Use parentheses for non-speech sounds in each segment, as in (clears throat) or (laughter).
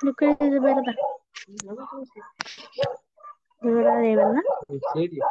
Creo que es de verdad. De verdad, de verdad. En serio.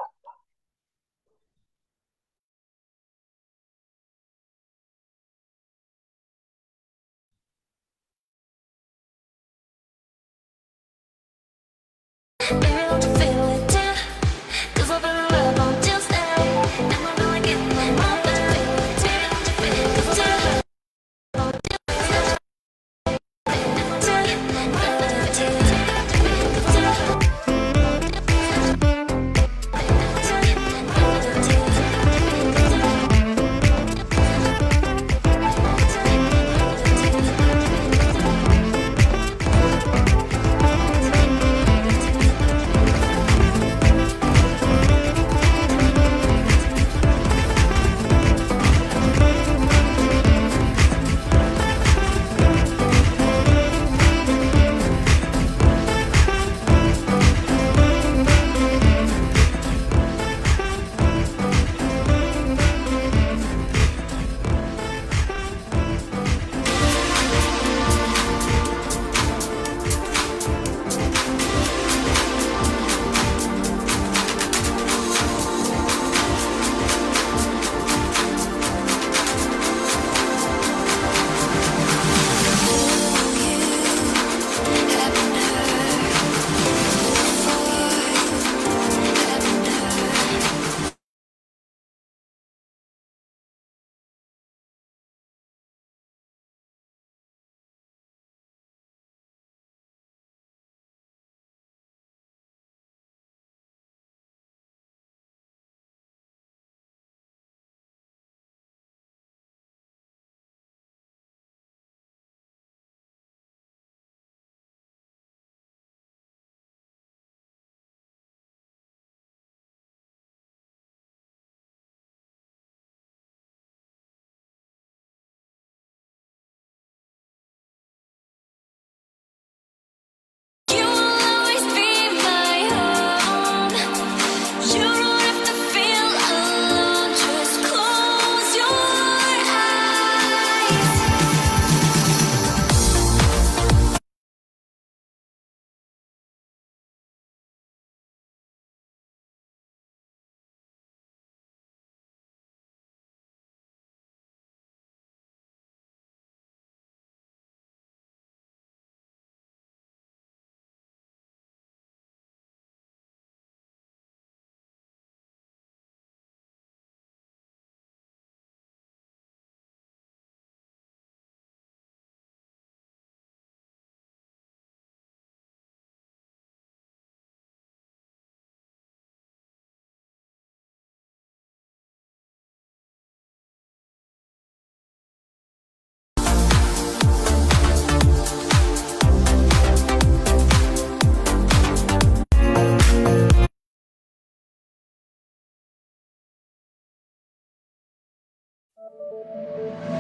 Thank you.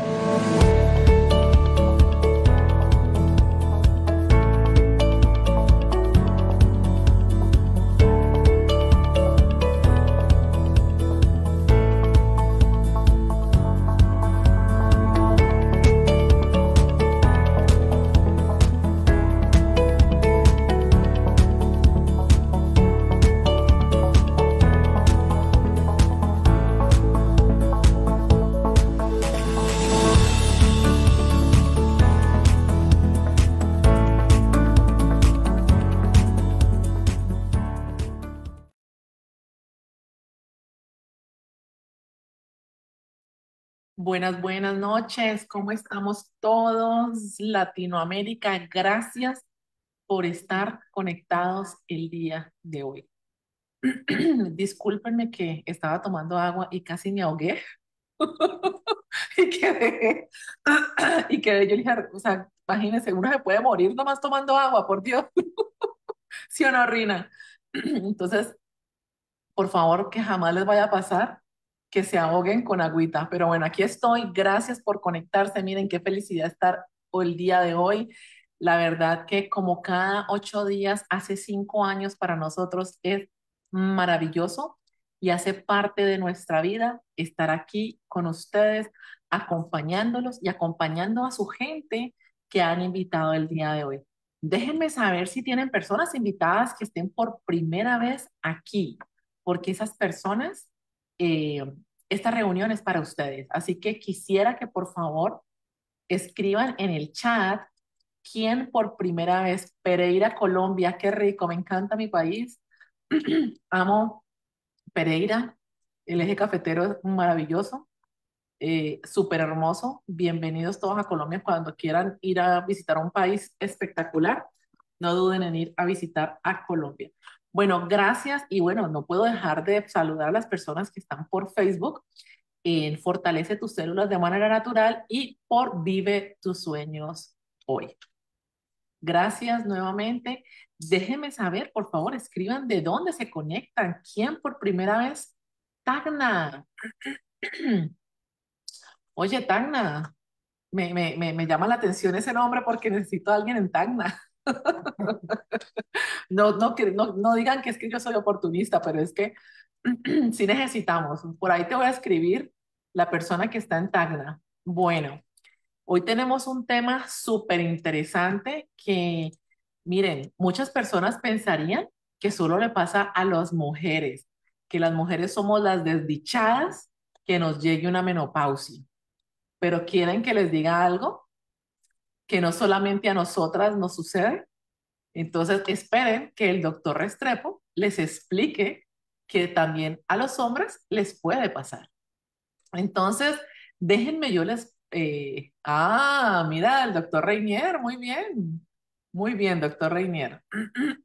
Buenas, buenas noches. ¿Cómo estamos todos, Latinoamérica? Gracias por estar conectados el día de hoy. (clears throat) Discúlpenme que estaba tomando agua y casi me ahogué. (laughs) y quedé, (clears throat) y quedé, yo dije, o sea, imagínense, uno se puede morir nomás tomando agua, por Dios. (laughs) ¿Sí o no, Rina? (clears throat) Entonces, por favor, que jamás les vaya a pasar que se ahoguen con agüita. Pero bueno, aquí estoy. Gracias por conectarse. Miren qué felicidad estar el día de hoy. La verdad que como cada ocho días, hace cinco años para nosotros es maravilloso y hace parte de nuestra vida estar aquí con ustedes, acompañándolos y acompañando a su gente que han invitado el día de hoy. Déjenme saber si tienen personas invitadas que estén por primera vez aquí, porque esas personas eh, esta reunión es para ustedes. Así que quisiera que por favor escriban en el chat quién por primera vez, Pereira, Colombia, qué rico, me encanta mi país, (clears throat) amo Pereira, el eje cafetero es maravilloso, eh, súper hermoso, bienvenidos todos a Colombia cuando quieran ir a visitar un país espectacular, no duden en ir a visitar a Colombia. Bueno, gracias y bueno, no puedo dejar de saludar a las personas que están por Facebook en Fortalece tus células de manera natural y por Vive tus sueños hoy. Gracias nuevamente. Déjenme saber, por favor, escriban de dónde se conectan, quién por primera vez. Tagna. (clears throat) Oye, Tagna, me, me, me, me llama la atención ese nombre porque necesito a alguien en Tacna. (laughs) no, no, no, digan que es que yo soy oportunista, pero es que si (clears throat) necesitamos. Por ahí te voy a escribir la persona que está en Tacna. Bueno, hoy tenemos un tema súper interesante que, miren, muchas personas pensarían que solo le pasa a las mujeres, que las mujeres somos las desdichadas que nos llegue una menopausia. Pero quieren que les diga algo, que no solamente a nosotras nos sucede. Entonces esperen que el doctor Restrepo les explique que también a los hombres les puede pasar. Entonces, déjenme yo les... Eh, ah, mira, el doctor Reinier, muy bien. Muy bien, doctor Reinier. (clears throat)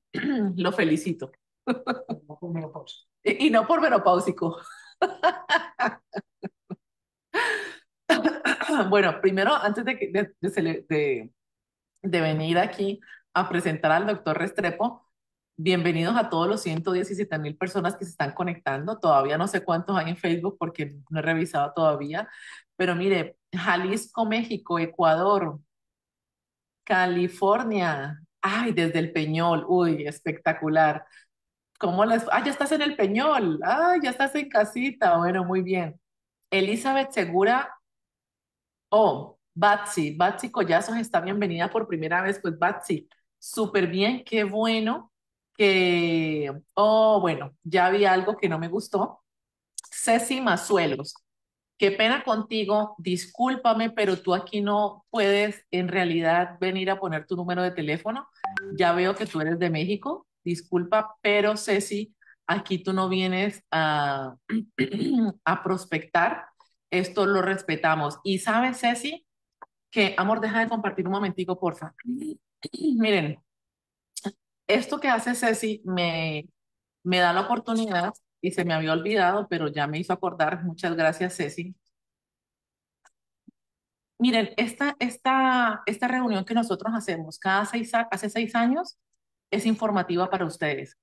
Lo felicito. Y, no por menopáusico. (laughs) (laughs) Bueno, primero, antes de, de, venir aquí a presentar al doctor Restrepo, bienvenidos a todos los 117 mil personas que se están conectando. Todavía no sé cuántos hay en Facebook porque no he revisado todavía, pero mire, Jalisco, México, Ecuador, California, ay, desde el Peñol, uy, espectacular. ¿Cómo les? Ah, ya estás en el Peñol, ah, ya estás en casita, bueno, muy bien. Elizabeth Segura Oh, Batsy, Batsy Collazos está bienvenida por primera vez, pues Batsy, súper bien, qué bueno que, oh, bueno, ya vi algo que no me gustó. Ceci Mazuelos, qué pena contigo, discúlpame, pero tú aquí no puedes en realidad venir a poner tu número de teléfono. Ya veo que tú eres de México, disculpa, pero Ceci, aquí tú no vienes a, (clears throat) a prospectar, esto lo respetamos. Y ¿sabes, Ceci, que, amor, deja de compartir un momentico, porfa. (clears throat) Miren, esto que hace Ceci me, me da la oportunidad y se me había olvidado, pero ya me hizo acordar. Muchas gracias, Ceci. Miren, esta, esta, esta reunión que nosotros hacemos cada seis, hace seis años es informativa para ustedes.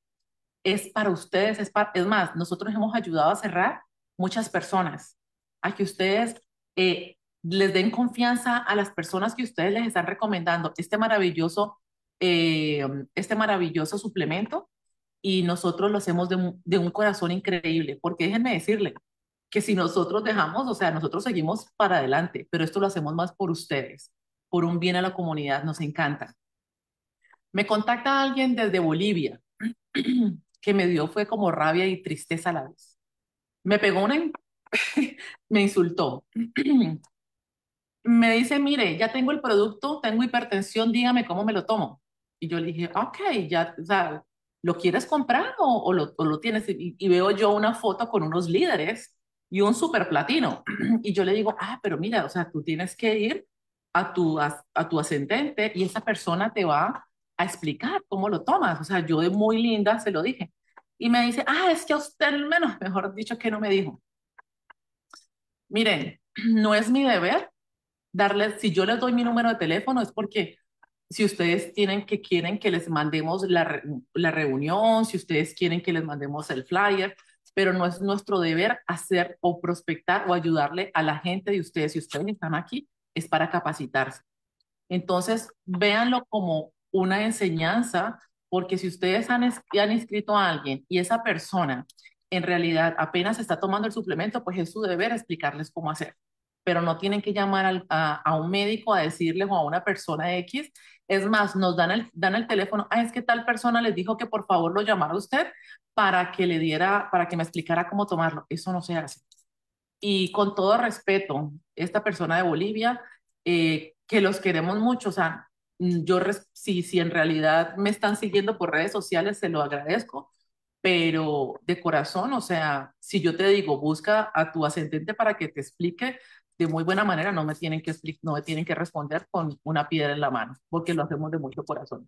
Es para ustedes, es, es más, nosotros hemos ayudado a cerrar muchas personas a que ustedes eh, les den confianza a las personas que ustedes les están recomendando este maravilloso, eh, este maravilloso suplemento y nosotros lo hacemos de un, de un corazón increíble, porque déjenme decirle que si nosotros dejamos, o sea, nosotros seguimos para adelante, pero esto lo hacemos más por ustedes, por un bien a la comunidad, nos encanta. Me contacta alguien desde Bolivia (clears throat) que me dio fue como rabia y tristeza a la vez. Me pegó una (laughs) me insultó. (clears throat) me dice, mire, ya tengo el producto, tengo hipertensión, dígame cómo me lo tomo. Y yo le dije, ok, ya, ¿lo quieres comprar o, lo, tienes? Y, veo yo una foto con unos líderes y un super platino. (clears throat) y yo le digo, ah, pero mira, o sea, tú tienes que ir a tu, a, tu ascendente y esa persona te va a explicar cómo lo tomas. O sea, yo de muy linda se lo dije. Y me dice, ah, es que a usted menos, mejor dicho, que no me dijo miren, (clears throat) no es mi deber darles, si yo les doy mi número de teléfono es porque si ustedes tienen que quieren que les mandemos la, reunión, si ustedes quieren que les mandemos el flyer, pero no es nuestro deber hacer o prospectar o ayudarle a la gente de ustedes. Si ustedes están aquí, es para capacitarse. Entonces, véanlo como una enseñanza, porque si ustedes han, han inscrito a alguien y esa persona en realidad apenas está tomando el suplemento, pues es su deber explicarles cómo hacer. Pero no tienen que llamar a, un médico a decirle o a una persona X. Es más, nos dan el, dan el teléfono. Ah, es que tal persona les dijo que por favor lo llamara usted para que le diera, para que me explicara cómo tomarlo. Eso no se hace. Y con todo respeto, esta persona de Bolivia, eh, que los queremos mucho, o sea, yo si, si en realidad me están siguiendo por redes sociales, se lo agradezco, pero de corazón, o sea, si yo te digo, busca a tu ascendente para que te explique de muy buena manera, no me tienen que no me tienen que responder con una piedra en la mano, porque lo hacemos de mucho corazón.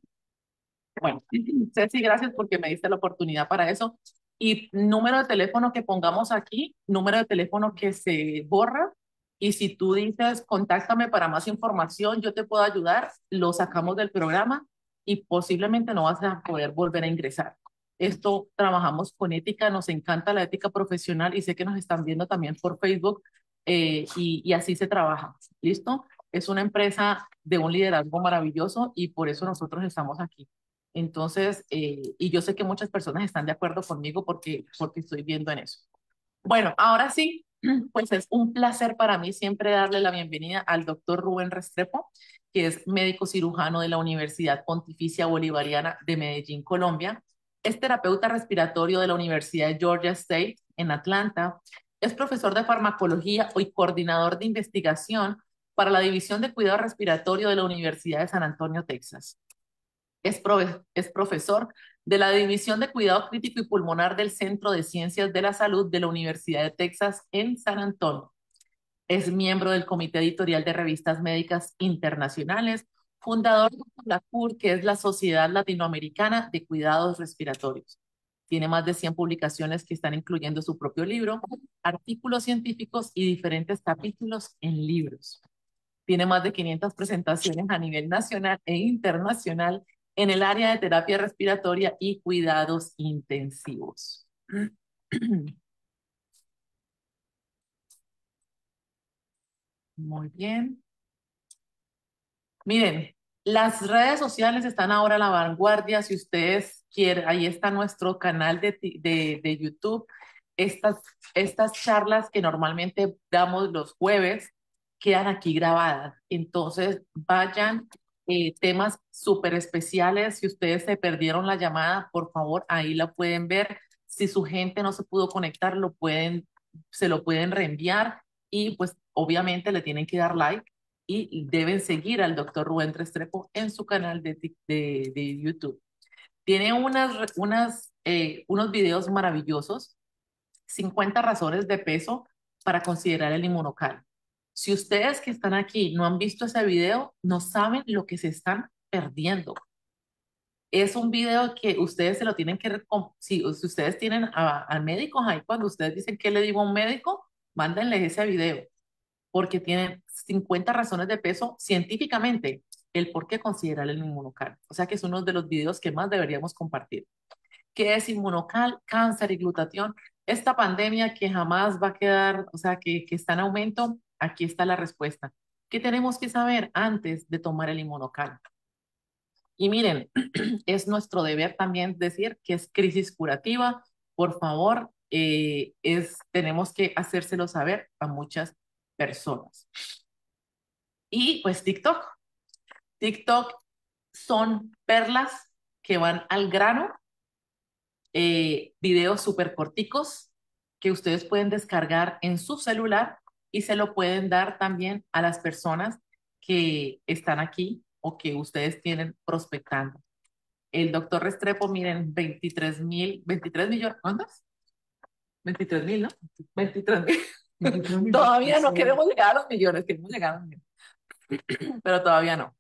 Bueno, (laughs) Ceci, gracias porque me diste la oportunidad para eso. Y número de teléfono que pongamos aquí, número de teléfono que se borra, y si tú dices, contáctame para más información, yo te puedo ayudar, lo sacamos del programa y posiblemente no vas a poder volver a ingresar. Esto trabajamos con ética, nos encanta la ética profesional y sé que nos están viendo también por Facebook eh, y, así se trabaja. ¿Listo? Es una empresa de un liderazgo maravilloso y por eso nosotros estamos aquí. Entonces, eh, y yo sé que muchas personas están de acuerdo conmigo porque, porque estoy viendo en eso. Bueno, ahora sí, (clears throat) pues es un placer para mí siempre darle la bienvenida al doctor Rubén Restrepo, que es médico cirujano de la Universidad Pontificia Bolivariana de Medellín, Colombia. Es terapeuta respiratorio de la Universidad de Georgia State en Atlanta. Es profesor de farmacología y coordinador de investigación para la División de Cuidado Respiratorio de la Universidad de San Antonio, Texas. Es, profesor de la División de Cuidado Crítico y Pulmonar del Centro de Ciencias de la Salud de la Universidad de Texas en San Antonio. Es miembro del Comité Editorial de Revistas Médicas Internacionales, fundador de la CUR, que es la Sociedad Latinoamericana de Cuidados Respiratorios. Tiene más de 100 publicaciones que están incluyendo su propio libro, artículos científicos y diferentes capítulos en libros. Tiene más de 500 presentaciones a nivel nacional e internacional en el área de terapia respiratoria y cuidados intensivos. (clears throat) Muy bien. Miren, las redes sociales están ahora a la vanguardia. Si ustedes quieren, ahí está nuestro canal de, YouTube. Estas, estas charlas que normalmente damos los jueves quedan aquí grabadas. Entonces, vayan eh, temas súper especiales. Si ustedes se perdieron la llamada, por favor, ahí la pueden ver. Si su gente no se pudo conectar, lo pueden, se lo pueden reenviar y pues obviamente le tienen que dar like deben seguir al doctor Rubén Trestrepo en su canal de, de, YouTube. Tiene unas, unas, eh, unos videos maravillosos, 50 razones de peso para considerar el inmunocal. Si ustedes que están aquí no han visto ese video, no saben lo que se están perdiendo. Es un video que ustedes se lo tienen que, si, ustedes tienen al médico, médicos ahí, cuando ustedes dicen que le digo a un médico, mándenle ese video, porque tienen 50 razones de peso científicamente el por qué considerar el inmunocal. O sea que es uno de los videos que más deberíamos compartir. ¿Qué es inmunocal, cáncer y glutatión? Esta pandemia que jamás va a quedar, o sea, que, está en aumento, aquí está la respuesta. ¿Qué tenemos que saber antes de tomar el inmunocal? Y miren, (clears throat) es nuestro deber también decir que es crisis curativa. Por favor, eh, es, tenemos que hacérselo saber a muchas personas. Y pues TikTok. TikTok son perlas que van al grano, eh, videos súper corticos que ustedes pueden descargar en su celular y se lo pueden dar también a las personas que están aquí o que ustedes tienen prospectando. El doctor Restrepo, miren, 23 mil, 23 millones, ¿cuántos? 23 mil, ¿no? 23 mil. (laughs) Todavía no queremos llegar a los millones, queremos llegar a los millones. (clears throat) pero todavía no.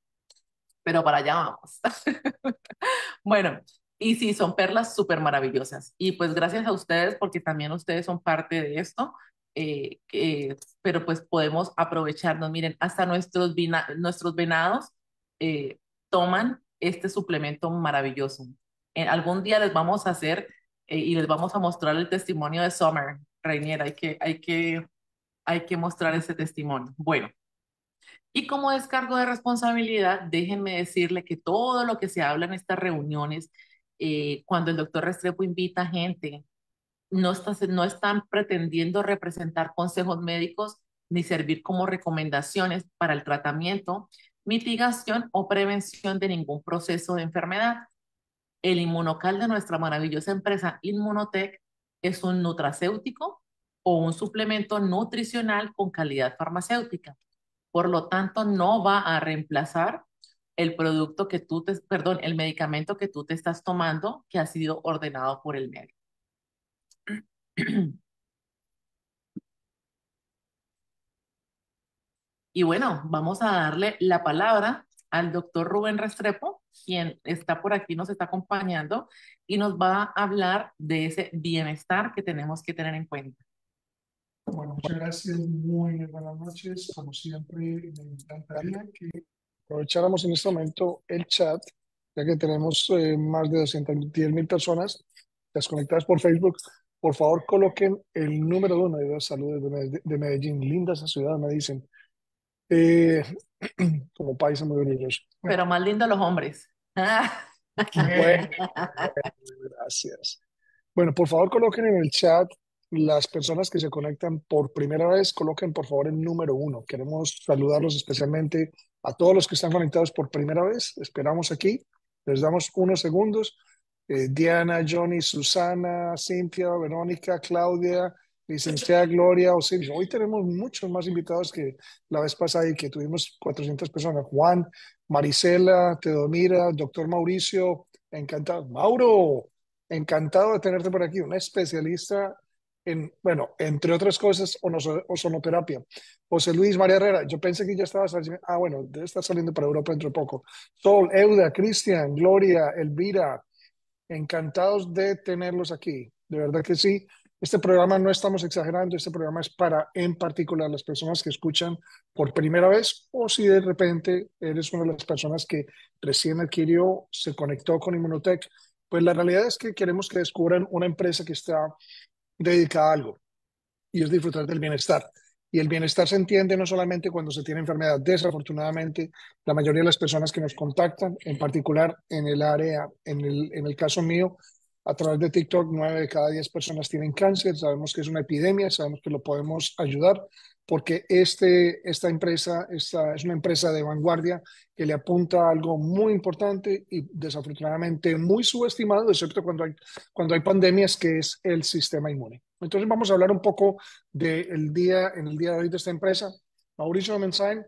Pero para allá vamos. (laughs) bueno, y sí, son perlas súper maravillosas. Y pues gracias a ustedes, porque también ustedes son parte de esto. Eh, pero pues podemos aprovecharnos. Miren, hasta nuestros, venados eh, toman este suplemento maravilloso. En, algún día les vamos a hacer eh, y les vamos a mostrar el testimonio de Summer, reinera Hay que, hay que, hay que mostrar ese testimonio. Bueno, y como descargo de responsabilidad, déjenme decirle que todo lo que se habla en estas reuniones, eh, cuando el doctor Restrepo invita gente, no, no están pretendiendo representar consejos médicos ni servir como recomendaciones para el tratamiento, mitigación o prevención de ningún proceso de enfermedad. El inmunocal de nuestra maravillosa empresa Inmunotech es un nutracéutico o un suplemento nutricional con calidad farmacéutica por lo tanto, no va a reemplazar el producto que tú te, perdón, el medicamento que tú te estás tomando que ha sido ordenado por el médico. (clears throat) Y bueno, vamos a darle la palabra al doctor Rubén Restrepo, quien está por aquí, nos está acompañando y nos va a hablar de ese bienestar que tenemos que tener en cuenta. Bueno, muchas gracias, muy buenas noches. Como siempre, me encantaría que aprovecháramos en este momento el chat, ya que tenemos eh, más de 210 mil personas las conectadas por Facebook. Por favor, coloquen el número una de las saludes de Medellín, Linda esa ciudad, me dicen. Eh, (clears throat) como país muy orgulloso. Pero más lindos los hombres. (laughs) (laughs) gracias. Bueno, por favor, coloquen en el chat las personas que se conectan por primera vez, coloquen por favor el número uno. Queremos saludarlos especialmente a todos los que están conectados por primera vez. Esperamos aquí. Les damos unos segundos. Eh, Diana, Johnny, Susana, Cintia, Verónica, Claudia, licenciada Gloria, Silvia. Hoy tenemos muchos más invitados que la vez pasada y que tuvimos 400 personas. Juan, Marisela, Teodomira, doctor Mauricio, encantado. Mauro, encantado de tenerte por aquí, Un especialista bueno, entre otras cosas, o sonoterapia. José Luis María Herrera, yo pensé que ya estaba saliendo, ah, bueno, debe estar saliendo para Europa dentro de poco. Sol, Euda, Cristian, Gloria, Elvira, encantados de tenerlos aquí, de verdad que sí. Este programa no estamos exagerando, este programa es para en particular las personas que escuchan por primera vez o si de repente eres una de las personas que recién adquirió, se conectó con Inmunotech, pues la realidad es que queremos que descubran una empresa que está dedica a algo y es disfrutar del bienestar. Y el bienestar se entiende no solamente cuando se tiene enfermedad. Desafortunadamente, la mayoría de las personas que nos contactan, en particular en el área, en el, en el caso mío, a través de TikTok, 9 de cada 10 personas tienen cáncer. Sabemos que es una epidemia, sabemos que lo podemos ayudar porque este, esta empresa esta, es una empresa de vanguardia que le apunta a algo muy importante y desafortunadamente muy subestimado, excepto cuando hay, cuando hay pandemias, que es el sistema inmune. Entonces vamos a hablar un poco del día, en el día de hoy de esta empresa. Mauricio Mensain,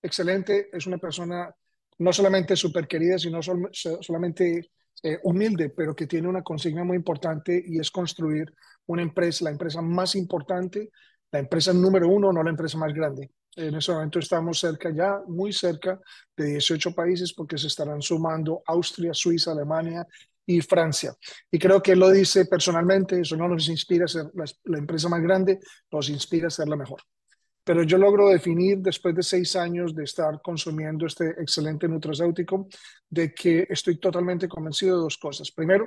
excelente, es una persona no solamente súper querida, sino solamente eh, humilde, pero que tiene una consigna muy importante y es construir una empresa, la empresa más importante, la empresa número uno, no la empresa más grande. En ese momento estamos cerca, ya muy cerca de 18 países porque se estarán sumando Austria, Suiza, Alemania y Francia. Y creo que él lo dice personalmente, eso no nos inspira a ser la empresa más grande, nos inspira a ser la mejor pero yo logro definir después de seis años de estar consumiendo este excelente nutracéutico de que estoy totalmente convencido de dos cosas. Primero,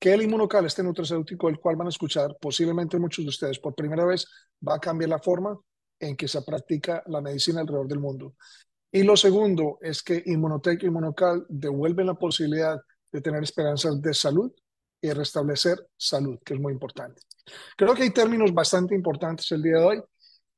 que el inmunocal, este nutracéutico, el cual van a escuchar posiblemente muchos de ustedes por primera vez, va a cambiar la forma en que se practica la medicina alrededor del mundo. Y lo segundo es que Inmunotech y Inmunocal devuelven la posibilidad de tener esperanzas de salud y restablecer salud, que es muy importante. Creo que hay términos bastante importantes el día de hoy.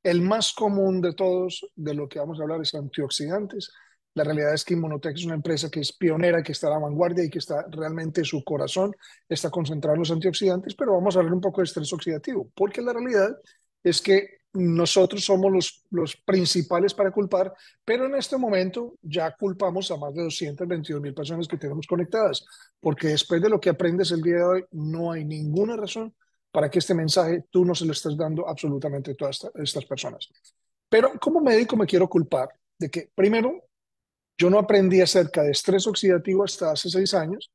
El más común de todos, de lo que vamos a hablar, es antioxidantes. La realidad es que Inmunotech es una empresa que es pionera, que está a la vanguardia y que está realmente su corazón está concentrado en los antioxidantes, pero vamos a hablar un poco de estrés oxidativo, porque la realidad es que nosotros somos los, los principales para culpar, pero en este momento ya culpamos a más de 222 mil personas que tenemos conectadas, porque después de lo que aprendes el día de hoy, no hay ninguna razón para que este mensaje tú no se lo estés dando absolutamente a todas estas personas. Pero como médico me quiero culpar de que, primero, yo no aprendí acerca de estrés oxidativo hasta hace seis años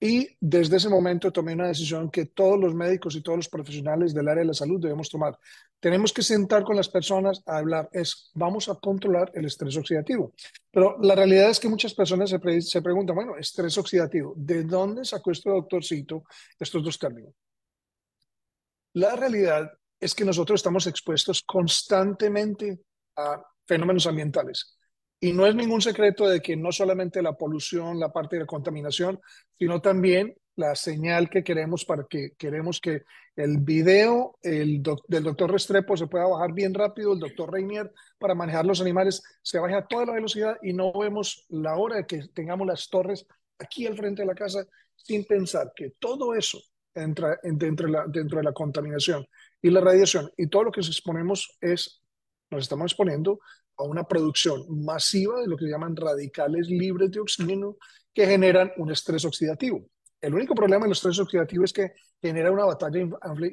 y desde ese momento tomé una decisión que todos los médicos y todos los profesionales del área de la salud debemos tomar. Tenemos que sentar con las personas a hablar, es, vamos a controlar el estrés oxidativo. Pero la realidad es que muchas personas se, se preguntan, bueno, estrés oxidativo, ¿de dónde sacó este doctorcito estos dos términos? La realidad es que nosotros estamos expuestos constantemente a fenómenos ambientales. Y no es ningún secreto de que no solamente la polución, la parte de contaminación, sino también la señal que queremos para que queremos que el video el del doctor Restrepo se pueda bajar bien rápido, el doctor Reinier para manejar los animales se baje a toda la velocidad y no vemos la hora de que tengamos las torres aquí al frente de la casa sin pensar que todo eso entra, dentro, de la, contaminación y la radiación. Y todo lo que nos exponemos es, nos estamos exponiendo a una producción masiva de lo que llaman radicales libres de oxígeno que generan un estrés oxidativo. El único problema del estrés oxidativo es que genera una batalla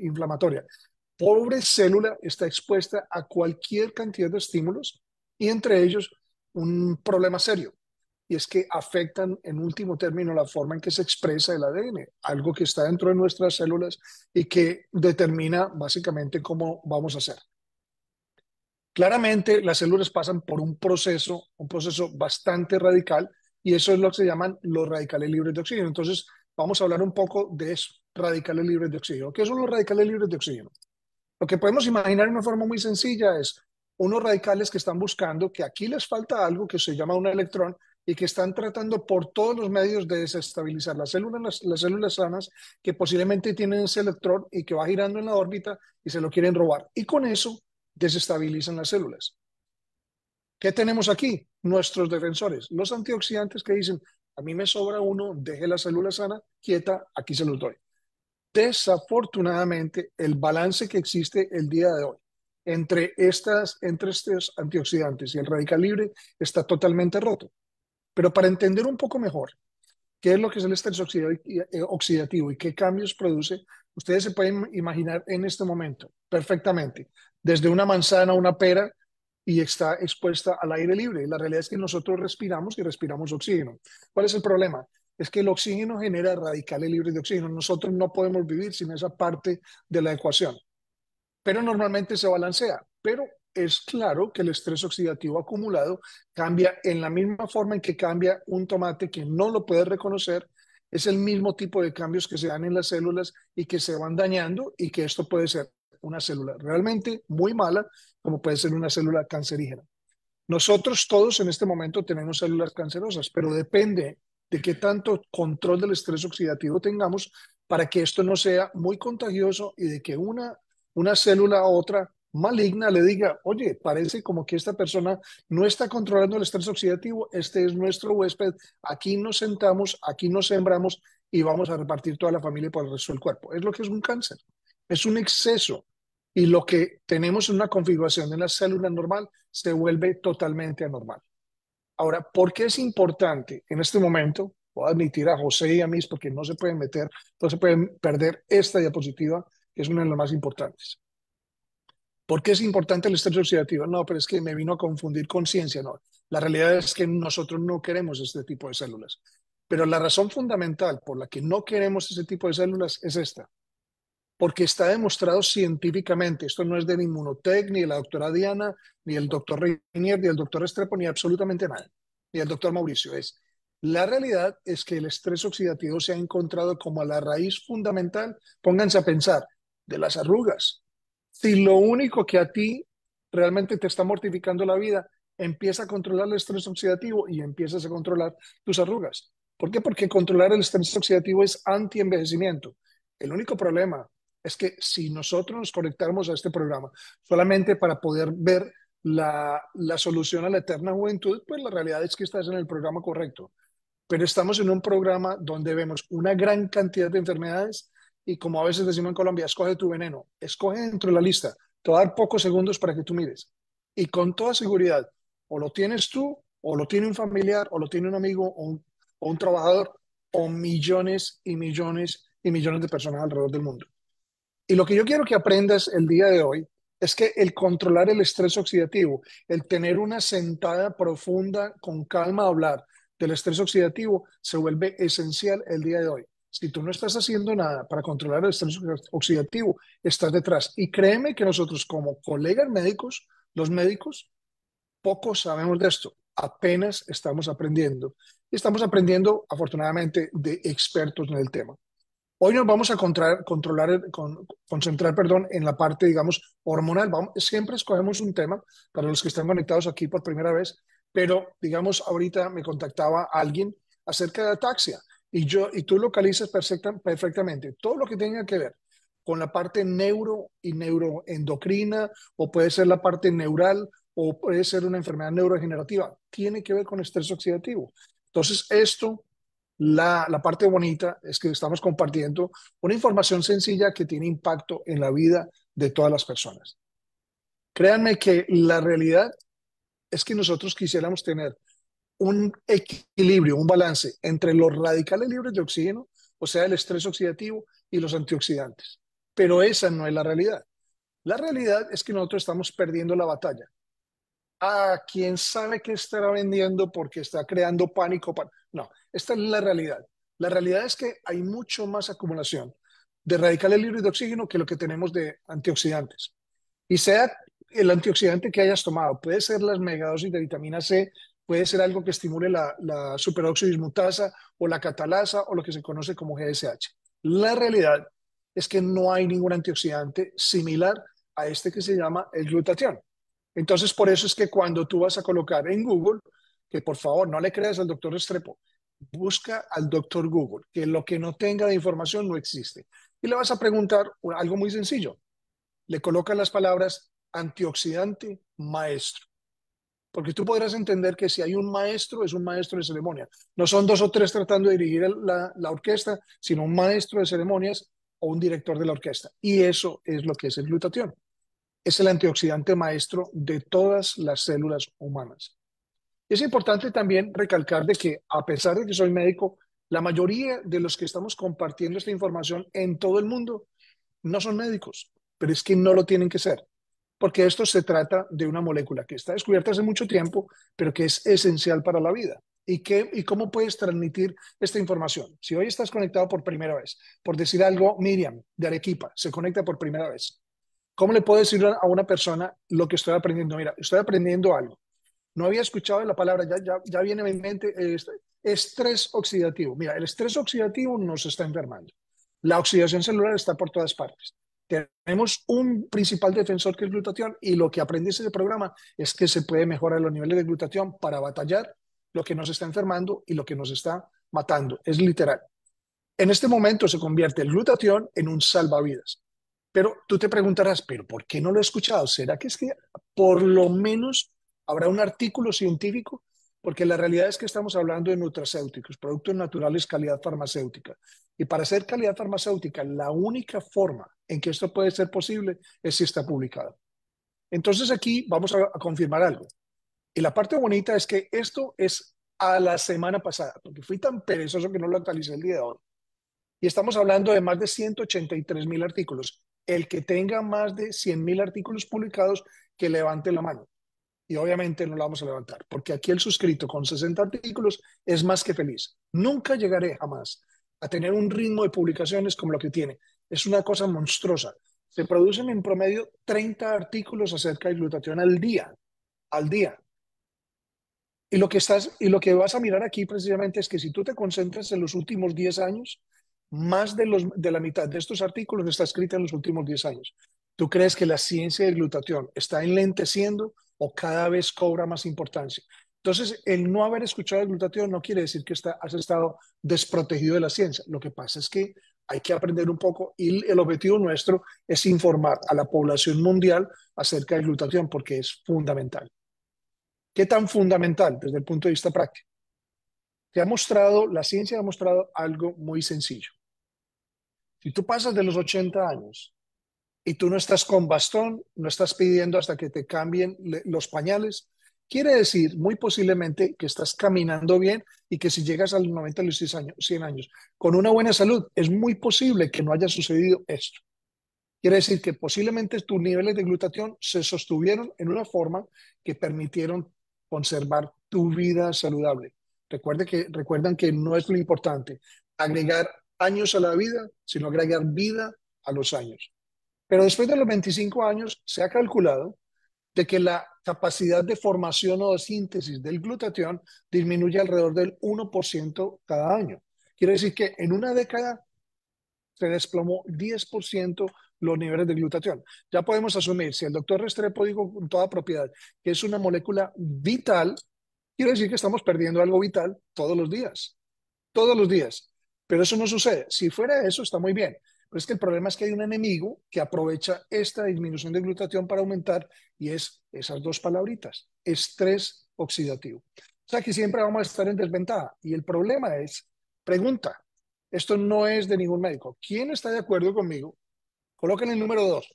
inflamatoria. Pobre célula está expuesta a cualquier cantidad de estímulos y entre ellos un problema serio, y es que afectan en último término la forma en que se expresa el ADN, algo que está dentro de nuestras células y que determina básicamente cómo vamos a ser. Claramente las células pasan por un proceso, un proceso bastante radical y eso es lo que se llaman los radicales libres de oxígeno. Entonces vamos a hablar un poco de eso, radicales libres de oxígeno. ¿Qué son los radicales libres de oxígeno? Lo que podemos imaginar de una forma muy sencilla es unos radicales que están buscando que aquí les falta algo que se llama un electrón y que están tratando por todos los medios de desestabilizar las células, las, células sanas que posiblemente tienen ese electrón y que va girando en la órbita y se lo quieren robar. Y con eso desestabilizan las células. ¿Qué tenemos aquí? Nuestros defensores, los antioxidantes que dicen, a mí me sobra uno, deje la célula sana, quieta, aquí se los doy. Desafortunadamente, el balance que existe el día de hoy entre, estas, entre estos antioxidantes y el radical libre está totalmente roto. Pero para entender un poco mejor qué es lo que es el estrés eh, oxidativo y qué cambios produce, ustedes se pueden imaginar en este momento perfectamente, desde una manzana a una pera y está expuesta al aire libre. La realidad es que nosotros respiramos y respiramos oxígeno. ¿Cuál es el problema? Es que el oxígeno genera radicales libres de oxígeno. Nosotros no podemos vivir sin esa parte de la ecuación. Pero normalmente se balancea. Pero es claro que el estrés oxidativo acumulado cambia en la misma forma en que cambia un tomate que no lo puede reconocer. Es el mismo tipo de cambios que se dan en las células y que se van dañando y que esto puede ser una célula realmente muy mala, como puede ser una célula cancerígena. Nosotros todos en este momento tenemos células cancerosas, pero depende de qué tanto control del estrés oxidativo tengamos para que esto no sea muy contagioso y de que una, una célula a otra maligna le diga, oye, parece como que esta persona no está controlando el estrés oxidativo, este es nuestro huésped, aquí nos sentamos, aquí nos sembramos y vamos a repartir toda la familia por el resto del cuerpo. Es lo que es un cáncer, es un exceso. Y lo que tenemos en una configuración de la célula normal se vuelve totalmente anormal. Ahora, ¿por qué es importante en este momento? Voy a admitir a José y a mí porque no se pueden meter, no se pueden perder esta diapositiva, que es una de las más importantes. ¿Por qué es importante el estrés oxidativo? No, pero es que me vino a confundir conciencia. No, la realidad es que nosotros no queremos este tipo de células. Pero la razón fundamental por la que no queremos este tipo de células es esta. Porque está demostrado científicamente, esto no es de Inmunotech, ni de la doctora Diana, ni el doctor Reinier, ni el doctor Estrepo, ni absolutamente nada, ni el doctor Mauricio. Es la realidad es que el estrés oxidativo se ha encontrado como la raíz fundamental, pónganse a pensar, de las arrugas, si lo único que a ti realmente te está mortificando la vida, empieza a controlar el estrés oxidativo y empiezas a controlar tus arrugas. ¿Por qué? Porque controlar el estrés oxidativo es anti-envejecimiento. El único problema es que si nosotros nos conectamos a este programa solamente para poder ver la, la, solución a la eterna juventud, pues la realidad es que estás en el programa correcto. Pero estamos en un programa donde vemos una gran cantidad de enfermedades y como a veces decimos en Colombia, escoge tu veneno, escoge dentro de la lista. Te pocos segundos para que tú mires. Y con toda seguridad, o lo tienes tú, o lo tiene un familiar, o lo tiene un amigo, o un, o un trabajador, o millones y millones y millones de personas alrededor del mundo. Y lo que yo quiero que aprendas el día de hoy es que el controlar el estrés oxidativo, el tener una sentada profunda con calma a hablar del estrés oxidativo, se vuelve esencial el día de hoy. Si tú no estás haciendo nada para controlar el estrés oxidativo, estás detrás. Y créeme que nosotros como colegas médicos, los médicos, poco sabemos de esto. Apenas estamos aprendiendo. Y estamos aprendiendo, afortunadamente, de expertos en el tema. Hoy nos vamos a controlar, concentrar perdón, en la parte, digamos, hormonal. siempre escogemos un tema para los que están conectados aquí por primera vez, pero, digamos, ahorita me contactaba alguien acerca de la taxia y, yo, y tú localizas perfectamente todo lo que tenga que ver con la parte neuro y neuroendocrina, o puede ser la parte neural, o puede ser una enfermedad neurodegenerativa, tiene que ver con estrés oxidativo. Entonces, esto, la, la parte bonita es que estamos compartiendo una información sencilla que tiene impacto en la vida de todas las personas. Créanme que la realidad es que nosotros quisiéramos tener un equilibrio, un balance entre los radicales libres de oxígeno, o sea, el estrés oxidativo y los antioxidantes. Pero esa no es la realidad. La realidad es que nosotros estamos perdiendo la batalla. A quién sabe qué estará vendiendo porque está creando pánico. No, esta es la realidad. La realidad es que hay mucho más acumulación de radicales libres de oxígeno que lo que tenemos de antioxidantes. Y sea el antioxidante que hayas tomado, puede ser las megadosis de vitamina C puede ser algo que estimule la, la dismutasa o la catalasa o lo que se conoce como GSH. La realidad es que no hay ningún antioxidante similar a este que se llama el glutatión. Entonces, por eso es que cuando tú vas a colocar en Google, que por favor no le creas al doctor Estrepo, busca al doctor Google, que lo que no tenga de información no existe. Y le vas a preguntar algo muy sencillo. Le colocas las palabras antioxidante maestro porque tú podrás entender que si hay un maestro, es un maestro de ceremonia. No son dos o tres tratando de dirigir la, orquesta, sino un maestro de ceremonias o un director de la orquesta. Y eso es lo que es el glutatión. Es el antioxidante maestro de todas las células humanas. Es importante también recalcar de que, a pesar de que soy médico, la mayoría de los que estamos compartiendo esta información en todo el mundo no son médicos, pero es que no lo tienen que ser porque esto se trata de una molécula que está descubierta hace mucho tiempo, pero que es esencial para la vida. ¿Y, qué, ¿Y cómo puedes transmitir esta información? Si hoy estás conectado por primera vez, por decir algo, Miriam de Arequipa se conecta por primera vez. ¿Cómo le puedo decir a una persona lo que estoy aprendiendo? Mira, estoy aprendiendo algo. No había escuchado la palabra, ya, ya, ya viene a mi mente estrés oxidativo. Mira, el estrés oxidativo nos está enfermando. La oxidación celular está por todas partes. Tenemos un principal defensor que es glutatión y lo que aprendí del este programa es que se puede mejorar los niveles de glutatión para batallar lo que nos está enfermando y lo que nos está matando. Es literal. En este momento se convierte el glutatión en un salvavidas. Pero tú te preguntarás, ¿pero por qué no lo he escuchado? ¿Será que es que por lo menos habrá un artículo científico porque la realidad es que estamos hablando de nutracéuticos, productos naturales, calidad farmacéutica. Y para ser calidad farmacéutica, la única forma en que esto puede ser posible es si está publicado. Entonces aquí vamos a, confirmar algo. Y la parte bonita es que esto es a la semana pasada, porque fui tan perezoso que no lo actualicé el día de hoy. Y estamos hablando de más de 183 mil artículos. El que tenga más de 100 mil artículos publicados, que levante la mano y obviamente no la vamos a levantar, porque aquí el suscrito con 60 artículos es más que feliz. Nunca llegaré jamás a tener un ritmo de publicaciones como lo que tiene. Es una cosa monstruosa. Se producen en promedio 30 artículos acerca de glutatión al día, al día. Y lo que estás y lo que vas a mirar aquí precisamente es que si tú te concentras en los últimos 10 años, más de los de la mitad de estos artículos está escrita en los últimos 10 años. ¿Tú crees que la ciencia de glutatión está enlenteciendo? o cada vez cobra más importancia. Entonces, el no haber escuchado el glutatión no quiere decir que está, has estado desprotegido de la ciencia. Lo que pasa es que hay que aprender un poco y el objetivo nuestro es informar a la población mundial acerca del glutatión porque es fundamental. ¿Qué tan fundamental desde el punto de vista práctico? Te ha mostrado, la ciencia ha mostrado algo muy sencillo. Si tú pasas de los 80 años y tú no estás con bastón, no estás pidiendo hasta que te cambien los pañales, quiere decir muy posiblemente que estás caminando bien y que si llegas a los 90 los 100 años con una buena salud, es muy posible que no haya sucedido esto. Quiere decir que posiblemente tus niveles de glutatión se sostuvieron en una forma que permitieron conservar tu vida saludable. Recuerden que, recuerdan que no es lo importante agregar años a la vida, sino agregar vida a los años. Pero después de los 25 años se ha calculado de que la capacidad de formación o de síntesis del glutatión disminuye alrededor del 1% cada año. Quiere decir que en una década se desplomó 10% los niveles de glutatión. Ya podemos asumir, si el doctor Restrepo dijo con toda propiedad que es una molécula vital, quiere decir que estamos perdiendo algo vital todos los días, todos los días. Pero eso no sucede. Si fuera eso, está muy bien. Pero es que el problema es que hay un enemigo que aprovecha esta disminución de glutatión para aumentar y es esas dos palabritas, estrés oxidativo. O sea que siempre vamos a estar en desventaja. Y el problema es, pregunta, esto no es de ningún médico. ¿Quién está de acuerdo conmigo? Coloquen el número dos,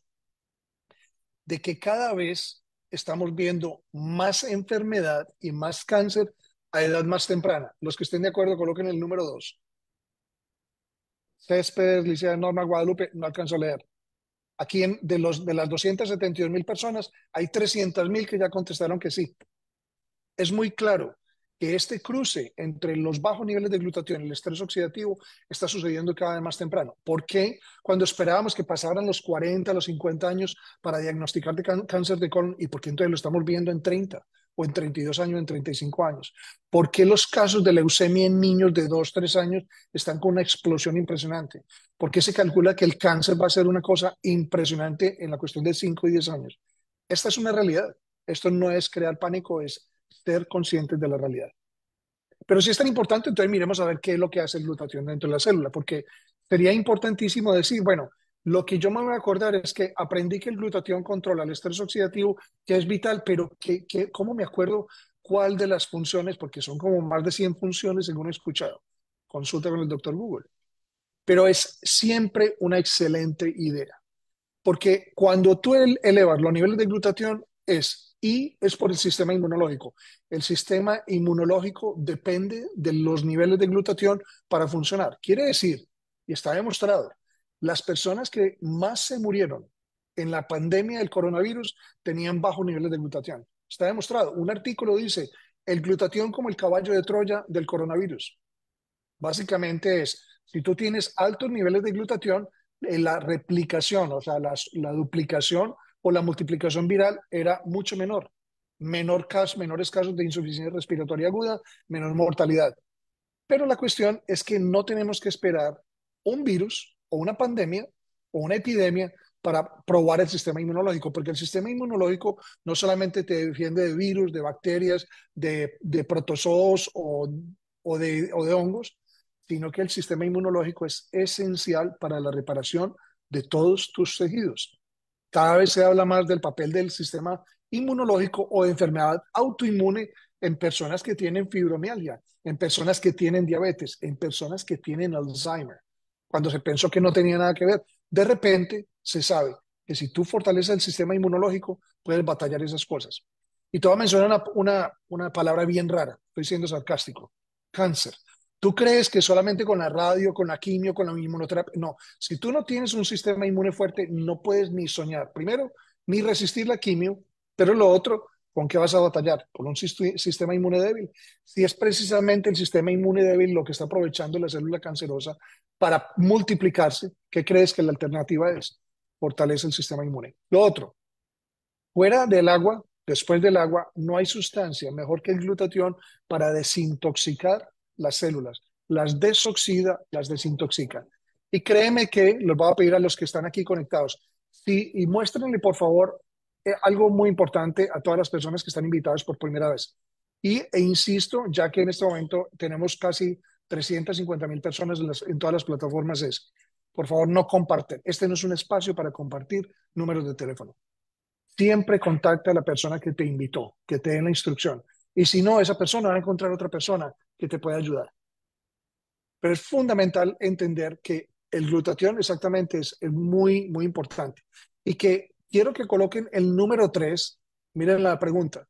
de que cada vez estamos viendo más enfermedad y más cáncer a edad más temprana. Los que estén de acuerdo coloquen el número dos. Céspedes, Licea de Norma, Guadalupe, no alcanzó a leer. Aquí de, los, de las 272 mil personas, hay 300 mil que ya contestaron que sí. Es muy claro que este cruce entre los bajos niveles de glutatión y el estrés oxidativo está sucediendo cada vez más temprano. ¿Por qué? Cuando esperábamos que pasaran los 40, los 50 años para diagnosticar de cáncer de colon, ¿y por qué entonces lo estamos viendo en 30? o en 32 años, en 35 años. ¿Por qué los casos de leucemia en niños de 2, 3 años están con una explosión impresionante? ¿Por qué se calcula que el cáncer va a ser una cosa impresionante en la cuestión de 5 y 10 años? Esta es una realidad. Esto no es crear pánico, es ser conscientes de la realidad. Pero si es tan importante, entonces miremos a ver qué es lo que hace el glutatión dentro de la célula, porque sería importantísimo decir, bueno, lo que yo me voy a acordar es que aprendí que el glutatión controla el estrés oxidativo, que es vital, pero que, ¿cómo me acuerdo cuál de las funciones? Porque son como más de 100 funciones según he escuchado. Consulta con el doctor Google. Pero es siempre una excelente idea. Porque cuando tú elevas los niveles de glutatión es y es por el sistema inmunológico. El sistema inmunológico depende de los niveles de glutatión para funcionar. Quiere decir, y está demostrado, las personas que más se murieron en la pandemia del coronavirus tenían bajos niveles de glutatión. Está demostrado. Un artículo dice, el glutatión como el caballo de Troya del coronavirus. Básicamente es, si tú tienes altos niveles de glutatión, eh, la replicación, o sea, la, duplicación o la multiplicación viral era mucho menor. Menor casos menores casos de insuficiencia respiratoria aguda, menor mortalidad. Pero la cuestión es que no tenemos que esperar un virus o una pandemia o una epidemia para probar el sistema inmunológico, porque el sistema inmunológico no solamente te defiende de virus, de bacterias, de, protozoos o, o, de, o de hongos, sino que el sistema inmunológico es esencial para la reparación de todos tus tejidos. Cada vez se habla más del papel del sistema inmunológico o de enfermedad autoinmune en personas que tienen fibromialgia, en personas que tienen diabetes, en personas que tienen Alzheimer cuando se pensó que no tenía nada que ver. De repente se sabe que si tú fortaleces el sistema inmunológico, puedes batallar esas cosas. Y te voy a una, una, una palabra bien rara, estoy siendo sarcástico, cáncer. ¿Tú crees que solamente con la radio, con la quimio, con la inmunoterapia? No, si tú no tienes un sistema inmune fuerte, no puedes ni soñar. Primero, ni resistir la quimio, pero lo otro, ¿Con qué vas a batallar? ¿Con un sistema inmune débil? Si es precisamente el sistema inmune débil lo que está aprovechando la célula cancerosa para multiplicarse, ¿qué crees que la alternativa es? Fortalece el sistema inmune. Lo otro, fuera del agua, después del agua, no hay sustancia mejor que el glutatión para desintoxicar las células. Las desoxida, las desintoxica. Y créeme que los voy a pedir a los que están aquí conectados, Sí, y muéstrenle por favor eh, algo muy importante a todas las personas que están invitadas por primera vez. Y, e insisto, ya que en este momento tenemos casi 350 mil personas en, en, todas las plataformas, es, por favor, no comparten. Este no es un espacio para compartir números de teléfono. Siempre contacta a la persona que te invitó, que te den la instrucción. Y si no, esa persona va a encontrar otra persona que te pueda ayudar. Pero es fundamental entender que el glutatión exactamente es muy, muy importante. Y que quiero que coloquen el número 3. Miren la pregunta.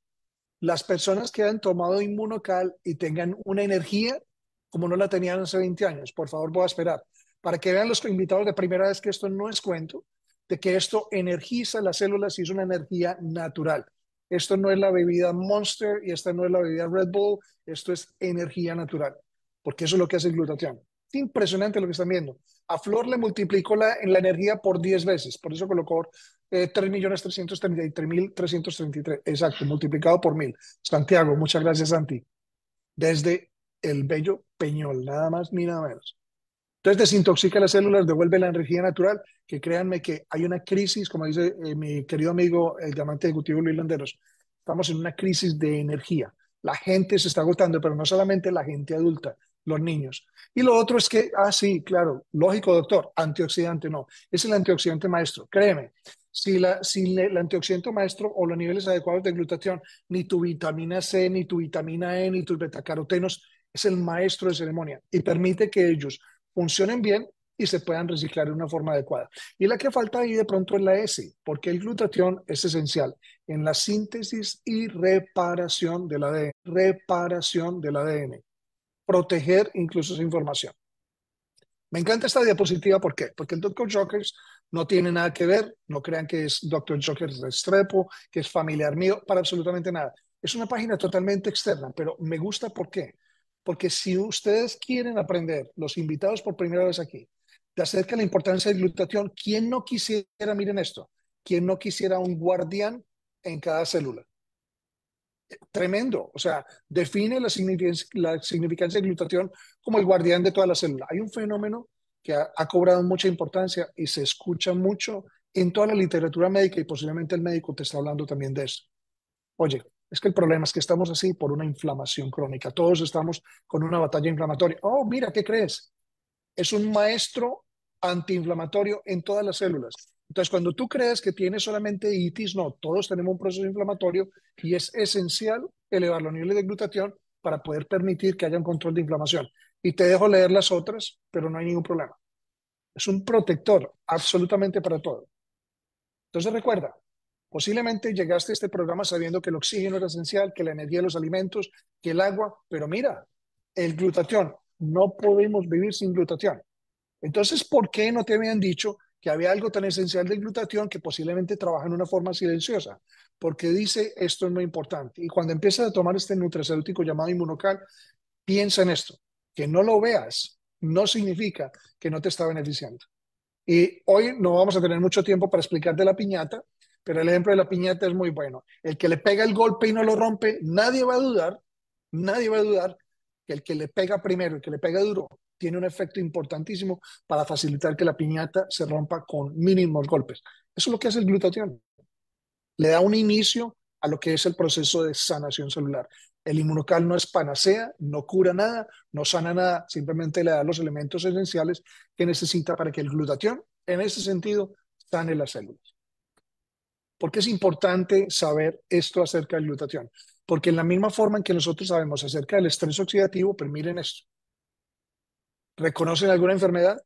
Las personas que han tomado inmunocal y tengan una energía como no la tenían hace 20 años. Por favor, voy a esperar. Para que vean los invitados de primera vez que esto no es cuento, de que esto energiza las células y es una energía natural. Esto no es la bebida Monster y esta no es la bebida Red Bull, esto es energía natural, porque eso es lo que hace el glutatión. Es impresionante lo que están viendo. A Flor le multiplicó la, en la energía por 10 veces, por eso colocó eh, 3.333.333, exacto, multiplicado por mil. Santiago, muchas gracias, Santi. Desde el bello Peñol, nada más ni nada menos. Entonces desintoxica las células, devuelve la energía natural, que créanme que hay una crisis, como dice eh, mi querido amigo el diamante ejecutivo Luis Landeros, estamos en una crisis de energía. La gente se está agotando, pero no solamente la gente adulta, los niños. Y lo otro es que, ah, sí, claro, lógico, doctor, antioxidante no, es el antioxidante maestro, créeme si el antioxidante maestro o los niveles adecuados de glutatión, ni tu vitamina C, ni tu vitamina E, ni tus betacarotenos, es el maestro de ceremonia y permite que ellos funcionen bien y se puedan reciclar de una forma adecuada. Y la que falta ahí de pronto es la S, porque el glutatión es esencial en la síntesis y reparación del ADN, reparación del ADN, proteger incluso esa información. Me encanta esta diapositiva, ¿por qué? Porque el Dr. Jokers no tiene nada que ver, no crean que es Dr. Jokers de Restrepo, que es familiar mío, para absolutamente nada. Es una página totalmente externa, pero me gusta por qué. Porque si ustedes quieren aprender, los invitados por primera vez aquí, de acerca de la importancia de glutatión, ¿quién no quisiera, miren esto, quién no quisiera un guardián en cada célula? tremendo. O sea, define la, significancia de glutatión como el guardián de toda la célula. Hay un fenómeno que ha, cobrado mucha importancia y se escucha mucho en toda la literatura médica y posiblemente el médico te está hablando también de eso. Oye, es que el problema es que estamos así por una inflamación crónica. Todos estamos con una batalla inflamatoria. Oh, mira, ¿qué crees? Es un maestro antiinflamatorio en todas las células. Entonces, cuando tú crees que tienes solamente itis, no, todos tenemos un proceso inflamatorio y es esencial elevar los niveles de glutatión para poder permitir que haya un control de inflamación. Y te dejo leer las otras, pero no hay ningún problema. Es un protector absolutamente para todo. Entonces recuerda, posiblemente llegaste a este programa sabiendo que el oxígeno era esencial, que la energía de los alimentos, que el agua, pero mira, el glutatión, no podemos vivir sin glutatión. Entonces, ¿por qué no te habían dicho que había algo tan esencial de glutatión que posiblemente trabaja en una forma silenciosa, porque dice esto es muy importante. Y cuando empiezas a tomar este nutracéutico llamado inmunocal, piensa en esto, que no lo veas no significa que no te está beneficiando. Y hoy no vamos a tener mucho tiempo para explicarte la piñata, pero el ejemplo de la piñata es muy bueno. El que le pega el golpe y no lo rompe, nadie va a dudar, nadie va a dudar que el que le pega primero, el que le pega duro, tiene un efecto importantísimo para facilitar que la piñata se rompa con mínimos golpes. Eso es lo que hace el glutatión. Le da un inicio a lo que es el proceso de sanación celular. El inmunocal no es panacea, no cura nada, no sana nada, simplemente le da los elementos esenciales que necesita para que el glutatión, en ese sentido, sane las células. ¿Por qué es importante saber esto acerca del glutatión? Porque en la misma forma en que nosotros sabemos acerca del estrés oxidativo, pero pues miren esto, reconocen alguna enfermedad.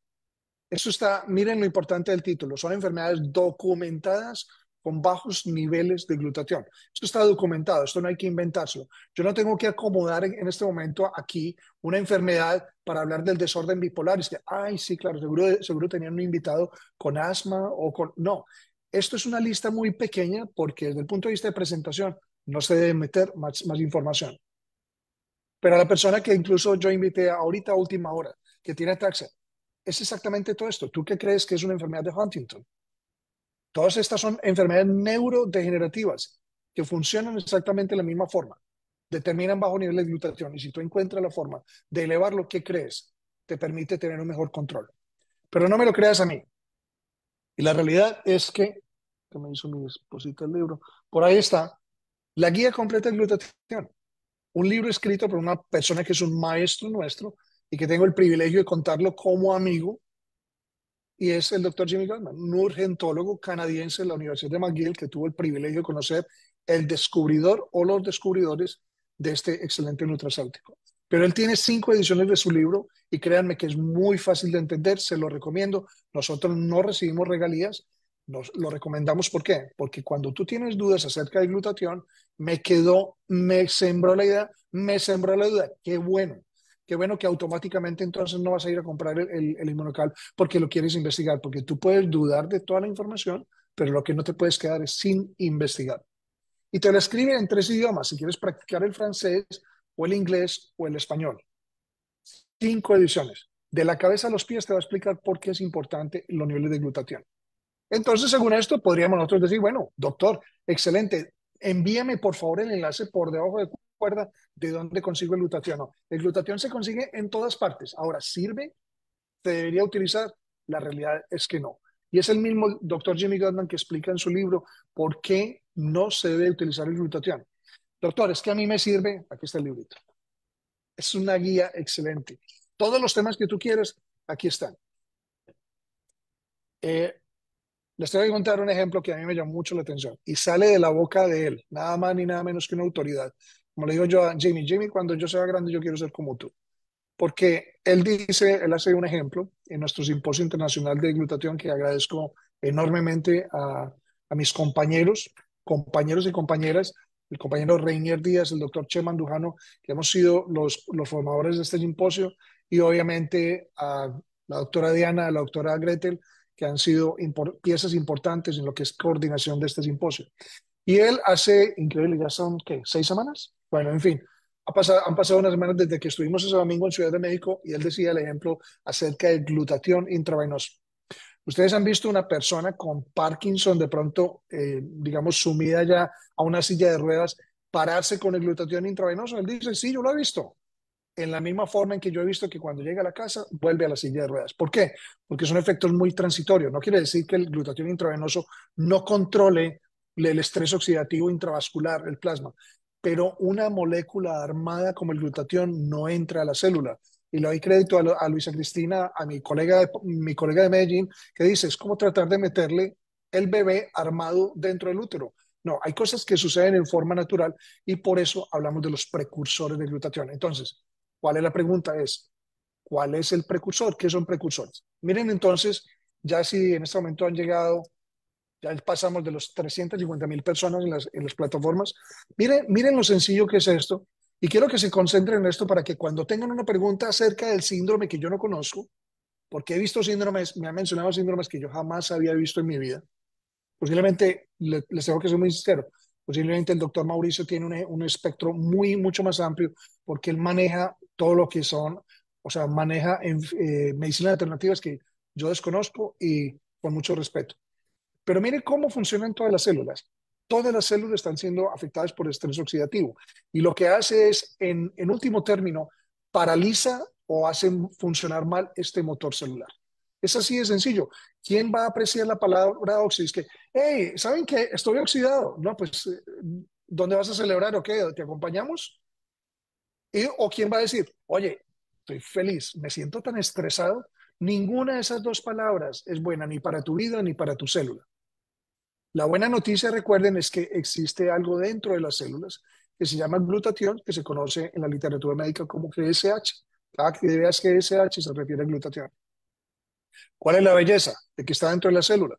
Eso está, miren lo importante del título, son enfermedades documentadas con bajos niveles de glutatión. Esto está documentado, esto no hay que inventárselo. Yo no tengo que acomodar en, este momento aquí una enfermedad para hablar del desorden bipolar. Es que, ay, sí, claro, seguro, seguro tenían un invitado con asma o con... No, esto es una lista muy pequeña porque desde el punto de vista de presentación no se debe meter más, más información. Pero a la persona que incluso yo invité ahorita a última hora, que tiene taxa. Es exactamente todo esto. ¿Tú qué crees que es una enfermedad de Huntington? Todas estas son enfermedades neurodegenerativas que funcionan exactamente de la misma forma. Determinan bajo nivel de glutatión y si tú encuentras la forma de elevar lo que crees, te permite tener un mejor control. Pero no me lo creas a mí. Y la realidad es que, que me hizo mi esposita el libro, por ahí está, la guía completa de glutatión. Un libro escrito por una persona que es un maestro nuestro, y que tengo el privilegio de contarlo como amigo, y es el doctor Jimmy Goldman, un urgentólogo canadiense de la Universidad de McGill que tuvo el privilegio de conocer el descubridor o los descubridores de este excelente nutracéutico. Pero él tiene cinco ediciones de su libro y créanme que es muy fácil de entender, se lo recomiendo. Nosotros no recibimos regalías, nos, lo recomendamos ¿por qué? Porque cuando tú tienes dudas acerca de glutatión, me quedó, me sembró la idea, me sembró la duda, qué bueno qué bueno que automáticamente entonces no vas a ir a comprar el, inmunocal porque lo quieres investigar, porque tú puedes dudar de toda la información, pero lo que no te puedes quedar es sin investigar. Y te lo escribe en tres idiomas, si quieres practicar el francés o el inglés o el español. Cinco ediciones. De la cabeza a los pies te va a explicar por qué es importante los niveles de glutatión. Entonces, según esto, podríamos nosotros decir, bueno, doctor, excelente, envíame por favor el enlace por debajo de cuerda ¿De dónde consigo el glutatión? No, el glutatión se consigue en todas partes. Ahora, ¿sirve? ¿Se debería utilizar? La realidad es que no. Y es el mismo doctor Jimmy Goodman que explica en su libro por qué no se debe utilizar el glutatión. Doctor, es que a mí me sirve, aquí está el librito. Es una guía excelente. Todos los temas que tú quieres, aquí están. Eh, les voy a contar un ejemplo que a mí me llamó mucho la atención y sale de la boca de él, nada más ni nada menos que una autoridad. Como le digo yo a Jamie, Jamie, cuando yo sea grande yo quiero ser como tú. Porque él dice, él hace un ejemplo en nuestro simposio internacional de glutatión que agradezco enormemente a, mis compañeros, compañeros y compañeras, el compañero Reinier Díaz, el doctor Cheman Dujano, que hemos sido los, los formadores de este simposio, y obviamente a la doctora Diana, a la doctora Gretel, que han sido piezas importantes en lo que es coordinación de este simposio. Y él hace, increíble, ya son, ¿qué? ¿Seis semanas? Bueno, en fin, han pasado unas semanas desde que estuvimos ese domingo en Ciudad de México y él decía el ejemplo acerca de glutatión intravenoso. Ustedes han visto una persona con Parkinson de pronto, eh, digamos, sumida ya a una silla de ruedas, pararse con el glutatión intravenoso. Él dice, sí, yo lo he visto. En la misma forma en que yo he visto que cuando llega a la casa vuelve a la silla de ruedas. ¿Por qué? Porque son efectos muy transitorios. No quiere decir que el glutatión intravenoso no controle el estrés oxidativo intravascular, el plasma, pero una molécula armada como el glutatión no entra a la célula. Y le doy crédito a, Luisa Cristina, a mi colega, de, mi colega de Medellín, que dice, es como tratar de meterle el bebé armado dentro del útero. No, hay cosas que suceden en forma natural y por eso hablamos de los precursores de glutatión. Entonces, ¿cuál es la pregunta? Es, ¿cuál es el precursor? ¿Qué son precursores? Miren entonces, ya si en este momento han llegado ya pasamos de los 350 mil personas en las, plataformas. Miren, miren lo sencillo que es esto. Y quiero que se concentren en esto para que cuando tengan una pregunta acerca del síndrome que yo no conozco, porque he visto síndromes, me han mencionado síndromes que yo jamás había visto en mi vida. Posiblemente, les tengo que ser muy sincero, posiblemente el doctor Mauricio tiene un, espectro muy, mucho más amplio porque él maneja todo lo que son, o sea, maneja eh, medicinas alternativas que yo desconozco y con mucho respeto. Pero mire cómo funcionan todas las células. Todas las células están siendo afectadas por estrés oxidativo. Y lo que hace es, en, último término, paraliza o hace funcionar mal este motor celular. Es así de sencillo. ¿Quién va a apreciar la palabra óxido? Es que, ¿saben que estoy oxidado? No, pues, eh, ¿dónde vas a celebrar o qué? ¿Te acompañamos? ¿O quién va a decir, oye, estoy feliz, me siento tan estresado? Ninguna de esas dos palabras es buena ni para tu vida ni para tu célula. La buena noticia, recuerden, es que existe algo dentro de las células que se llama glutatión, que se conoce en la literatura médica como GSH. Cada que veas GSH se refiere a glutatión. ¿Cuál es la belleza de que está dentro de la célula?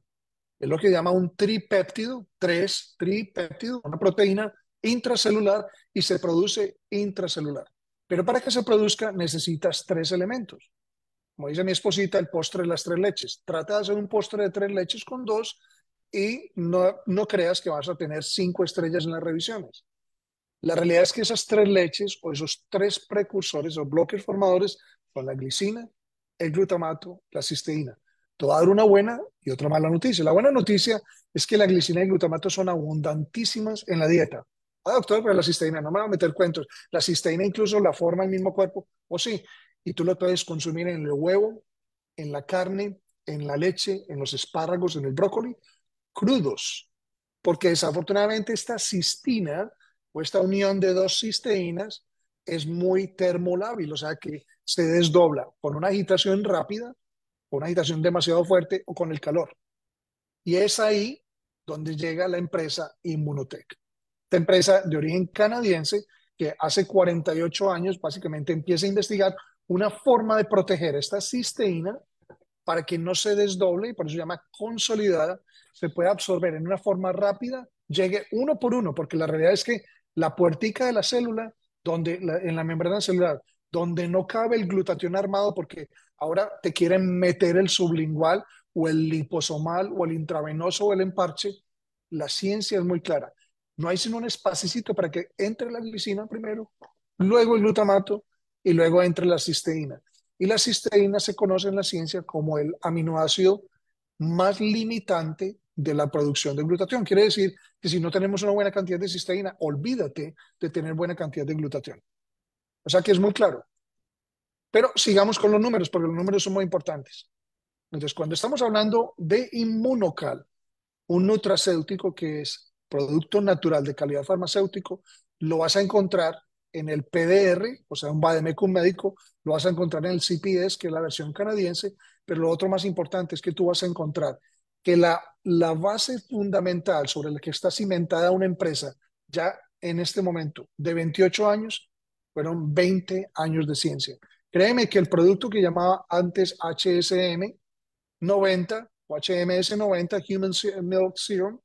Es lo que llama un tripéptido, tres tripéptido, una proteína intracelular y se produce intracelular. Pero para que se produzca necesitas tres elementos. Como dice mi esposita, el postre de las tres leches. Trata de hacer un postre de tres leches con dos y no, no creas que vas a tener cinco estrellas en las revisiones. La realidad es que esas tres leches o esos tres precursores o bloques formadores son la glicina, el glutamato, la cisteína. Te voy a dar una buena y otra mala noticia. La buena noticia es que la glicina y el glutamato son abundantísimas en la dieta. Ah, doctor, pero la cisteína, no me voy a meter cuentos. La cisteína incluso la forma el mismo cuerpo, o sí, y tú lo puedes consumir en el huevo, en la carne, en la leche, en los espárragos, en el brócoli, crudos, porque desafortunadamente esta cistina o esta unión de dos cisteínas es muy termolábil, o sea que se desdobla con una agitación rápida, con una agitación demasiado fuerte o con el calor. Y es ahí donde llega la empresa Immunotech. Esta empresa de origen canadiense que hace 48 años básicamente empieza a investigar una forma de proteger esta cisteína para que no se desdoble y por eso se llama consolidada, se pueda absorber en una forma rápida, llegue uno por uno, porque la realidad es que la puertica de la célula, donde en la membrana celular, donde no cabe el glutatión armado, porque ahora te quieren meter el sublingual o el liposomal o el intravenoso o el emparche, la ciencia es muy clara. No hay sino un espacito para que entre la glicina primero, luego el glutamato y luego entre la cisteína y la cisteína se conoce en la ciencia como el aminoácido más limitante de la producción de glutatión. Quiere decir que si no tenemos una buena cantidad de cisteína, olvídate de tener buena cantidad de glutatión. O sea que es muy claro. Pero sigamos con los números, porque los números son muy importantes. Entonces, cuando estamos hablando de inmunocal, un nutracéutico que es producto natural de calidad farmacéutico, lo vas a encontrar en el PDR, o sea, un Bademecum médico, lo vas a encontrar en el CPS, que es la versión canadiense, pero lo otro más importante es que tú vas a encontrar que la, la base fundamental sobre la que está cimentada una empresa ya en este momento de 28 años fueron 20 años de ciencia. Créeme que el producto que llamaba antes HSM 90 o HMS 90, Human Milk Serum,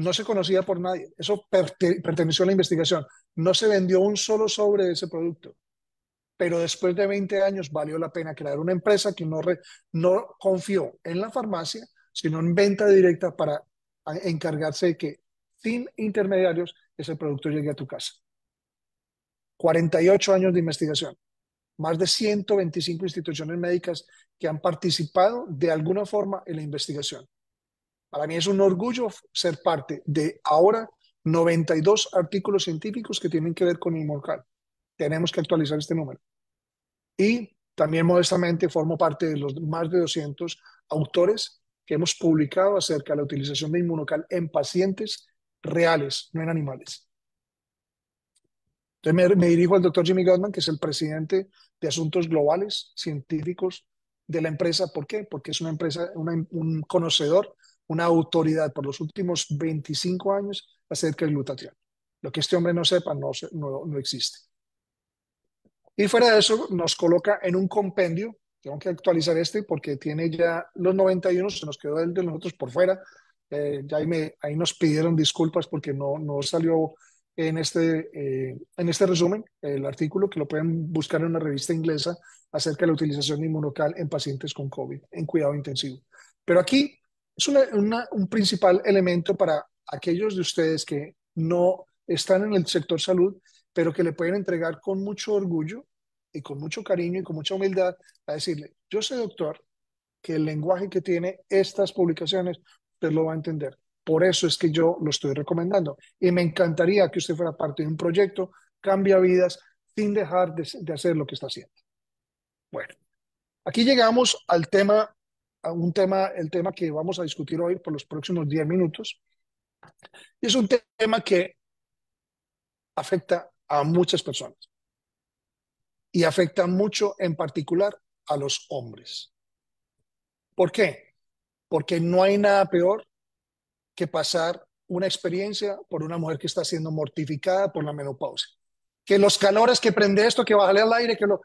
no se conocía por nadie. Eso perteneció a la investigación. No se vendió un solo sobre de ese producto. Pero después de 20 años valió la pena crear una empresa que no, no confió en la farmacia, sino en venta directa para encargarse de que sin intermediarios ese producto llegue a tu casa. 48 años de investigación, más de 125 instituciones médicas que han participado de alguna forma en la investigación. Para mí es un orgullo ser parte de ahora 92 artículos científicos que tienen que ver con inmunocal. Tenemos que actualizar este número. Y también modestamente formo parte de los más de 200 autores que hemos publicado acerca de la utilización de inmunocal en pacientes reales, no en animales. Entonces me, dirijo al doctor Jimmy Goldman, que es el presidente de asuntos globales científicos de la empresa. ¿Por qué? Porque es una empresa, em, un conocedor una autoridad por los últimos 25 años acerca del glutatión. Lo que este hombre no sepa no, no, existe. Y fuera de eso, nos coloca en un compendio. Tengo que actualizar este porque tiene ya los 91, se nos quedó el de nosotros por fuera. Eh, ya ahí, nos pidieron disculpas porque no, no salió en este, eh, en este resumen el artículo que lo pueden buscar en una revista inglesa acerca de la utilización inmunocal en pacientes con COVID en cuidado intensivo. Pero aquí es un principal elemento para aquellos de ustedes que no están en el sector salud, pero que le pueden entregar con mucho orgullo y con mucho cariño y con mucha humildad a decirle, yo sé doctor que el lenguaje que tiene estas publicaciones, usted lo va a entender. Por eso es que yo lo estoy recomendando. Y me encantaría que usted fuera parte de un proyecto, cambia vidas, sin dejar de hacer lo que está haciendo. Bueno, aquí llegamos al tema un tema, el tema que vamos a discutir hoy por los próximos 10 minutos. es un tema que afecta a muchas personas y afecta mucho en particular a los hombres. ¿Por qué? Porque no hay nada peor que pasar una experiencia por una mujer que está siendo mortificada por la menopausia. Que los calores, que prende esto, que bájale al aire, que, lo,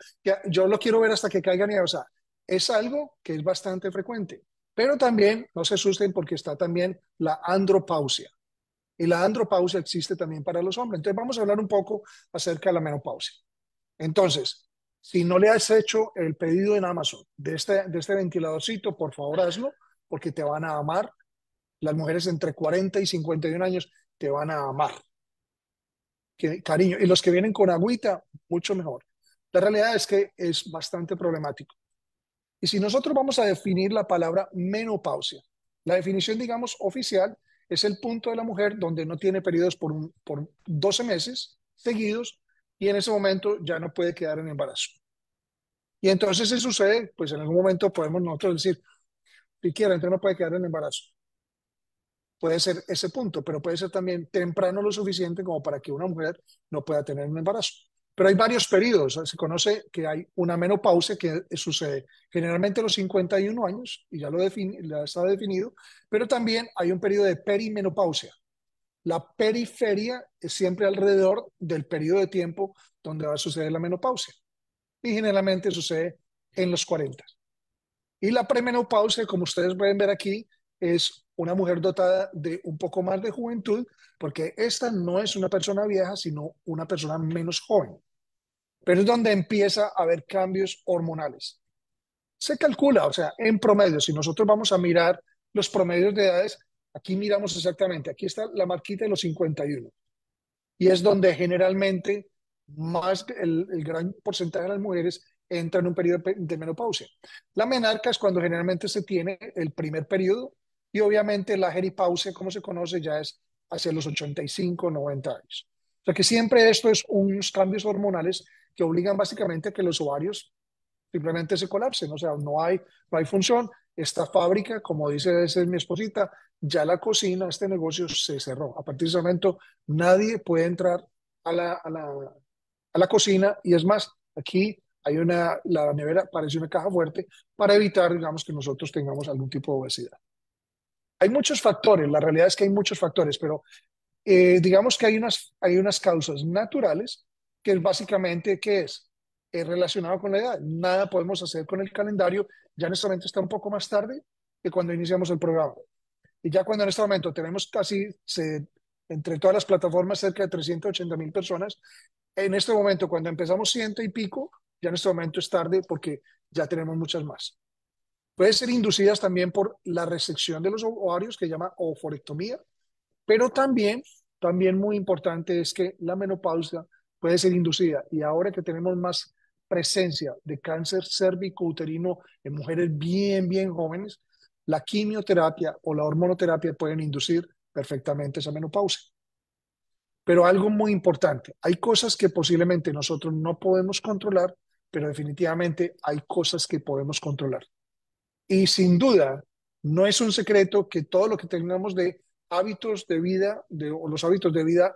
yo lo quiero ver hasta que caiga ya, O sea, es algo que es bastante frecuente. Pero también, no se asusten porque está también la andropausia. Y la andropausia existe también para los hombres. Entonces vamos a hablar un poco acerca de la menopausia. Entonces, si no le has hecho el pedido en Amazon de este, de este ventiladorcito, por favor hazlo porque te van a amar. Las mujeres entre 40 y 51 años te van a amar. cariño. Y los que vienen con agüita, mucho mejor. La realidad es que es bastante problemático. Y si nosotros vamos a definir la palabra menopausia, la definición, digamos, oficial es el punto de la mujer donde no tiene periodos por, un, 12 meses seguidos y en ese momento ya no puede quedar en embarazo. Y entonces si sucede, pues en algún momento podemos nosotros decir, siquiera, entonces no puede quedar en embarazo. Puede ser ese punto, pero puede ser también temprano lo suficiente como para que una mujer no pueda tener un embarazo. Pero hay varios periodos. Se conoce que hay una menopausia que sucede generalmente a los 51 años, y ya lo ya está definido, pero también hay un periodo de perimenopausia. La periferia es siempre alrededor del periodo de tiempo donde va a suceder la menopausia. Y generalmente sucede en los 40. Y la premenopausia, como ustedes pueden ver aquí, es una mujer dotada de un poco más de juventud, porque esta no es una persona vieja, sino una persona menos joven pero es donde empieza a haber cambios hormonales. Se calcula, o sea, en promedio, si nosotros vamos a mirar los promedios de edades, aquí miramos exactamente, aquí está la marquita de los 51, y es donde generalmente más el, gran porcentaje de las mujeres entra en un periodo de menopausia. La menarca es cuando generalmente se tiene el primer periodo y obviamente la geripausia, como se conoce, ya es hacia los 85, 90 años. O sea que siempre esto es unos cambios hormonales que obligan básicamente a que los ovarios simplemente se colapsen, o sea, no hay, no hay función. Esta fábrica, como dice ese, mi esposita, ya la cocina, este negocio se cerró. A partir de ese momento, nadie puede entrar a la, a la, a la cocina y es más, aquí hay una, la nevera parece una caja fuerte para evitar, digamos, que nosotros tengamos algún tipo de obesidad. Hay muchos factores, la realidad es que hay muchos factores, pero eh, digamos que hay unas, hay unas causas naturales que es básicamente, ¿qué es? Es eh, relacionado con la edad. Nada podemos hacer con el calendario. Ya en este momento está un poco más tarde que cuando iniciamos el programa. Y ya cuando en este momento tenemos casi, entre todas las plataformas, cerca de 380 mil personas, en este momento, cuando empezamos ciento y pico, ya en este momento es tarde porque ya tenemos muchas más. Pueden ser inducidas también por la resección de los ovarios, que se llama oforectomía, pero también, también muy importante es que la menopausia puede ser inducida. Y ahora que tenemos más presencia de cáncer cérvico-uterino en mujeres bien, bien jóvenes, la quimioterapia o la hormonoterapia pueden inducir perfectamente esa menopausia. Pero algo muy importante, hay cosas que posiblemente nosotros no podemos controlar, pero definitivamente hay cosas que podemos controlar. Y sin duda, no es un secreto que todo lo que tengamos de hábitos de vida de, o los hábitos de vida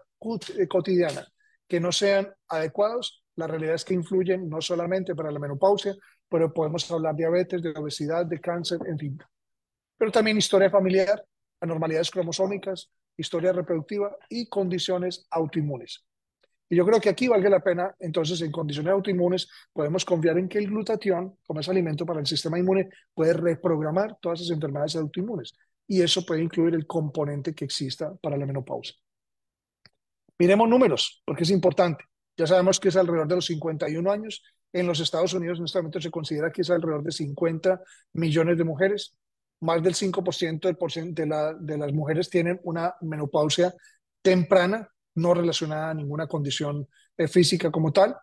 eh, cotidiana que no sean adecuados, la realidad es que influyen no solamente para la menopausia, pero podemos hablar de diabetes, de obesidad, de cáncer, en fin. Pero también historia familiar, anormalidades cromosómicas, historia reproductiva y condiciones autoinmunes. Y yo creo que aquí valga la pena, entonces, en condiciones autoinmunes, podemos confiar en que el glutatión, como es alimento para el sistema inmune, puede reprogramar todas esas enfermedades autoinmunes. Y eso puede incluir el componente que exista para la menopausia. Miremos números, porque es importante. Ya sabemos que es alrededor de los 51 años. En los Estados Unidos en este momento se considera que es alrededor de 50 millones de mujeres. Más del 5% de, de las mujeres tienen una menopausia temprana, no relacionada a ninguna condición eh, física como tal.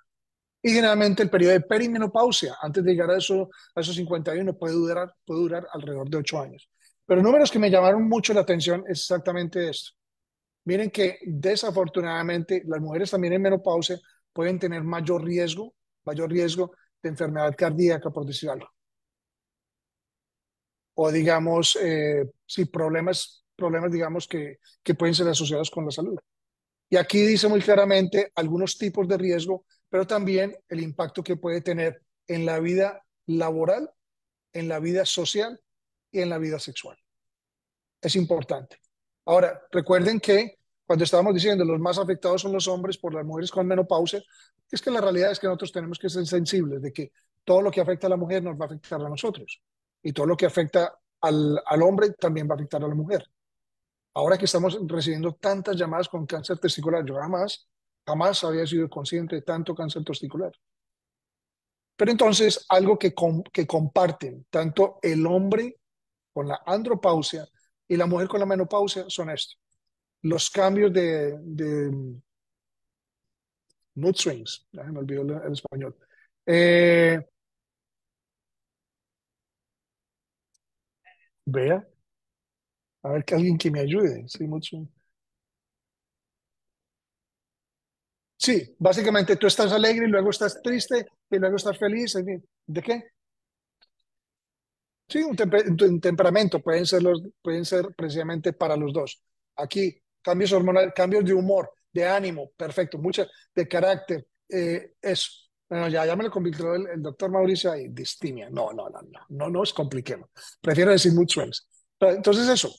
Y generalmente el periodo de perimenopausia, antes de llegar a, a esos 51, puede durar, puede durar alrededor de 8 años. Pero números que me llamaron mucho la atención es exactamente esto. Miren que desafortunadamente las mujeres también en menopausia pueden tener mayor riesgo, mayor riesgo de enfermedad cardíaca, por decir algo. O digamos, eh, sí, problemas, problemas digamos, que, que pueden ser asociados con la salud. Y aquí dice muy claramente algunos tipos de riesgo, pero también el impacto que puede tener en la vida laboral, en la vida social y en la vida sexual. Es importante. Ahora, recuerden que cuando estábamos diciendo los más afectados son los hombres por las mujeres con menopausia, es que la realidad es que nosotros tenemos que ser sensibles de que todo lo que afecta a la mujer nos va a afectar a nosotros y todo lo que afecta al, hombre también va a afectar a la mujer. Ahora que estamos recibiendo tantas llamadas con cáncer testicular, yo jamás, jamás había sido consciente de tanto cáncer testicular. Pero entonces, algo que, que comparten tanto el hombre con la andropausia y la mujer con la menopausia son esto. Los cambios de, mm, mood swings, me olvidó el, español. Eh, vea, a ver que alguien que me ayude. Sí, mood sí, básicamente tú estás alegre y luego estás triste y luego estás feliz. ¿De qué? Sí, un, temperamento, pueden ser, los, pueden ser precisamente para los dos. Aquí, cambios hormonales, cambios de humor, de ánimo, perfecto, muchas, de carácter, eh, eso. Bueno, ya, ya me lo convirtió el, doctor Mauricio ahí, distimia. No, no, no, no, no no, es compliquemos. Prefiero decir mood swings. Entonces, eso,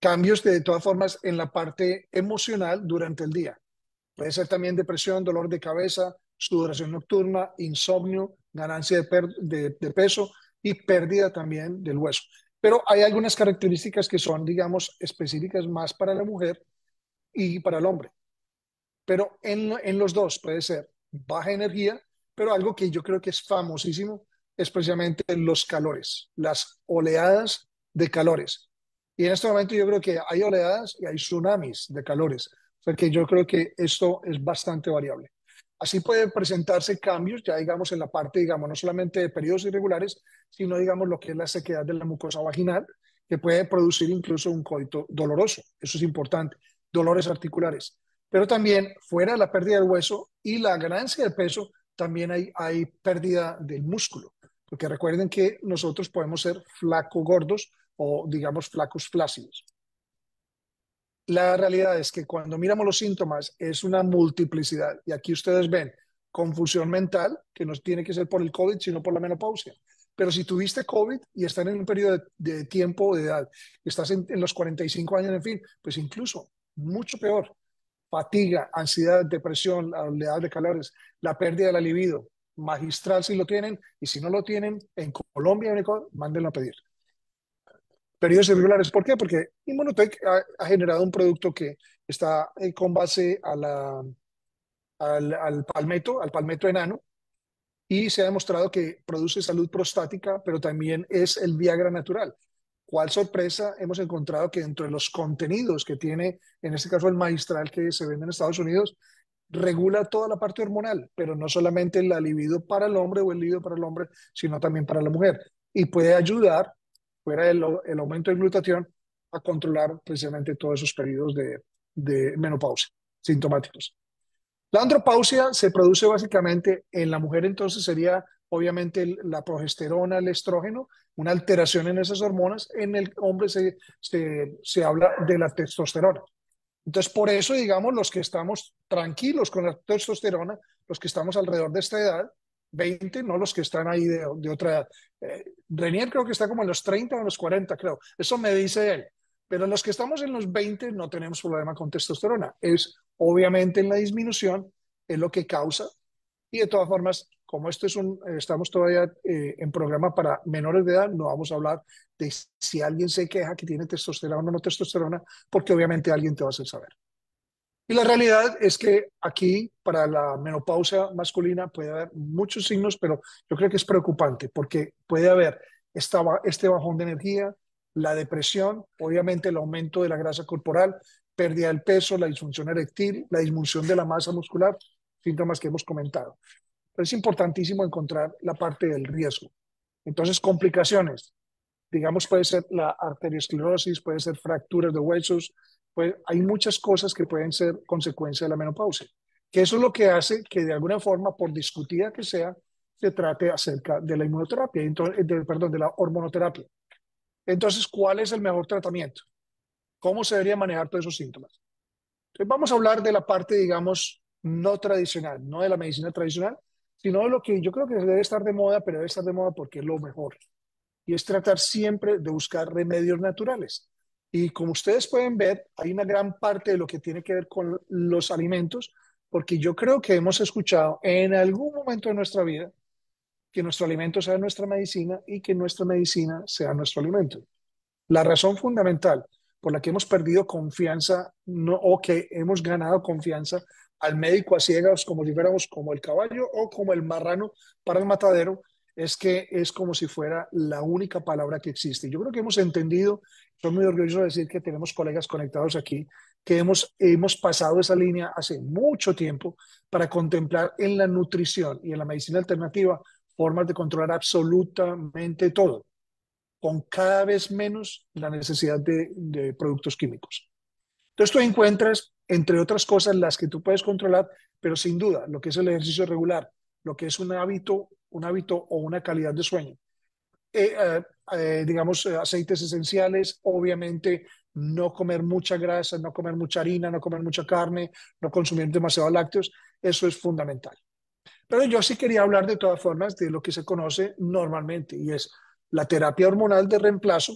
cambios de, de todas formas en la parte emocional durante el día. Puede ser también depresión, dolor de cabeza, sudoración nocturna, insomnio, ganancia de, de, de peso, y pérdida también del hueso. Pero hay algunas características que son, digamos, específicas más para la mujer y para el hombre. Pero en, los dos puede ser baja energía, pero algo que yo creo que es famosísimo especialmente precisamente los calores, las oleadas de calores. Y en este momento yo creo que hay oleadas y hay tsunamis de calores. O sea que yo creo que esto es bastante variable. Así pueden presentarse cambios, ya digamos, en la parte, digamos, no solamente de periodos irregulares, sino, digamos, lo que es la sequedad de la mucosa vaginal, que puede producir incluso un coito doloroso. Eso es importante, dolores articulares. Pero también, fuera de la pérdida del hueso y la ganancia de peso, también hay, hay pérdida del músculo. Porque recuerden que nosotros podemos ser flaco gordos o, digamos, flacos flácidos la realidad es que cuando miramos los síntomas es una multiplicidad. Y aquí ustedes ven confusión mental, que no tiene que ser por el COVID, sino por la menopausia. Pero si tuviste COVID y estás en un periodo de, tiempo o de edad, estás en, los 45 años, en fin, pues incluso mucho peor. Fatiga, ansiedad, depresión, la de calores, la pérdida de la libido, magistral si lo tienen, y si no lo tienen, en Colombia, mándenlo a pedir periodos irregulares. ¿Por qué? Porque Immunotech ha, generado un producto que está eh, con base a la, al, al, palmeto, al palmeto enano, y se ha demostrado que produce salud prostática, pero también es el Viagra natural. ¿Cuál sorpresa? Hemos encontrado que dentro de los contenidos que tiene, en este caso el magistral que se vende en Estados Unidos, regula toda la parte hormonal, pero no solamente la libido para el hombre o el libido para el hombre, sino también para la mujer. Y puede ayudar fuera el, aumento de glutatión, a controlar precisamente todos esos periodos de, menopausia sintomáticos. La andropausia se produce básicamente en la mujer, entonces sería obviamente la progesterona, el estrógeno, una alteración en esas hormonas. En el hombre se, se, se, habla de la testosterona. Entonces, por eso, digamos, los que estamos tranquilos con la testosterona, los que estamos alrededor de esta edad, 20, no los que están ahí de, otra edad. Eh, Renier creo que está como en los 30 o en los 40, creo. Eso me dice él. Pero los que estamos en los 20 no tenemos problema con testosterona. Es obviamente en la disminución, es lo que causa. Y de todas formas, como esto es un, estamos todavía eh, en programa para menores de edad, no vamos a hablar de si alguien se queja que tiene testosterona o no testosterona, porque obviamente alguien te va a hacer saber. Y la realidad es que aquí, para la menopausia masculina, puede haber muchos signos, pero yo creo que es preocupante porque puede haber esta, este bajón de energía, la depresión, obviamente el aumento de la grasa corporal, pérdida del peso, la disfunción eréctil, la disminución de la masa muscular, síntomas que hemos comentado. es importantísimo encontrar la parte del riesgo. Entonces, complicaciones. Digamos, puede ser la arteriosclerosis, puede ser fracturas de huesos, hay muchas cosas que pueden ser consecuencia de la menopausia, que eso es lo que hace que de alguna forma, por discutida que sea, se trate acerca de la inmunoterapia, entonces, eh, perdón, de la hormonoterapia. Entonces, ¿cuál es el mejor tratamiento? ¿Cómo se debería manejar todos esos síntomas? Entonces, vamos a hablar de la parte, digamos, no tradicional, no de la medicina tradicional, sino de lo que yo creo que debe estar de moda, pero debe estar de moda porque es lo mejor. Y es tratar siempre de buscar remedios naturales. Y como ustedes pueden ver, hay una gran parte de lo que tiene que ver con los alimentos, porque yo creo que hemos escuchado en algún momento de nuestra vida que nuestro alimento sea nuestra medicina y que nuestra medicina sea nuestro alimento. La razón fundamental por la que hemos perdido confianza o que hemos ganado confianza al médico a ciegas como si como el caballo o como el marrano para el matadero es que es como si fuera la única palabra que existe. Yo creo que hemos entendido soy muy orgulloso de decir que tenemos colegas conectados aquí que hemos, hemos pasado esa línea hace mucho tiempo para contemplar en la nutrición y en la medicina alternativa formas de controlar absolutamente todo, con cada vez menos la necesidad de, productos químicos. Entonces tú encuentras, entre otras cosas, las que tú puedes controlar, pero sin duda, lo que es el ejercicio regular, lo que es un hábito, un hábito o una calidad de sueño. Eh, eh, eh, digamos, eh, aceites esenciales, obviamente no comer mucha grasa, no comer mucha harina, no comer mucha carne, no consumir demasiado lácteos, eso es fundamental. Pero yo sí quería hablar de todas formas de lo que se conoce normalmente y es la terapia hormonal de reemplazo,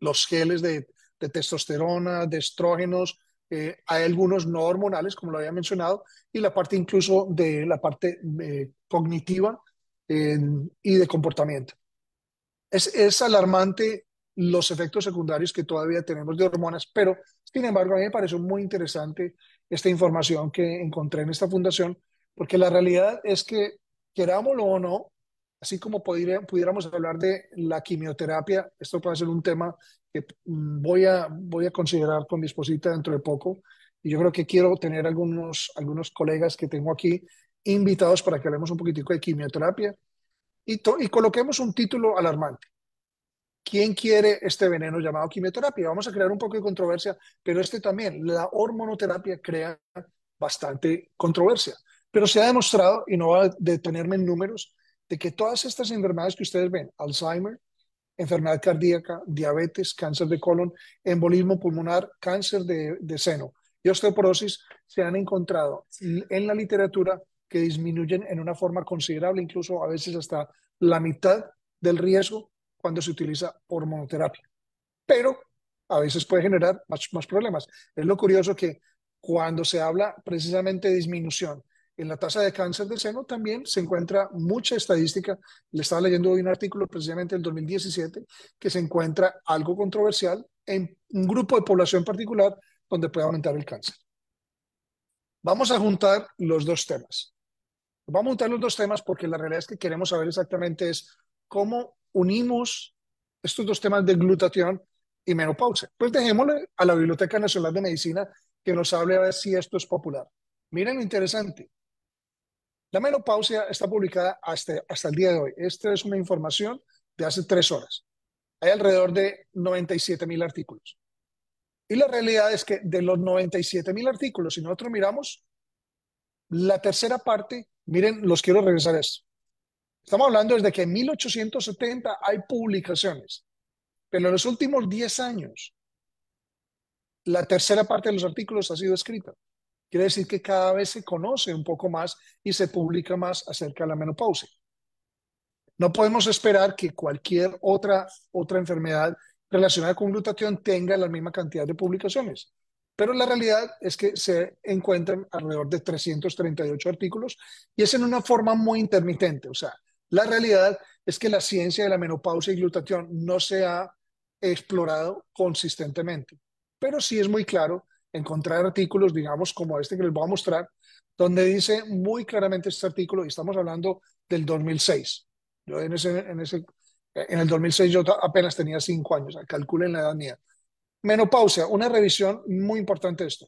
los geles de, de testosterona, de estrógenos, eh, hay algunos no hormonales, como lo había mencionado, y la parte incluso de la parte cognitiva y de comportamiento es, es alarmante los efectos secundarios que todavía tenemos de hormonas, pero sin embargo a mí me pareció muy interesante esta información que encontré en esta fundación, porque la realidad es que, querámoslo o no, así como pudiéramos hablar de la quimioterapia, esto puede ser un tema que mm, voy a, voy a considerar con mi esposita dentro de poco, y yo creo que quiero tener algunos, algunos colegas que tengo aquí invitados para que hablemos un poquitico de quimioterapia y, coloquemos un título alarmante. ¿Quién quiere este veneno llamado quimioterapia? Vamos a crear un poco de controversia, pero este también, la hormonoterapia crea bastante controversia. Pero se ha demostrado, y no va a detenerme en números, de que todas estas enfermedades que ustedes ven, Alzheimer, enfermedad cardíaca, diabetes, cáncer de colon, embolismo pulmonar, cáncer de, de seno y osteoporosis, se han encontrado en la literatura que disminuyen en una forma considerable, incluso a veces hasta la mitad del riesgo cuando se utiliza hormonoterapia, Pero a veces puede generar más, más problemas. Es lo curioso que cuando se habla precisamente de disminución en la tasa de cáncer del seno también se encuentra mucha estadística. Le estaba leyendo hoy un artículo precisamente del 2017 que se encuentra algo controversial en un grupo de población particular donde puede aumentar el cáncer. Vamos a juntar los dos temas. Vamos a montar los dos temas porque la realidad es que queremos saber exactamente es cómo unimos estos dos temas de glutatión y menopausia. Pues dejémosle a la Biblioteca Nacional de Medicina que nos hable a ver si esto es popular. Miren lo interesante. La menopausia está publicada hasta, hasta el día de hoy. Esta es una información de hace tres horas. Hay alrededor de 97.000 mil artículos. Y la realidad es que de los 97.000 mil artículos, si nosotros miramos, la tercera parte, miren, los quiero regresar a esto. Estamos hablando desde que en 1870 hay publicaciones, pero en los últimos 10 años, la tercera parte de los artículos ha sido escrita. Quiere decir que cada vez se conoce un poco más y se publica más acerca de la menopausia. No podemos esperar que cualquier otra, otra enfermedad relacionada con glutatión tenga la misma cantidad de publicaciones. Pero la realidad es que se encuentran alrededor de 338 artículos y es en una forma muy intermitente. O sea, la realidad es que la ciencia de la menopausia y glutatión no se ha explorado consistentemente. Pero sí es muy claro encontrar artículos, digamos, como este que les voy a mostrar, donde dice muy claramente este artículo, y estamos hablando del 2006. Yo en, ese, en, ese, en el 2006 yo apenas tenía cinco años, calculen la edad mía. Menopausia, una revisión muy importante esto,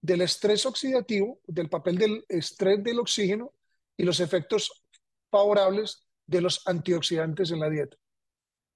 del estrés oxidativo, del papel del estrés del oxígeno y los efectos favorables de los antioxidantes en la dieta.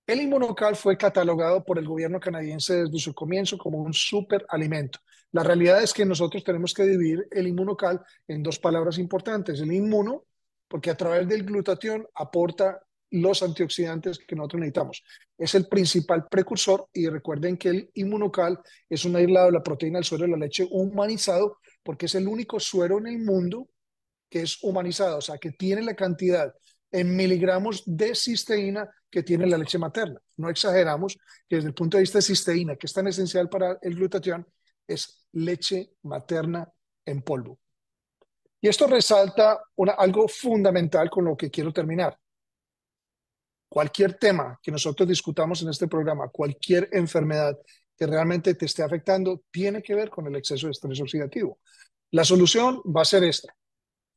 El inmunocal fue catalogado por el gobierno canadiense desde su comienzo como un superalimento. La realidad es que nosotros tenemos que dividir el inmunocal en dos palabras importantes. El inmuno, porque a través del glutatión aporta los antioxidantes que nosotros necesitamos. Es el principal precursor y recuerden que el inmunocal es un aislado de la proteína del suero de la leche humanizado porque es el único suero en el mundo que es humanizado, o sea, que tiene la cantidad en miligramos de cisteína que tiene la leche materna. No exageramos que desde el punto de vista de cisteína, que es tan esencial para el glutatión, es leche materna en polvo. Y esto resalta algo fundamental con lo que quiero terminar cualquier tema que nosotros discutamos en este programa, cualquier enfermedad que realmente te esté afectando, tiene que ver con el exceso de estrés oxidativo. La solución va a ser esta.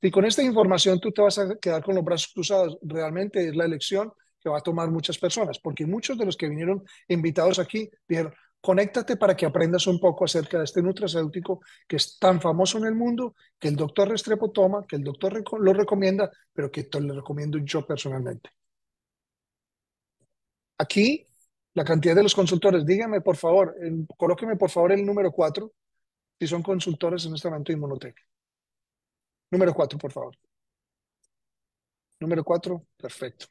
Y con esta información tú te vas a quedar con los brazos cruzados, realmente es la elección que va a tomar muchas personas, porque muchos de los que vinieron invitados aquí dijeron, conéctate para que aprendas un poco acerca de este nutracéutico que es tan famoso en el mundo, que el doctor Restrepo toma, que el doctor lo recomienda, pero que le lo recomiendo yo personalmente. Aquí, la cantidad de los consultores, díganme, por favor, colóquenme, por favor el número 4, si son consultores en este momento de Inmunotech. Número 4, por favor. Número 4, perfecto.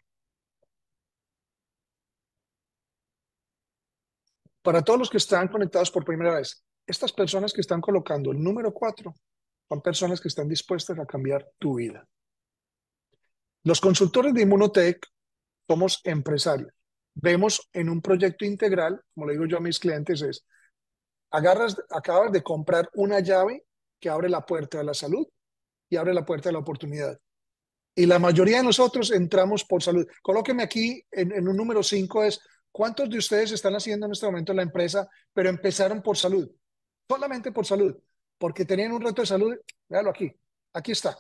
Para todos los que están conectados por primera vez, estas personas que están colocando el número 4 son personas que están dispuestas a cambiar tu vida. Los consultores de Inmunotech somos empresarios vemos en un proyecto integral, como le digo yo a mis clientes, es, agarras, acabas de comprar una llave que abre la puerta de la salud y abre la puerta de la oportunidad. Y la mayoría de nosotros entramos por salud. Colóqueme aquí en, un número 5 es, ¿cuántos de ustedes están haciendo en este momento la empresa, pero empezaron por salud? Solamente por salud, porque tenían un reto de salud. Véalo aquí, aquí está.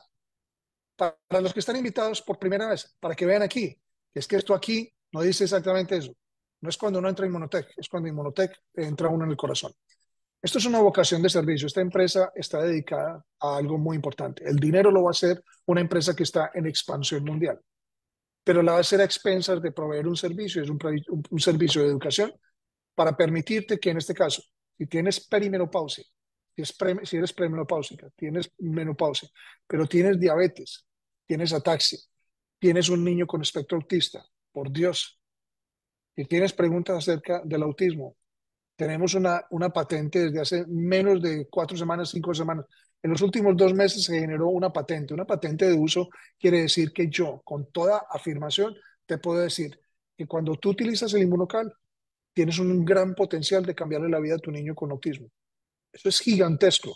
Para los que están invitados por primera vez, para que vean aquí, es que esto aquí no dice exactamente eso. No es cuando uno entra en Monotech, es cuando en Monotech entra uno en el corazón. Esto es una vocación de servicio. Esta empresa está dedicada a algo muy importante. El dinero lo va a hacer una empresa que está en expansión mundial, pero la va a hacer a expensas de proveer un servicio. Es un, un, servicio de educación para permitirte que en este caso, si tienes perimenopausia, si, si eres premenopáusica, tienes menopausia, pero tienes diabetes, tienes ataxia, tienes un niño con espectro autista, por Dios. Y tienes preguntas acerca del autismo. Tenemos una, una patente desde hace menos de cuatro semanas, cinco semanas. En los últimos dos meses se generó una patente. Una patente de uso quiere decir que yo, con toda afirmación, te puedo decir que cuando tú utilizas el inmunocal, tienes un gran potencial de cambiarle la vida a tu niño con autismo. Eso es gigantesco.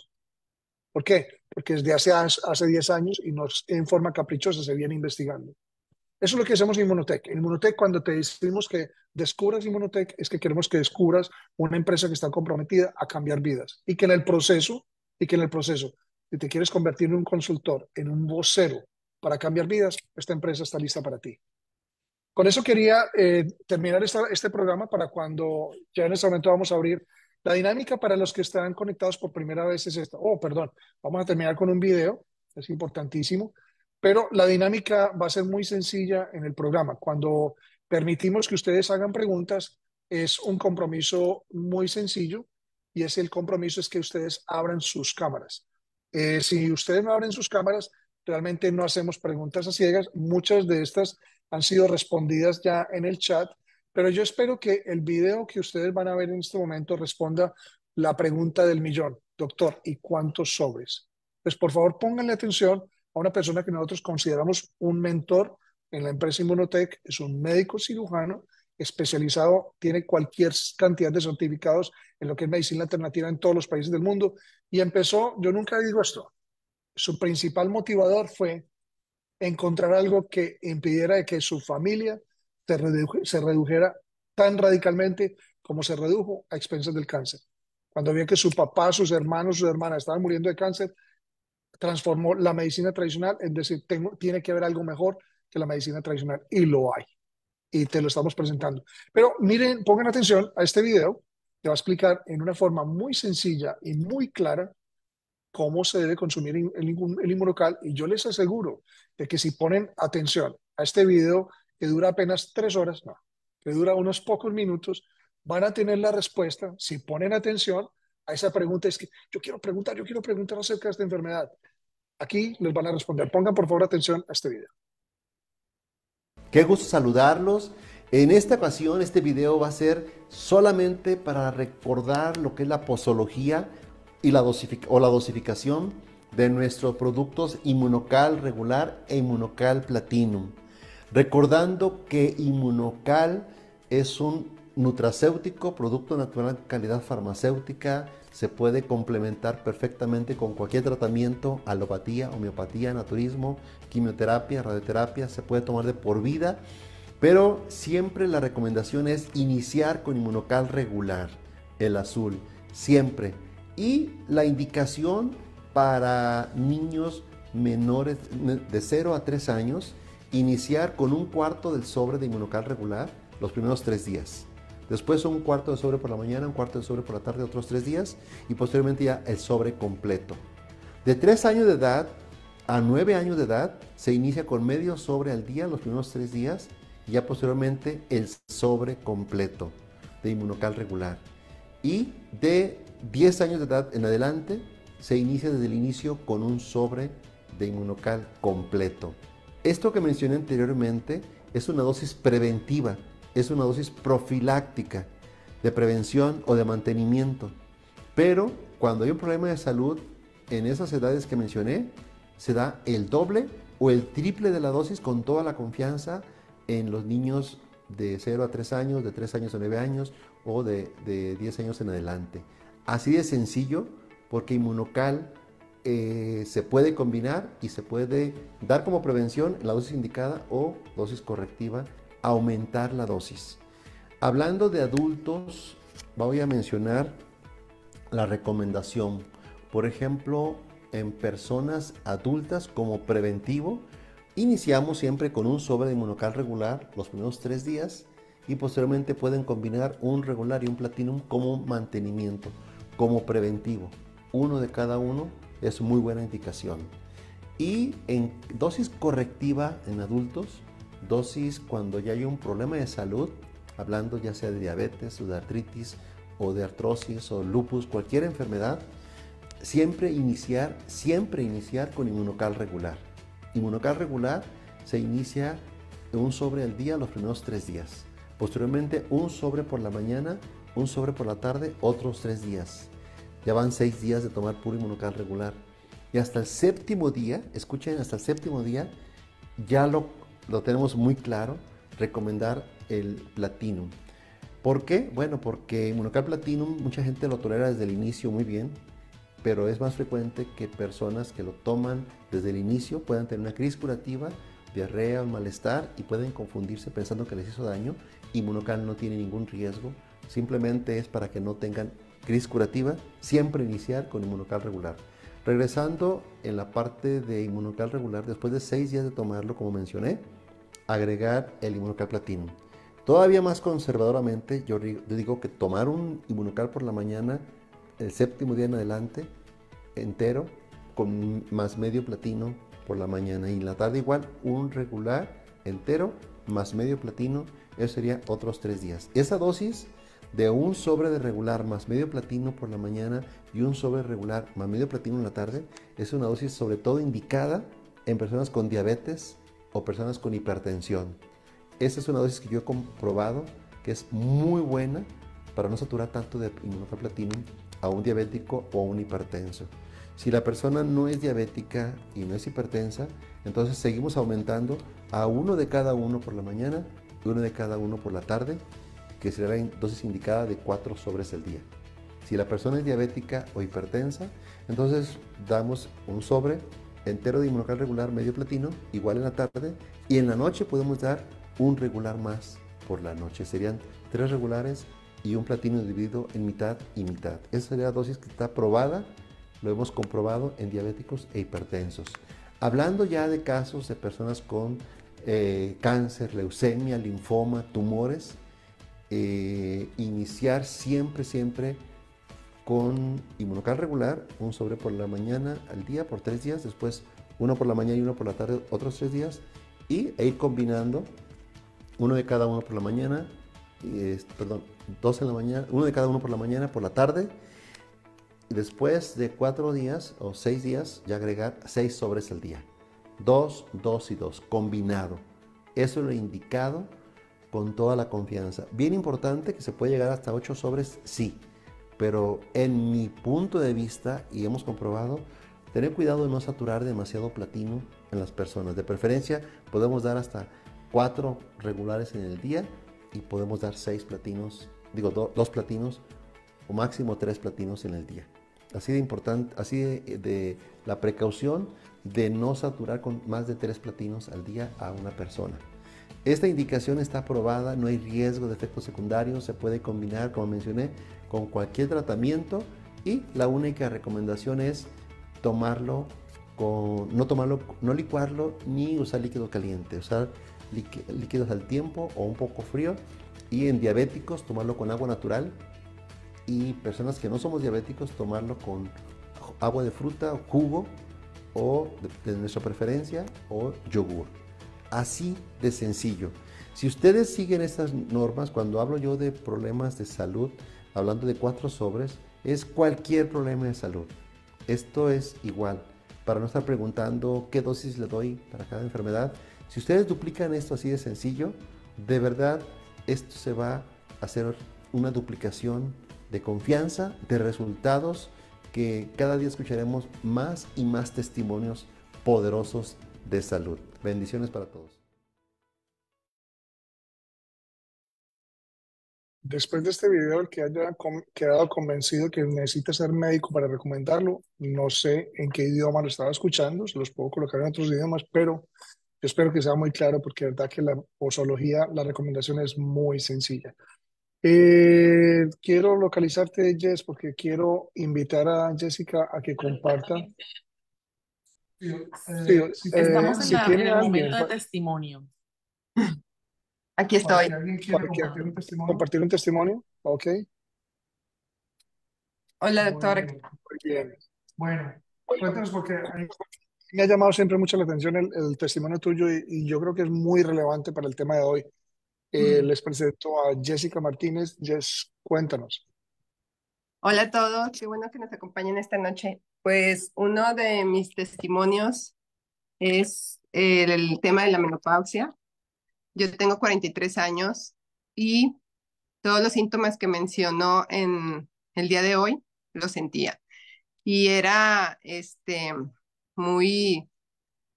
¿Por qué? Porque desde hace, hace años y en forma caprichosa se viene investigando. Eso es lo que hacemos en Inmunotech. En Inmunotech, cuando te decimos que descubras Inmunotech, es que queremos que descubras una empresa que está comprometida a cambiar vidas y que en el proceso, y que en el proceso, si te quieres convertir en un consultor, en un vocero para cambiar vidas, esta empresa está lista para ti. Con eso quería eh, terminar este programa para cuando ya en este momento vamos a abrir la dinámica para los que están conectados por primera vez es esta. Oh, perdón, vamos a terminar con un video, es importantísimo. Pero la dinámica va a ser muy sencilla en el programa. Cuando permitimos que ustedes hagan preguntas, es un compromiso muy sencillo y es el compromiso es que ustedes abran sus cámaras. Eh, si ustedes no abren sus cámaras, realmente no hacemos preguntas a ciegas. Muchas de estas han sido respondidas ya en el chat, pero yo espero que el video que ustedes van a ver en este momento responda la pregunta del millón. Doctor, ¿y cuántos sobres? Pues por favor pónganle atención a una persona que nosotros consideramos un mentor en la empresa Inmunotech, es un médico cirujano especializado, tiene cualquier cantidad de certificados en lo que es medicina alternativa en todos los países del mundo. Y empezó, yo nunca digo esto, su principal motivador fue encontrar algo que impidiera que su familia se, se redujera tan radicalmente como se redujo a expensas del cáncer. Cuando vio que su papá, sus hermanos, sus hermanas estaban muriendo de cáncer, transformó la medicina tradicional en decir, tengo, tiene que haber algo mejor que la medicina tradicional y lo hay. Y te lo estamos presentando. Pero miren, pongan atención a este video. Te va a explicar en una forma muy sencilla y muy clara cómo se debe consumir el, inmunocal. Y yo les aseguro de que si ponen atención a este video, que dura apenas tres horas, no, que dura unos pocos minutos, van a tener la respuesta, si ponen atención, a esa pregunta es que yo quiero preguntar, yo quiero preguntar acerca de esta enfermedad. Aquí les van a responder. Pongan por favor atención a este video. Qué gusto saludarlos. En esta ocasión este video va a ser solamente para recordar lo que es la posología y la o la dosificación de nuestros productos Inmunocal regular e Inmunocal Platinum. Recordando que Inmunocal es un nutracéutico, producto natural calidad farmacéutica, se puede complementar perfectamente con cualquier tratamiento, alopatía, homeopatía, naturismo, quimioterapia, radioterapia, se puede tomar de por vida, pero siempre la recomendación es iniciar con inmunocal regular, el azul, siempre. Y la indicación para niños menores de 0 a 3 años, iniciar con un cuarto del sobre de inmunocal regular los primeros tres días. Después un cuarto de sobre por la mañana, un cuarto de sobre por la tarde, otros tres días y posteriormente ya el sobre completo. De tres años de edad a nueve años de edad se inicia con medio sobre al día los primeros tres días y ya posteriormente el sobre completo de inmunocal regular. Y de 10 años de edad en adelante se inicia desde el inicio con un sobre de inmunocal completo. Esto que mencioné anteriormente es una dosis preventiva es una dosis profiláctica, de prevención o de mantenimiento. Pero cuando hay un problema de salud en esas edades que mencioné, se da el doble o el triple de la dosis con toda la confianza en los niños de 0 a 3 años, de 3 años a 9 años o de, 10 años en adelante. Así de sencillo, porque Inmunocal eh, se puede combinar y se puede dar como prevención la dosis indicada o dosis correctiva aumentar la dosis. Hablando de adultos, voy a mencionar la recomendación. Por ejemplo, en personas adultas como preventivo, iniciamos siempre con un sobre de inmunocal regular los primeros tres días y posteriormente pueden combinar un regular y un platinum como mantenimiento, como preventivo. Uno de cada uno es muy buena indicación. Y en dosis correctiva en adultos, dosis cuando ya hay un problema de salud, hablando ya sea de diabetes o de artritis o de artrosis o lupus, cualquier enfermedad, siempre iniciar, siempre iniciar con inmunocal regular. Inmunocal regular se inicia de un sobre al día los primeros tres días. Posteriormente un sobre por la mañana, un sobre por la tarde, otros tres días. Ya van seis días de tomar puro inmunocal regular. Y hasta el séptimo día, escuchen, hasta el séptimo día, ya lo lo tenemos muy claro, recomendar el Platinum. ¿Por qué? Bueno, porque inmunocal Platinum mucha gente lo tolera desde el inicio muy bien, pero es más frecuente que personas que lo toman desde el inicio puedan tener una crisis curativa, diarrea o malestar y pueden confundirse pensando que les hizo daño y no tiene ningún riesgo, simplemente es para que no tengan crisis curativa, siempre iniciar con Inmunocal regular. Regresando en la parte de Inmunocal regular, después de seis días de tomarlo, como mencioné, agregar el platino, Todavía más conservadoramente, yo digo que tomar un inmunocal por la mañana, el séptimo día en adelante, entero, con más medio platino por la mañana y en la tarde igual, un regular entero más medio platino, eso sería otros tres días. Esa dosis de un sobre de regular más medio platino por la mañana y un sobre regular más medio platino en la tarde es una dosis sobre todo indicada en personas con diabetes, o personas con hipertensión. Esa es una dosis que yo he comprobado que es muy buena para no saturar tanto de inmunoflor a un diabético o a un hipertenso. Si la persona no es diabética y no es hipertensa, entonces seguimos aumentando a uno de cada uno por la mañana y uno de cada uno por la tarde, que será la dosis indicada de cuatro sobres al día. Si la persona es diabética o hipertensa, entonces damos un sobre entero de inmunocal regular medio platino, igual en la tarde, y en la noche podemos dar un regular más por la noche. Serían tres regulares y un platino dividido en mitad y mitad. Esa sería la dosis que está probada, lo hemos comprobado en diabéticos e hipertensos. Hablando ya de casos de personas con eh, cáncer, leucemia, linfoma, tumores, eh, iniciar siempre, siempre con inmunocal regular, un sobre por la mañana al día por tres días, después uno por la mañana y uno por la tarde otros tres días, y, ir combinando uno de cada uno por la mañana, y, perdón, dos en la mañana, uno de cada uno por la mañana, por la tarde, y después de cuatro días o seis días ya agregar seis sobres al día, dos, dos y dos, combinado. Eso lo he indicado con toda la confianza. Bien importante que se puede llegar hasta ocho sobres, sí pero en mi punto de vista, y hemos comprobado, tener cuidado de no saturar demasiado platino en las personas. De preferencia, podemos dar hasta cuatro regulares en el día y podemos dar seis platinos, digo, dos platinos o máximo tres platinos en el día. Así de importante, así de la precaución de no saturar con más de tres platinos al día a una persona. Esta indicación está aprobada, no hay riesgo de efectos secundarios, se puede combinar, como mencioné, con cualquier tratamiento y la única recomendación es tomarlo con, no tomarlo, no licuarlo ni usar líquido caliente, usar líquidos al tiempo o un poco frío y en diabéticos tomarlo con agua natural y personas que no somos diabéticos tomarlo con agua de fruta o jugo o de, de nuestra preferencia o yogur. Así de sencillo. Si ustedes siguen estas normas, cuando hablo yo de problemas de salud, hablando de cuatro sobres, es cualquier problema de salud. Esto es igual. Para no estar preguntando qué dosis le doy para cada enfermedad, si ustedes duplican esto así de sencillo, de verdad esto se va a hacer una duplicación de confianza, de resultados, que cada día escucharemos más y más testimonios poderosos de salud. Bendiciones para todos. Después de este video, el que haya quedado convencido que necesita ser médico para recomendarlo, no sé en qué idioma lo estaba escuchando, se los puedo colocar en otros idiomas, pero espero que sea muy claro porque la verdad que la posología, la recomendación es muy sencilla. Eh, quiero localizarte, Jess, porque quiero invitar a Jessica a que comparta estamos en el momento de testimonio. (clears throat) Aquí estoy. compartir, un testimonio? Ok. Hola, doctor Bueno, cuéntanos porque me ha llamado siempre mucho la atención el, testimonio tuyo y, yo creo que es muy relevante para el tema de hoy. Eh, les presento a Jessica Martínez. Jess, cuéntanos. Hola a todos, qué bueno que nos acompañen esta noche. Pues uno de mis testimonios es el, tema de la menopausia. Yo tengo 43 años y todos los síntomas que mencionó en el día de hoy los sentía. Y era este, muy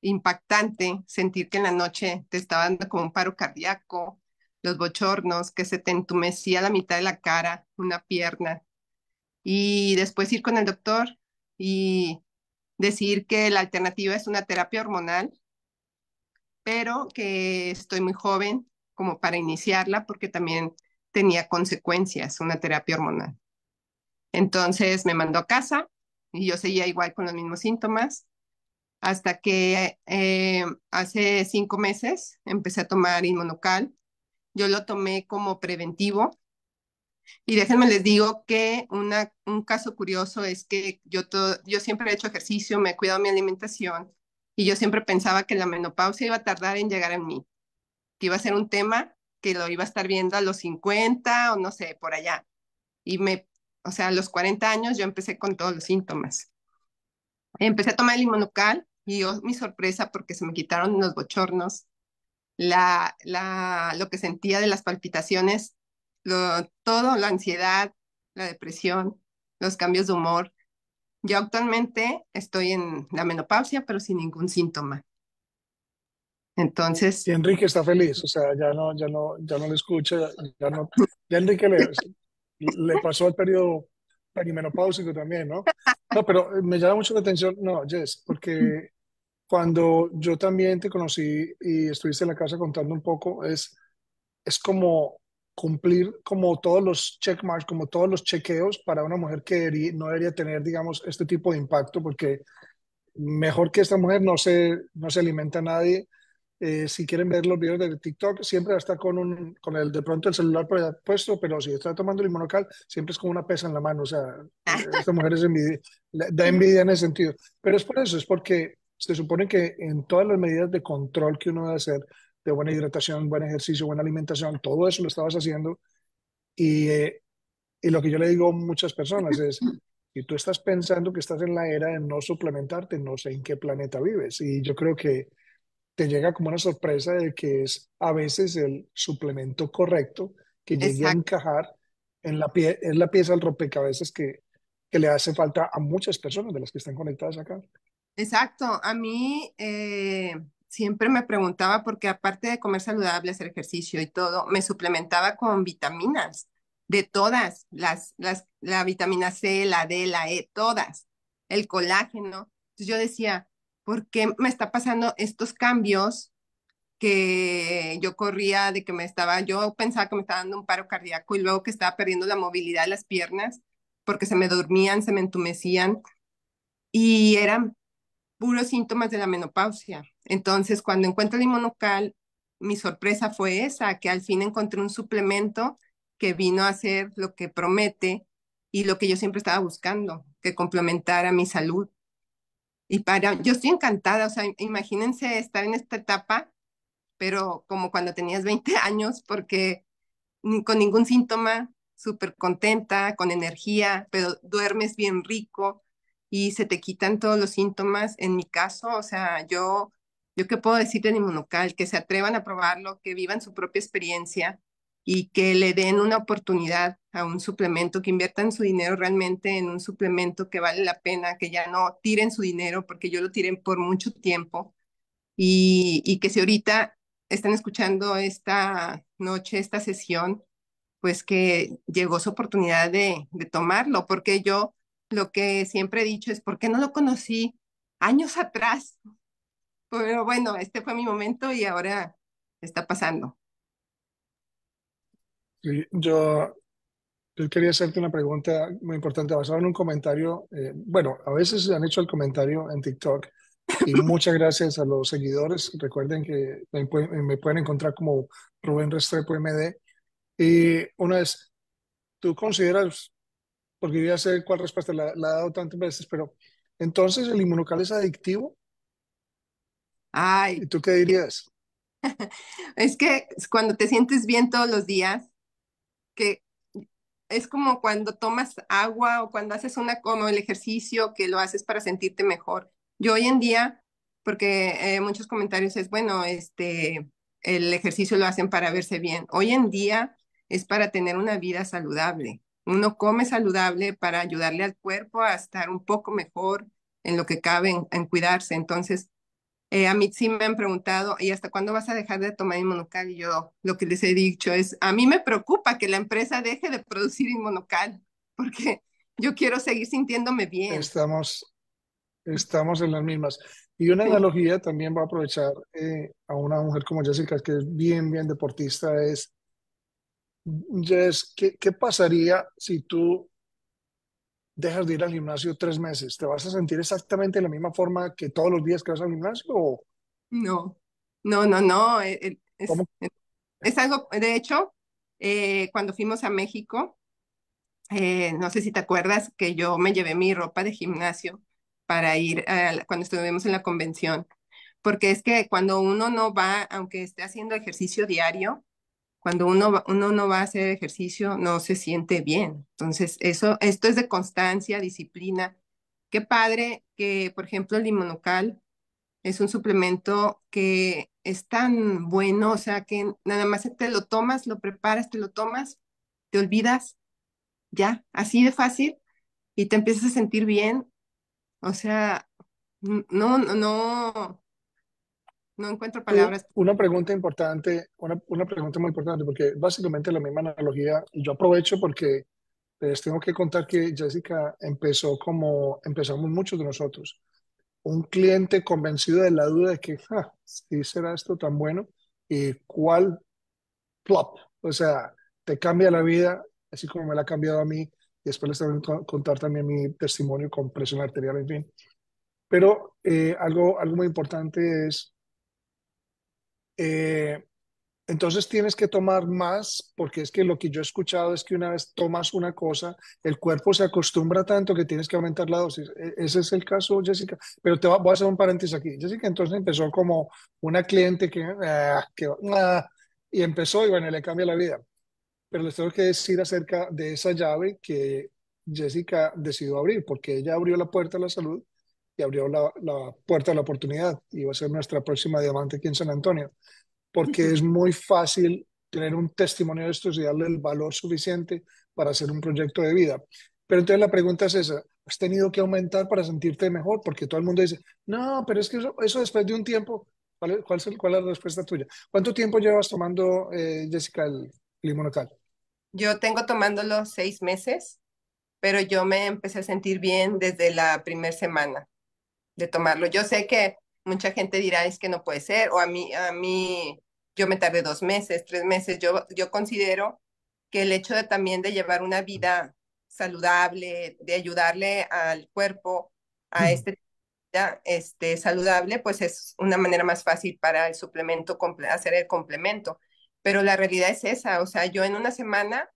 impactante sentir que en la noche te estaba dando como un paro cardíaco, los bochornos, que se te entumecía la mitad de la cara, una pierna. Y después ir con el doctor y decir que la alternativa es una terapia hormonal, pero que estoy muy joven como para iniciarla porque también tenía consecuencias una terapia hormonal. Entonces me mandó a casa y yo seguía igual con los mismos síntomas hasta que eh, hace cinco meses empecé a tomar inmunocal. Yo lo tomé como preventivo y déjenme les digo que una, un caso curioso es que yo, yo siempre he hecho ejercicio, me he cuidado mi alimentación y yo siempre pensaba que la menopausia iba a tardar en llegar a mí, que iba a ser un tema que lo iba a estar viendo a los 50 o no sé, por allá. Y me, o sea, a los 40 años yo empecé con todos los síntomas. Empecé a tomar el inmunocal y yo, oh, mi sorpresa, porque se me quitaron los bochornos, la, la, lo que sentía de las palpitaciones todo, la ansiedad, la depresión, los cambios de humor. Yo actualmente estoy en la menopausia, pero sin ningún síntoma. Entonces. Y Enrique está feliz, o sea, ya no, ya no, ya no le escucha, ya, no, ya Enrique le, le pasó el periodo perimenopáusico también, ¿no? No, pero me llama mucho la atención, no, Jess, porque cuando yo también te conocí y estuviste en la casa contando un poco, es, es como cumplir como todos los marks, como todos los chequeos para una mujer que no debería tener, digamos, este tipo de impacto, porque mejor que esta mujer no se, no se alimenta a nadie. Eh, si quieren ver los videos de TikTok, siempre va a estar con, un, con el, de pronto el celular puesto, pero si está tomando limonocal, siempre es como una pesa en la mano. O sea, (laughs) esta mujer da envidia en ese sentido. Pero es por eso, es porque se supone que en todas las medidas de control que uno debe hacer, buena hidratación, buen ejercicio, buena alimentación, todo eso lo estabas haciendo. Y, eh, y lo que yo le digo a muchas personas es, (laughs) si tú estás pensando que estás en la era de no suplementarte, no sé en qué planeta vives. Y yo creo que te llega como una sorpresa de que es a veces el suplemento correcto que llegue a encajar en la, pie en la pieza del rompecabezas que, que le hace falta a muchas personas de las que están conectadas acá. Exacto, a mí eh, siempre me preguntaba porque aparte de comer saludable, hacer ejercicio y todo, me suplementaba con vitaminas de todas, las, las, la vitamina C, la D, la E, todas, el colágeno. Entonces yo decía, ¿por qué me está pasando estos cambios que yo corría, de que me estaba, yo pensaba que me estaba dando un paro cardíaco y luego que estaba perdiendo la movilidad de las piernas porque se me dormían, se me entumecían y eran puros síntomas de la menopausia. Entonces, cuando encuentro el inmunocal, mi sorpresa fue esa, que al fin encontré un suplemento que vino a hacer lo que promete y lo que yo siempre estaba buscando, que complementara mi salud. Y para, yo estoy encantada, o sea, imagínense estar en esta etapa, pero como cuando tenías 20 (laughs) años, porque con ningún síntoma, súper contenta, con energía, pero duermes bien rico, y se te quitan todos los síntomas. En mi caso, o sea, yo, yo qué puedo decir de Inmunocal, que se atrevan a probarlo, que vivan su propia experiencia y que le den una oportunidad a un suplemento, que inviertan su dinero realmente en un suplemento que vale la pena, que ya no tiren su dinero, porque yo lo tiré por mucho tiempo, y, que si ahorita están escuchando esta noche, esta sesión, pues que llegó su oportunidad de tomarlo, porque yo lo que siempre he dicho es, ¿por qué no lo conocí años atrás? Pero bueno, este fue mi momento y ahora está pasando. Sí, yo, yo quería hacerte una pregunta muy importante basada en un comentario. Eh, bueno, a veces han hecho el comentario en TikTok y (laughs) muchas gracias a los seguidores. Recuerden que me pueden encontrar como Rubén Restrepo MD. Y una es ¿tú consideras porque ya sé cuál respuesta la, la he dado tantas veces, pero entonces el inmunocal es adictivo. Ay. ¿Y tú qué dirías? (laughs) Es que cuando te sientes bien todos los días, que es como cuando tomas agua o cuando haces una como el ejercicio que lo haces para sentirte mejor. Yo hoy en día, porque eh, muchos comentarios es bueno, este el ejercicio lo hacen para verse bien. Hoy en día es para tener una vida saludable. Uno come saludable para ayudarle al cuerpo a estar un poco mejor en lo que cabe, en, cuidarse. Entonces, eh, a mí sí me han preguntado, ¿y hasta cuándo vas a dejar de tomar inmunocal? Y yo lo que les he dicho es, a mí me preocupa que la empresa deje de producir inmunocal, (laughs) porque yo quiero seguir sintiéndome bien. Estamos, estamos en las mismas. Y una analogía también va a aprovechar eh, a una mujer como Jessica, que es bien, bien deportista, es Jess, ¿qué, ¿qué pasaría si tú dejas de ir al gimnasio tres meses? ¿Te vas a sentir exactamente de la misma forma que todos los días que vas al gimnasio? No, no, no, no. Eh, eh, es, eh, es, algo, de hecho, cuando fuimos a México, no sé si te acuerdas que yo me llevé mi ropa de gimnasio para ir cuando estuvimos en la convención, porque es que cuando uno no va, aunque esté haciendo ejercicio diario, cuando uno, uno no va a hacer ejercicio, no se siente bien. Entonces, eso, esto es de constancia, disciplina. Qué padre que, por ejemplo, el limonocal es un suplemento que es tan bueno, o sea, que nada más te lo tomas, lo preparas, te lo tomas, te olvidas, ya, así de fácil, y te empiezas a sentir bien. O sea, no, no, no, no encuentro palabras. Una pregunta importante, una, una, pregunta muy importante, porque básicamente la misma analogía, y yo aprovecho porque les tengo que contar que Jessica empezó como empezamos muchos de nosotros, un cliente convencido de la duda de que, ah, ¿sí será esto tan bueno? ¿Y cuál plop? O sea, te cambia la vida, así como me la ha cambiado a mí, y después les tengo que contar también mi testimonio con presión arterial, en fin. Pero eh, algo, algo muy importante es eh, entonces tienes que tomar más, porque es que lo que yo he escuchado es que una vez tomas una cosa, el cuerpo se acostumbra tanto que tienes que aumentar la dosis. E-, ese es el caso, Jessica. Pero te voy a hacer un paréntesis aquí. Jessica entonces empezó como una cliente que, ah, ah, y empezó y bueno, le cambia la vida. Pero les tengo que decir acerca de esa llave que Jessica decidió abrir, porque ella abrió la puerta a la salud y abrió la, puerta a la oportunidad y va a ser nuestra próxima diamante aquí en San Antonio, porque es muy fácil tener un testimonio de estos y darle el valor suficiente para hacer un proyecto de vida. Pero entonces la pregunta es esa, ¿has tenido que aumentar para sentirte mejor? Porque todo el mundo dice, no, pero es que eso, después de un tiempo, ¿cuál, es la respuesta tuya? ¿Cuánto tiempo llevas tomando, eh, Jessica, el, limonocal? Yo tengo tomándolo seis meses, pero yo me empecé a sentir bien desde la primera semana de tomarlo. Yo sé que mucha gente dirá, es que no puede ser, o a mí, a mí, yo me tardé dos meses, tres meses. Yo, yo considero que el hecho de, también de llevar una vida saludable, de ayudarle al cuerpo a este este saludable, pues es una manera más fácil para el suplemento hacer el complemento. Pero la realidad es esa, o sea, yo en una semana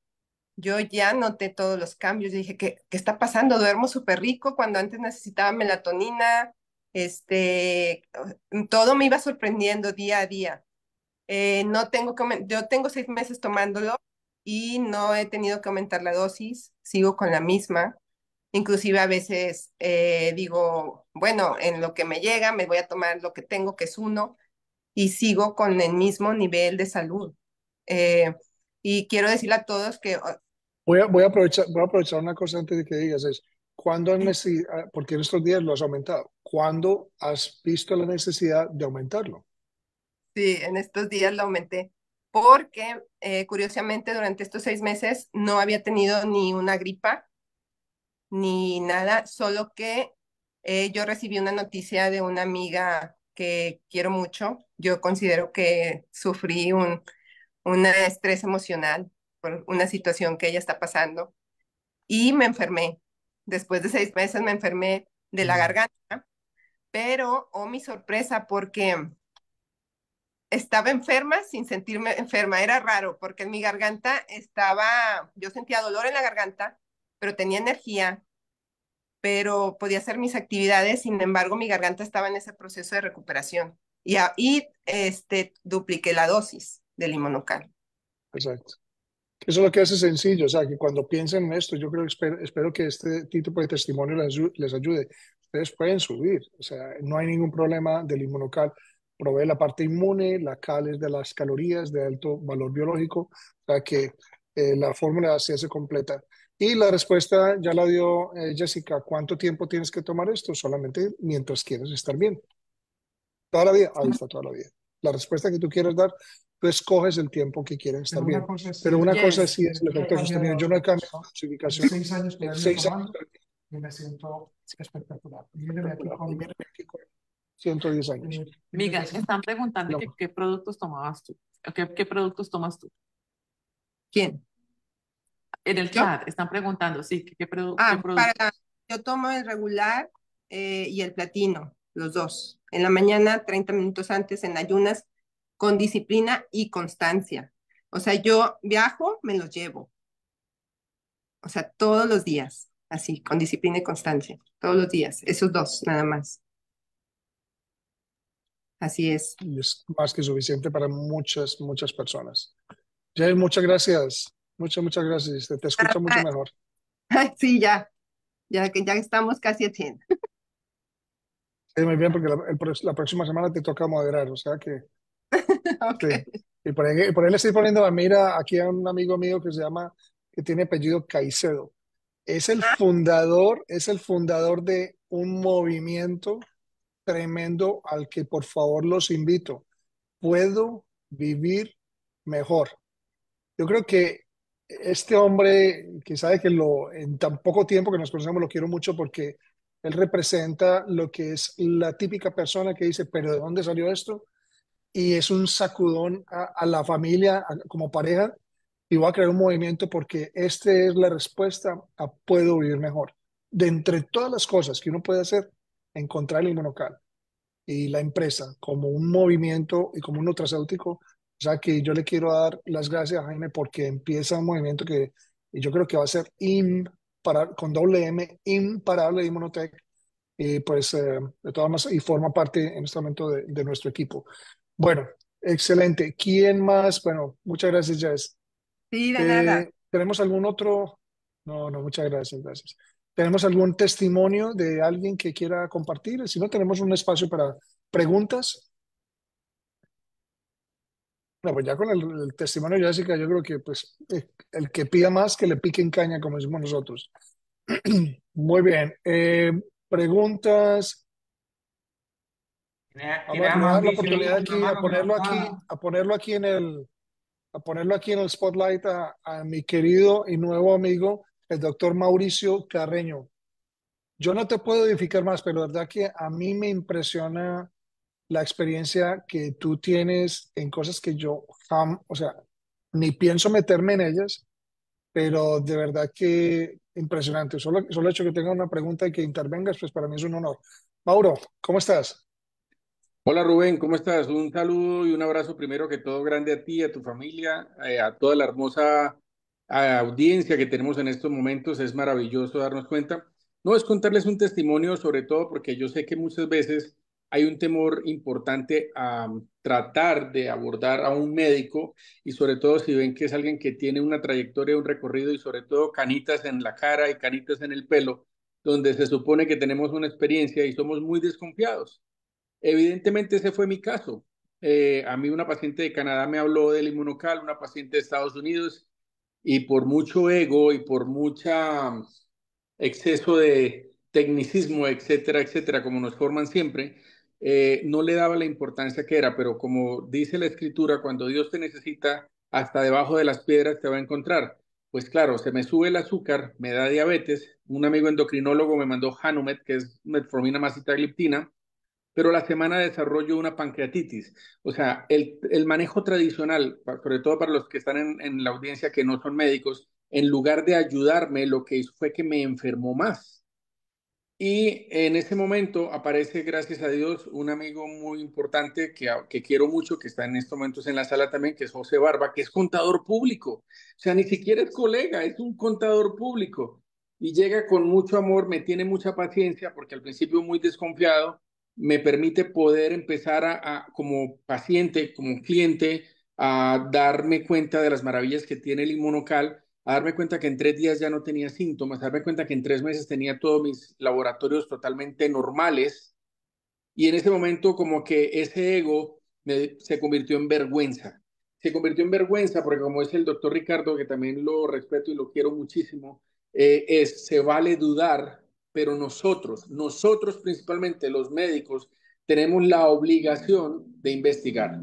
yo ya noté todos los cambios. dije, ¿qué, ¿qué, está pasando? Duermo súper rico cuando antes necesitaba melatonina. Este, todo me iba sorprendiendo día a día. Eh, no tengo yo tengo seis meses tomándolo y no he tenido que aumentar la dosis, sigo con la misma. Inclusive a veces eh, digo, bueno, en lo que me llega me voy a tomar lo que tengo, que es uno, y sigo con el mismo nivel de salud. Eh, y quiero decirle a todos que Voy a, aprovechar, voy a aprovechar una cosa antes de que digas, es, ¿cuándo has porque en estos días lo has aumentado, ¿cuándo has visto la necesidad de aumentarlo? Sí, en estos días lo aumenté, porque eh, curiosamente durante estos seis meses no había tenido ni una gripa, ni nada, solo que eh, yo recibí una noticia de una amiga que quiero mucho, yo considero que sufrí un, un estrés emocional por una situación que ella está pasando. Y me enfermé. Después de seis meses me enfermé de la garganta, pero, oh mi sorpresa, porque estaba enferma sin sentirme enferma. Era raro porque en mi garganta estaba, yo sentía dolor en la garganta, pero tenía energía, pero podía hacer mis actividades, sin embargo mi garganta estaba en ese proceso de recuperación. Y, ahí este, dupliqué la dosis del limonocal. Exacto. Eso es lo que hace sencillo, o sea, que cuando piensen en esto, yo creo, espero, espero que este tipo de testimonio les, ayude. Ustedes pueden subir, o sea, no hay ningún problema del inmunocal. Provee la parte inmune, la cal es de las calorías de alto valor biológico, o sea que eh, la fórmula se hace completa. Y la respuesta ya la dio eh, Jessica, ¿cuánto tiempo tienes que tomar esto? Solamente mientras quieres estar bien. Toda la vida, ahí está toda la vida. La respuesta que tú quieres dar tú escoges el tiempo que quieres estar bien. Pero una cosa sí es, el efecto sostenido. Yo no he cambiado la clasificación. Seis años, que seis años y me siento espectacular. 110 años. Eh, Miga, están preguntando qué productos tomabas tú. ¿Qué, ¿Qué productos tomas tú? ¿Quién? En el chat están preguntando, sí, ¿qué, qué, ah, yo tomo el regular eh, y el platino, los dos. En la mañana, 30 minutos antes, en ayunas, con disciplina y constancia. O sea, yo viajo, me los llevo. O sea, todos los días, así, con disciplina y constancia, todos los días, esos dos nada más. Así es. Y es más que suficiente para muchas, muchas personas. Ya, muchas gracias. Muchas, muchas gracias. Este, te, escucho mucho mejor. Sí, ya. Ya que ya estamos casi a 100. muy bien, porque la próxima semana te toca moderar, o sea que (laughs) Y por ahí, le estoy poniendo la mira aquí a un amigo mío que se llama, que tiene apellido Caicedo. Es el ah. fundador, es el fundador de un movimiento tremendo al que por favor los invito. Puedo vivir mejor. Yo creo que este hombre, que sabe que lo, en tan poco tiempo que nos conocemos lo quiero mucho porque él representa lo que es la típica persona que dice, pero ¿de dónde salió esto? y es un sacudón a, la familia como pareja y voy a crear un movimiento porque esta es la respuesta a puedo vivir mejor. De entre todas las cosas que uno puede hacer, encontrar el inmunocal y la empresa como un movimiento y como un nutracéutico. O sea que yo le quiero dar las gracias a Jaime porque empieza un movimiento que yo creo que va a ser para con doble M, imparable de Inmunotech. Y eh, pues eh, de todas formas, y forma parte en este momento de, de nuestro equipo. Bueno, excelente. ¿Quién más? Bueno, muchas gracias, Jess. Sí, eh, nada. ¿tenemos algún otro? No, no, muchas gracias, gracias. ¿Tenemos algún testimonio de alguien que quiera compartir? Si no, tenemos un espacio para preguntas. No, pues ya con el, testimonio de Jessica, yo creo que pues eh, el que pida más que le pique en caña, como decimos nosotros. (clears throat) Muy bien. Eh, preguntas. Vamos a la oportunidad aquí, a ponerlo aquí, a ponerlo aquí en el, a ponerlo aquí en el spotlight a, mi querido y nuevo amigo, el doctor Mauricio Carreño. Yo no te puedo edificar más, pero la verdad que a mí me impresiona la experiencia que tú tienes en cosas que yo, jam, o sea, ni pienso meterme en ellas, pero de verdad que impresionante. Solo, solo el hecho que tenga una pregunta y que intervengas, pues para mí es un honor. Mauro, ¿cómo estás? Hola Rubén, ¿cómo estás? Un saludo y un abrazo primero que todo grande a ti, a tu familia, eh, a toda la hermosa ah, audiencia que tenemos en estos momentos. Es maravilloso darnos cuenta. No es contarles un testimonio sobre todo porque yo sé que muchas veces hay un temor importante a mm, tratar de abordar a un médico y sobre todo si ven que es alguien que tiene una trayectoria, un recorrido y sobre todo canitas en la cara y canitas en el pelo, donde se supone que tenemos una experiencia y somos muy desconfiados. Evidentemente ese fue mi caso. Eh, a mí una paciente de Canadá me habló del inmunocal, una paciente de Estados Unidos, y por mucho ego y por mucha mm, exceso de tecnicismo, etcétera, etcétera, como nos forman siempre, eh, no le daba la importancia que era, pero como dice la escritura, cuando Dios te necesita, hasta debajo de las piedras te va a encontrar. Pues claro, se me sube el azúcar, me da diabetes, un amigo endocrinólogo me mandó Hanumet, que es metformina sitagliptina pero la semana desarrollo una pancreatitis. O sea, el, manejo tradicional, sobre todo para los que están en, la audiencia que no son médicos, en lugar de ayudarme, lo que hizo fue que me enfermó más. Y en ese momento aparece, gracias a Dios, un amigo muy importante que, que quiero mucho, que está en estos momentos en la sala también, que es José Barba, que es contador público. O sea, ni siquiera es colega, es un contador público. Y llega con mucho amor, me tiene mucha paciencia, porque al principio muy desconfiado, me permite poder empezar a, como paciente, como cliente, a darme cuenta de las maravillas que tiene el inmunocal, a darme cuenta que en tres días ya no tenía síntomas, a darme cuenta que en tres meses tenía todos mis laboratorios totalmente normales. Y en ese momento como que ese ego me, se convirtió en vergüenza. Se convirtió en vergüenza porque como es el doctor Ricardo, que también lo respeto y lo quiero muchísimo, eh, es, se vale dudar pero nosotros, nosotros principalmente los médicos, tenemos la obligación de investigar.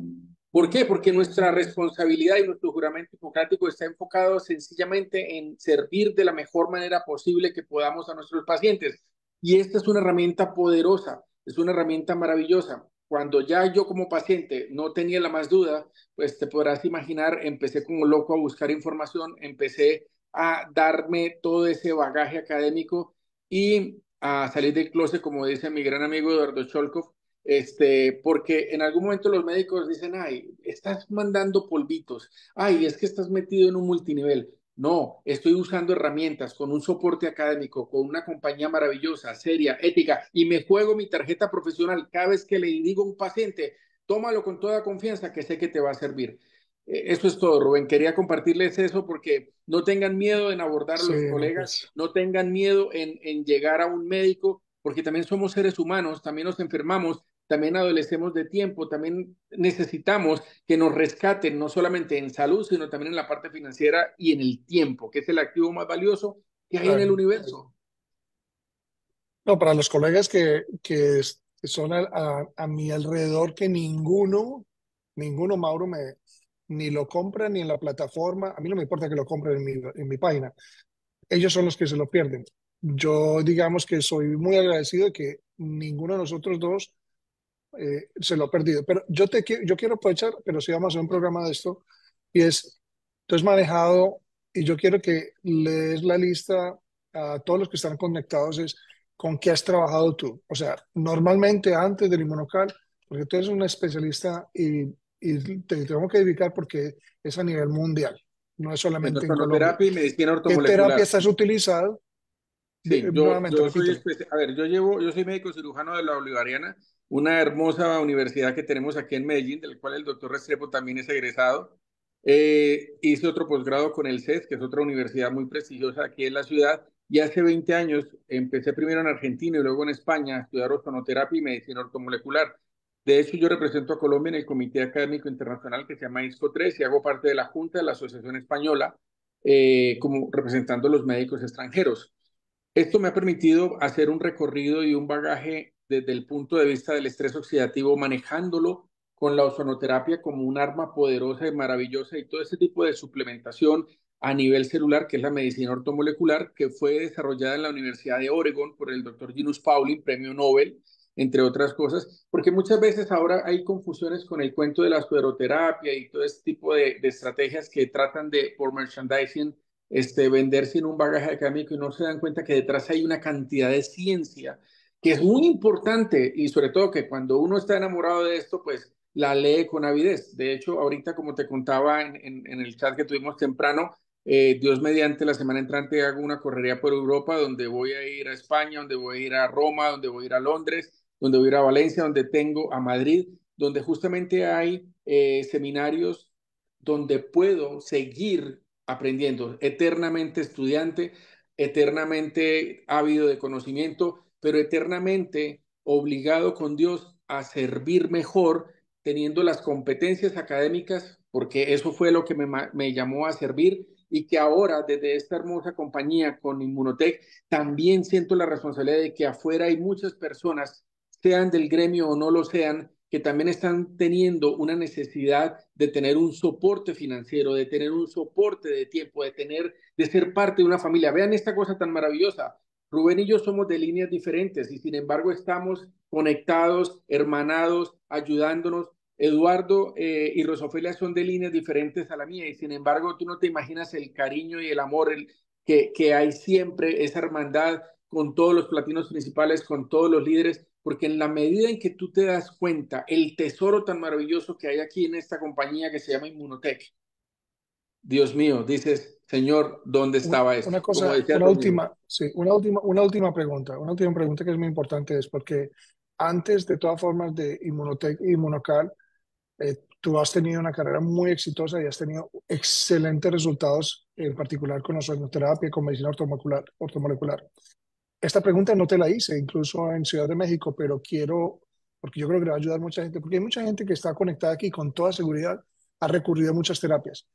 ¿Por qué? Porque nuestra responsabilidad y nuestro juramento hipocrático está enfocado sencillamente en servir de la mejor manera posible que podamos a nuestros pacientes. Y esta es una herramienta poderosa, es una herramienta maravillosa. Cuando ya yo como paciente no tenía la más duda, pues te podrás imaginar, empecé como loco a buscar información, empecé a darme todo ese bagaje académico y a salir del close como dice mi gran amigo Eduardo Cholkov, este, porque en algún momento los médicos dicen, ay, estás mandando polvitos, ay, es que estás metido en un multinivel. No, estoy usando herramientas con un soporte académico, con una compañía maravillosa, seria, ética, y me juego mi tarjeta profesional cada vez que le digo a un paciente, tómalo con toda confianza que sé que te va a servir. Eh, eso es todo, Rubén. Quería compartirles eso porque no tengan miedo en abordar a los colegas, pues. no tengan miedo en, llegar a un médico, porque también somos seres humanos, también nos enfermamos, también adolecemos de tiempo, también necesitamos que nos rescaten, no solamente en salud, sino también en la parte financiera y en el tiempo, que es el activo más valioso que hay en el universo. No, para los colegas que, son a, mi alrededor, que ninguno, ninguno, Mauro, me, ni lo compran ni en la plataforma. A mí no me importa que lo compren en mi, página. Ellos son los que se lo pierden. Yo digamos que soy muy agradecido de que ninguno de nosotros dos eh, se lo ha perdido. Pero yo, te, yo quiero aprovechar, pero si vamos a un programa de esto, y es, tú has manejado, y yo quiero que lees la lista a todos los que están conectados, es con qué has trabajado tú. O sea, normalmente antes del inmunocal, porque tú eres un especialista y y te tenemos que dedicar porque es a nivel mundial, no es solamente en Colombia. y medicina ortomolecular. ¿Qué terapia estás utilizado? Sí, eh, yo, a ver, yo llevo, yo soy médico cirujano de la Bolivariana, una hermosa universidad que tenemos aquí en Medellín, del cual el doctor Restrepo también es egresado. Eh, hice otro posgrado con el CES, que es otra universidad muy prestigiosa aquí en la ciudad, y hace 20 años empecé primero en Argentina y luego en España a estudiar ortonoterapia y medicina ortomolecular. De hecho, yo represento a Colombia en el Comité Académico Internacional que se llama ISCO 3 y hago parte de la Junta de la Asociación Española eh, como representando a los médicos extranjeros. Esto me ha permitido hacer un recorrido y un bagaje desde el punto de vista del estrés oxidativo, manejándolo con la ozonoterapia como un arma poderosa y maravillosa y todo ese tipo de suplementación a nivel celular, que es la medicina ortomolecular, que fue desarrollada en la Universidad de Oregon por el doctor Ginus Pauling, premio Nobel, entre otras cosas, porque muchas veces ahora hay confusiones con el cuento de la sueroterapia y todo este tipo de, estrategias que tratan de, por merchandising, este, vender sin un bagaje académico y no se dan cuenta que detrás hay una cantidad de ciencia que es muy importante y sobre todo que cuando uno está enamorado de esto, pues la lee con avidez. De hecho, ahorita, como te contaba en, en, el chat que tuvimos temprano, eh, Dios mediante, la semana entrante hago una correría por Europa donde voy a ir a España, donde voy a ir a Roma, donde voy a ir a Londres donde voy a Valencia, donde tengo a Madrid, donde justamente hay eh, seminarios donde puedo seguir aprendiendo, eternamente estudiante, eternamente ávido de conocimiento, pero eternamente obligado con Dios a servir mejor, teniendo las competencias académicas, porque eso fue lo que me, me llamó a servir y que ahora desde esta hermosa compañía con Inmunotech también siento la responsabilidad de que afuera hay muchas personas sean del gremio o no lo sean, que también están teniendo una necesidad de tener un soporte financiero, de tener un soporte de tiempo, de tener, de ser parte de una familia. Vean esta cosa tan maravillosa. Rubén y yo somos de líneas diferentes y sin embargo estamos conectados, hermanados, ayudándonos. Eduardo eh, y Rosofelia son de líneas diferentes a la mía y sin embargo tú no te imaginas el cariño y el amor que hay siempre, esa hermandad con todos los platinos principales, con todos los líderes porque en la medida en que tú te das cuenta el tesoro tan maravilloso que hay aquí en esta compañía que se llama Inmunotech, Dios mío, dices, Señor, ¿dónde estaba esto? Una cosa, una última, una última, una última pregunta, una última pregunta que es muy importante es porque antes de todas formas de Inmunotech y Inmunocal, eh, tú has tenido una carrera muy exitosa y has tenido excelentes resultados, en particular con la terapia con medicina ortomolecular. ortomolecular esta pregunta no te la hice, incluso en Ciudad de México, pero quiero, porque yo creo que va a ayudar a mucha gente, porque hay mucha gente que está conectada aquí con toda seguridad, ha recurrido a muchas terapias.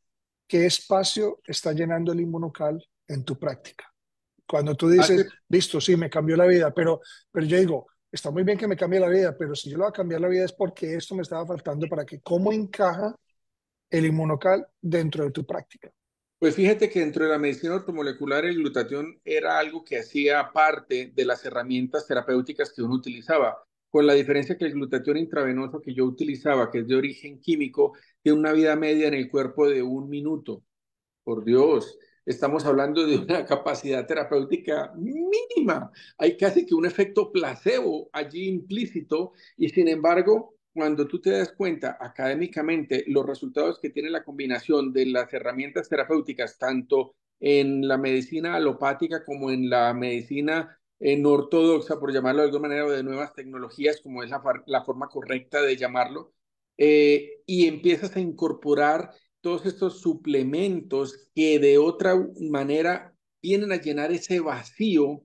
¿Qué espacio está llenando el inmunocal en tu práctica? Cuando tú ah, dices, listo, sí, me cambió la vida, pero, pero yo digo, está muy bien que me cambie la vida, pero si yo lo voy a cambiar la vida es porque esto me estaba faltando para que cómo encaja el inmunocal dentro de tu práctica. Pues fíjate que dentro de la medicina ortomolecular el glutatión era algo que hacía parte de las herramientas terapéuticas que uno utilizaba, con la diferencia que el glutatión intravenoso que yo utilizaba, que es de origen químico, tiene una vida media en el cuerpo de un minuto. Por Dios, estamos hablando de una (laughs) capacidad terapéutica mínima. Hay casi que un efecto placebo allí implícito y sin embargo cuando tú te das cuenta académicamente los resultados que tiene la combinación de las herramientas terapéuticas, tanto en la medicina alopática como en la medicina en eh, ortodoxa, por llamarlo de alguna manera, o de nuevas tecnologías, como es la, forma correcta de llamarlo, eh, y empiezas a incorporar todos estos suplementos que de otra manera vienen a llenar ese vacío,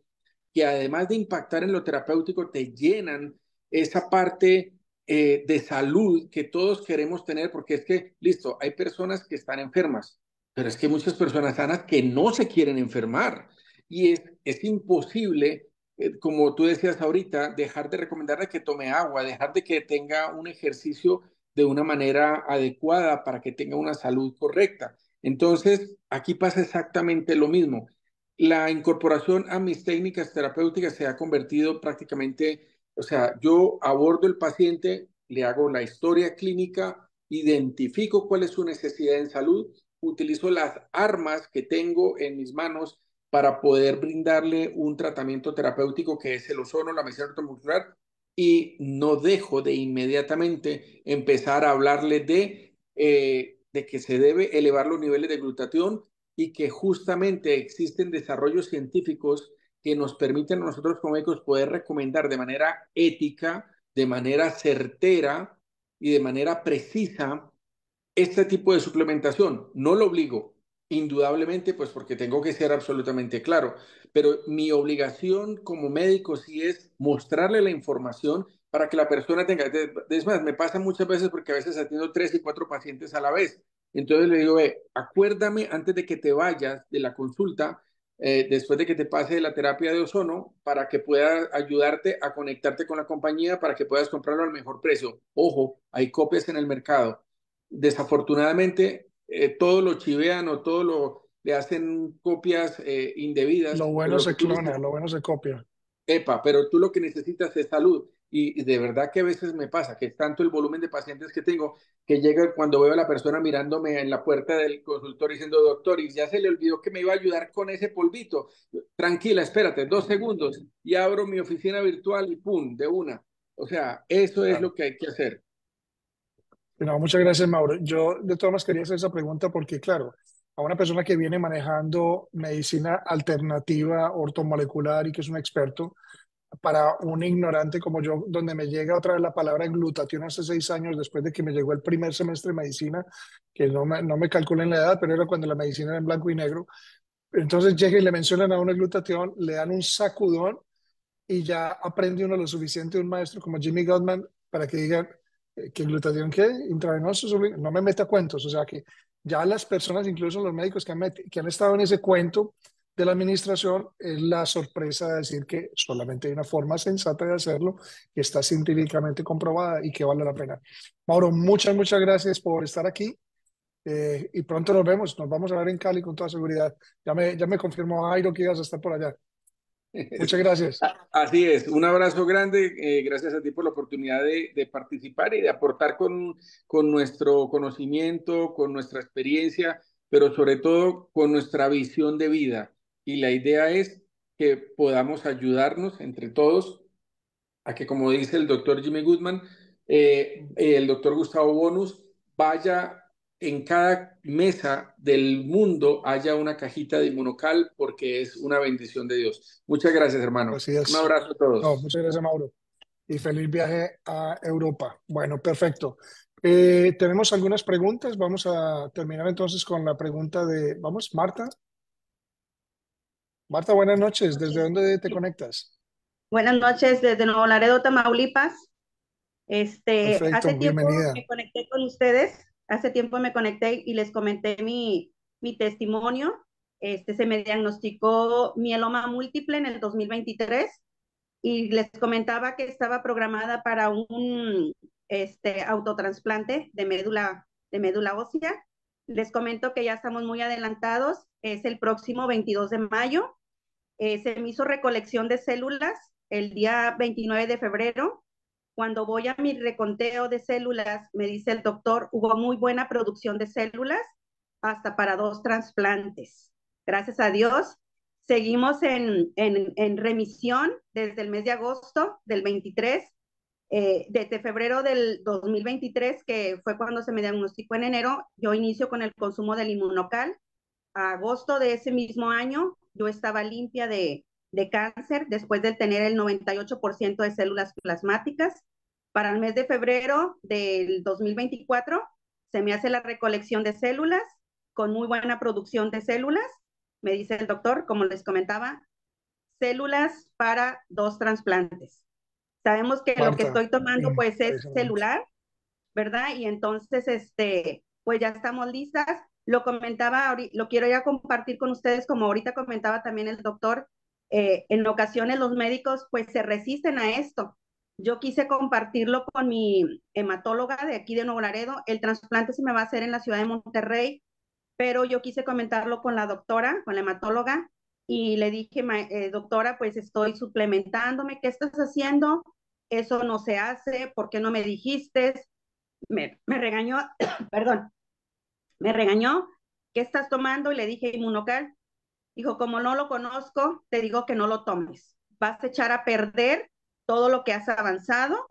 que además de impactar en lo terapéutico, te llenan esa parte eh, de salud que todos queremos tener, porque es que, listo, hay personas que están enfermas, pero es que hay muchas personas sanas que no se quieren enfermar. Y es, es imposible, eh, como tú decías ahorita, dejar de recomendarle que tome agua, dejar de que tenga un ejercicio de una manera adecuada para que tenga una salud correcta. Entonces, aquí pasa exactamente lo mismo. La incorporación a mis técnicas terapéuticas se ha convertido prácticamente o sea, yo abordo el paciente, le hago la historia clínica, identifico cuál es su necesidad en salud, utilizo las armas que tengo en mis manos para poder brindarle un tratamiento terapéutico que es el ozono, la medicina muscular y no dejo de inmediatamente empezar a hablarle de, eh, de que se debe elevar los niveles de glutatión y que justamente existen desarrollos científicos que nos permiten a nosotros como médicos poder recomendar de manera ética, de manera certera y de manera precisa este tipo de suplementación. No lo obligo, indudablemente, pues porque tengo que ser absolutamente claro, pero mi obligación como médico sí es mostrarle la información para que la persona tenga, es más, me pasa muchas veces porque a veces atiendo tres y cuatro pacientes a la vez. Entonces le digo, ve, acuérdame antes de que te vayas de la consulta eh, después de que te pase la terapia de ozono para que pueda ayudarte a conectarte con la compañía para que puedas comprarlo al mejor precio. Ojo, hay copias en el mercado. Desafortunadamente, eh, todo lo chivean o todo lo le hacen copias eh, indebidas. Lo bueno se clona, lo bueno se copia. Epa, pero tú lo que necesitas es salud y, de verdad que a veces me pasa, que es tanto el volumen de pacientes que tengo, que llega cuando veo a la persona mirándome en la puerta del consultor diciendo, doctor, y ya se le olvidó que me iba a ayudar con ese polvito. Tranquila, espérate, dos segundos y abro mi oficina virtual y ¡pum! de una. O sea, eso es lo que hay que hacer. muchas gracias, Mauro. Yo de todas maneras quería hacer esa pregunta porque, claro, a una persona que viene manejando medicina alternativa ortomolecular y que es un experto, para un ignorante como yo, donde me llega otra vez la palabra glutatión hace seis años después de que me llegó el primer semestre de medicina, que no me, no me calculen la edad, pero era cuando la medicina era en blanco y negro. Entonces llega y le mencionan a uno glutatión, le dan un sacudón y ya aprende uno lo suficiente de un maestro como Jimmy Goodman para que digan eh, que glutatión qué, intravenoso, no me meta cuentos. O sea que ya las personas, incluso los médicos que que han estado en ese cuento, de la administración es la sorpresa de decir que solamente hay una forma sensata de hacerlo, que está científicamente comprobada y que vale la pena. Mauro, muchas, muchas gracias por estar aquí. Eh, y pronto nos vemos, nos vamos a ver en Cali con toda seguridad. Ya me, ya me confirmó Airo que ibas a estar por allá. Muchas gracias. (laughs) Así es, un abrazo grande, eh, gracias a ti por la oportunidad de, de participar y de aportar con, con, nuestro conocimiento, con nuestra experiencia, pero sobre todo con nuestra visión de vida y la idea es que podamos ayudarnos entre todos a que, como dice el doctor Jimmy Goodman, eh, el doctor Gustavo Bonus vaya en cada mesa del mundo haya una cajita de inmunocal porque es una bendición de Dios. Muchas gracias, hermano. Un abrazo a todos. muchas gracias, Mauro. Y feliz viaje a Europa. Bueno, perfecto. Eh, tenemos algunas preguntas. Vamos a terminar entonces con la pregunta de, vamos, Marta. Marta, buenas noches. ¿Desde dónde te conectas? Buenas noches, desde Nuevo Laredo, Tamaulipas. Este, hace tiempo me conecté con ustedes, hace tiempo me conecté y les comenté mi, mi testimonio. Este, se me diagnosticó mieloma múltiple en el 2023 y les comentaba que estaba programada para un este, autotransplante de médula, de médula ósea. Les comento que ya estamos muy adelantados, es el próximo 22 de mayo eh, se me hizo recolección de células el día 29 de febrero. Cuando voy a mi reconteo de células, me dice el doctor, hubo muy buena producción de células, hasta para dos trasplantes. Gracias a Dios, seguimos en, en, remisión desde el mes de agosto del 23, eh, desde febrero del 2023, que fue cuando se me diagnosticó en enero, yo inicio con el consumo del inmunocal. A agosto de ese mismo año yo estaba limpia de, cáncer después de tener el 98% de células plasmáticas. Para el mes de febrero del 2024 se me hace la recolección de células con muy buena producción de células. Me dice el doctor, como les comentaba, células para dos trasplantes. Sabemos que lo que estoy tomando pues es celular, ¿verdad? Y entonces, este, pues ya estamos listas lo comentaba, lo quiero ya compartir con ustedes, como ahorita comentaba también el doctor, eh, en ocasiones los médicos pues se resisten a esto. Yo quise compartirlo con mi hematóloga de aquí de Nuevo El trasplante se me va a hacer en la ciudad de Monterrey, pero yo quise comentarlo con la doctora, con la hematóloga, y le dije, eh, doctora, pues estoy suplementándome, ¿qué estás haciendo? Eso no se hace, ¿por qué no me dijiste? me regañó, (coughs) perdón, me regañó, ¿qué estás tomando? Y le dije inmunocal. Dijo, como no lo conozco, te digo que no lo tomes. Vas a echar a perder todo lo que has avanzado.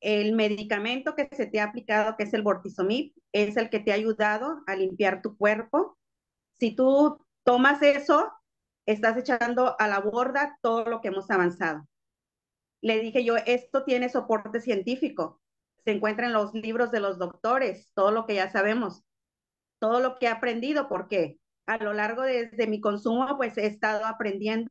El medicamento que se te ha aplicado, que es el bortizomib, es el que te ha ayudado a limpiar tu cuerpo. Si tú tomas eso, estás echando a la borda todo lo que hemos avanzado. Le dije yo, esto tiene soporte científico. Se encuentra en los libros de los doctores, todo lo que ya sabemos todo lo que he aprendido, porque a lo largo de, mi consumo, pues he estado aprendiendo.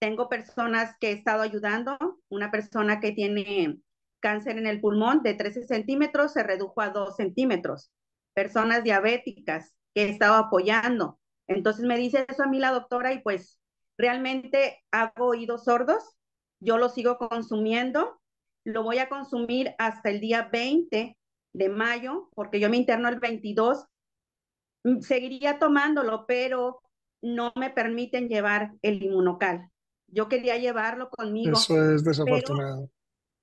Tengo personas que he estado ayudando. Una persona que tiene cáncer en el pulmón de 13 centímetros se redujo a 2 centímetros. Personas diabéticas que he estado apoyando. Entonces me dice eso a mí la doctora y pues realmente hago oídos sordos. Yo lo sigo consumiendo. Lo voy a consumir hasta el día 20 de mayo, porque yo me interno el 22 Mm, seguiría tomándolo, pero no me permiten llevar el inmunocal. Yo quería llevarlo conmigo. Eso es desafortunado.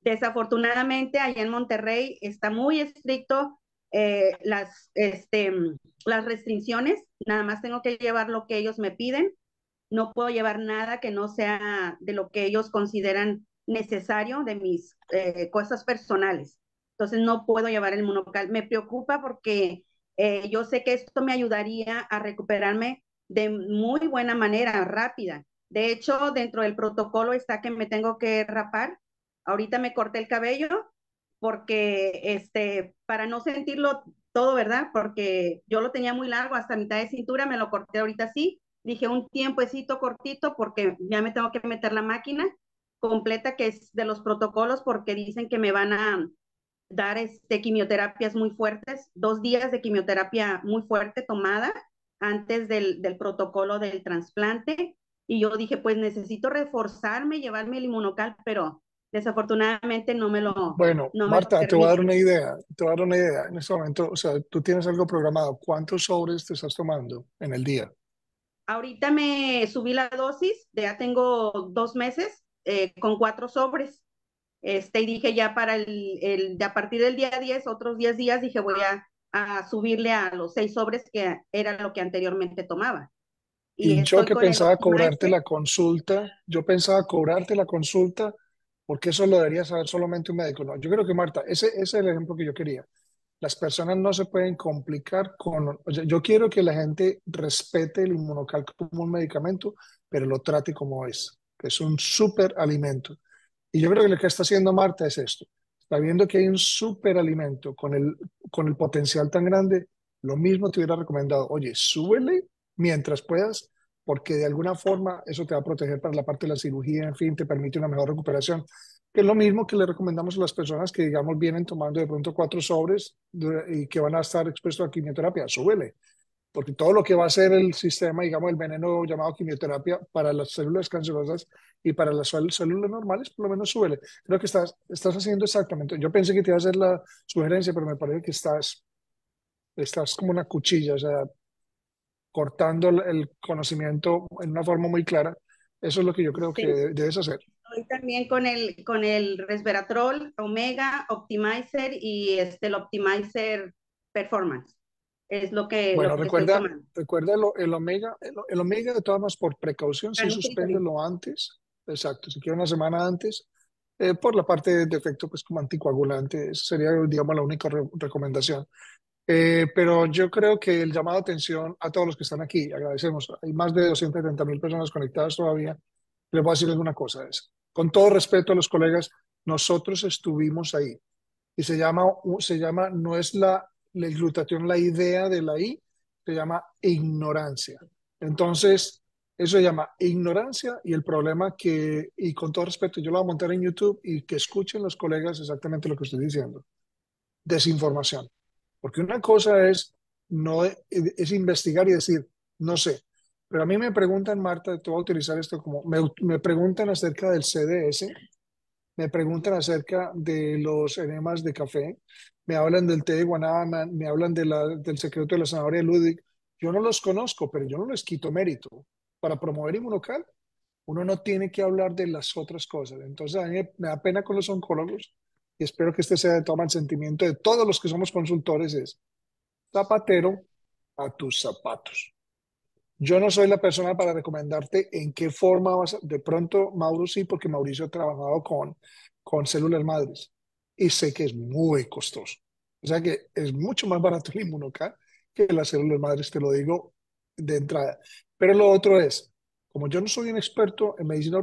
Desafortunadamente, allá en Monterrey está muy estricto eh, las, este, mm, las restricciones. Nada más tengo que llevar lo que ellos me piden. No puedo llevar nada que no sea de lo que ellos consideran necesario de mis eh, cosas personales. Entonces no puedo llevar el monocal. Me preocupa porque eh, yo sé que esto me ayudaría a recuperarme de muy buena manera, rápida. De hecho, dentro del protocolo está que me tengo que rapar. Ahorita me corté el cabello porque, este, para no sentirlo todo, ¿verdad? Porque yo lo tenía muy largo, hasta mitad de cintura, me lo corté ahorita así. Dije un tiempecito cortito porque ya me tengo que meter la máquina completa que es de los protocolos porque dicen que me van a dar este, quimioterapias muy fuertes, dos días de quimioterapia muy fuerte tomada antes del, del protocolo del trasplante. Y yo dije, pues necesito reforzarme, llevarme el inmunocal, pero desafortunadamente no me lo. Bueno, Marta, te voy a dar una idea. Te voy a dar una idea. En este momento, o sea, tú tienes algo programado. ¿Cuántos sobres te estás tomando en el día? Ahorita me subí la dosis, ya tengo dos meses eh, con cuatro sobres. Este, y dije ya para el, de a partir del día 10, otros 10 días, dije voy a, subirle a los seis sobres que era lo que anteriormente tomaba. Y, yo que pensaba cobrarte la consulta, yo pensaba cobrarte la consulta, porque eso lo debería saber solamente un médico. No, yo creo que Marta, ese, es el ejemplo que yo quería. Las personas no se pueden complicar con... yo quiero que la gente respete el inmunocal como un medicamento, pero lo trate como es. que Es un súper alimento. Y yo creo que lo que está haciendo Marta es esto. Está viendo que hay un superalimento con el, con el potencial tan grande. Lo mismo te hubiera recomendado, oye, súbele mientras puedas, porque de alguna forma eso te va a proteger para la parte de la cirugía, en fin, te permite una mejor recuperación. Que es lo mismo que le recomendamos a las personas que, digamos, vienen tomando de pronto cuatro sobres y que van a estar expuestos a quimioterapia. Súbele porque todo lo que va a ser el sistema, digamos, el veneno llamado quimioterapia para las células cancerosas y para las células normales, por lo menos suele. Creo que estás, estás haciendo exactamente. Yo pensé que te iba a hacer la sugerencia, pero me parece que estás, estás como una cuchilla, o sea, cortando el conocimiento en una forma muy clara. Eso es lo que yo creo que debes hacer. también con el, con el resveratrol, omega, optimizer y este, el optimizer performance. Es lo que. Bueno, lo recuerda, el, omega, el, omega de todas formas por precaución, si suspenden lo antes, exacto, si quiere una semana antes, eh, por la parte de efecto pues como anticoagulante, sería digamos la única recomendación. Eh, pero yo creo que el llamado de atención a todos los que están aquí, agradecemos, hay más de 230 mil personas conectadas todavía, les voy a decir alguna cosa, es, con todo respeto a los colegas, nosotros estuvimos ahí y se llama, se llama no es la la la idea de la I, se llama ignorancia. Entonces, eso se llama ignorancia y el problema que, y con todo respeto, yo lo voy a montar en YouTube y que escuchen los colegas exactamente lo que estoy diciendo. Desinformación. Porque una cosa es, no, es investigar y decir, no sé. Pero a mí me preguntan, Marta, te voy a utilizar esto como, me, me preguntan acerca del CDS, me preguntan acerca de los enemas de café, me hablan del té de Guanábana, me hablan de la, del secreto de la zanahoria Ludwig. Yo no los conozco, pero yo no les quito mérito. Para promover inmunocal, uno no tiene que hablar de las otras cosas. Entonces, a mí me da pena con los oncólogos y espero que este sea de toma el sentimiento de todos los que somos consultores: es zapatero a tus zapatos. Yo no soy la persona para recomendarte en qué forma vas De pronto, Mauro sí, porque Mauricio ha trabajado con, con células madres y sé que es muy costoso. O sea que es mucho más barato el inmunocar que las células madres, te lo digo de entrada. Pero lo otro es, como yo no soy un experto en medicina,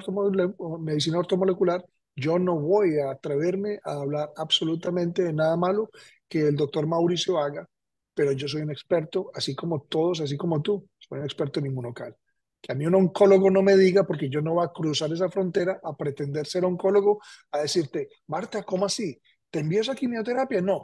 medicina ortomolecular, yo no voy a atreverme a hablar absolutamente de nada malo que el doctor Mauricio haga, pero yo soy un experto, así como todos, así como tú, soy un experto en inmunocal. Que a mí un oncólogo no me diga, porque yo no voy a cruzar esa frontera a pretender ser oncólogo, a decirte, Marta, ¿cómo así? ¿Te envías a quimioterapia? No.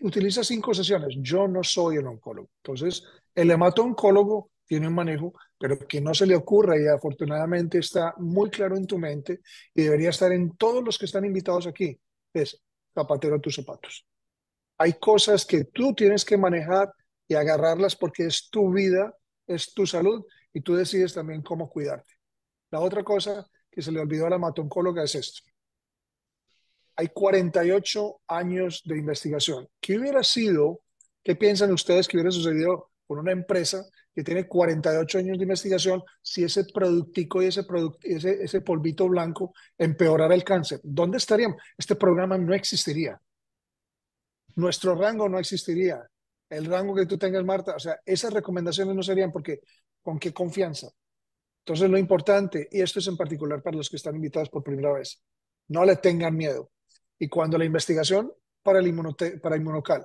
Utiliza cinco sesiones. Yo no soy el oncólogo. Entonces, el hemato-oncólogo tiene un manejo, pero que no se le ocurra y afortunadamente está muy claro en tu mente y debería estar en todos los que están invitados aquí, es zapatero a tus zapatos. Hay cosas que tú tienes que manejar y agarrarlas porque es tu vida, es tu salud y tú decides también cómo cuidarte. La otra cosa que se le olvidó al la es esto hay 48 años de investigación. ¿Qué hubiera sido, qué piensan ustedes que hubiera sucedido con una empresa que tiene 48 años de investigación si ese productico y ese, ese, polvito blanco empeorara el cáncer? ¿Dónde estaríamos? Este programa no existiría. Nuestro rango no existiría. El rango que tú tengas, Marta, o sea, esas recomendaciones no serían porque, ¿con qué confianza? Entonces, lo importante, y esto es en particular para los que están invitados por primera vez, no le tengan miedo. Y cuando la investigación para, el para Inmunocal,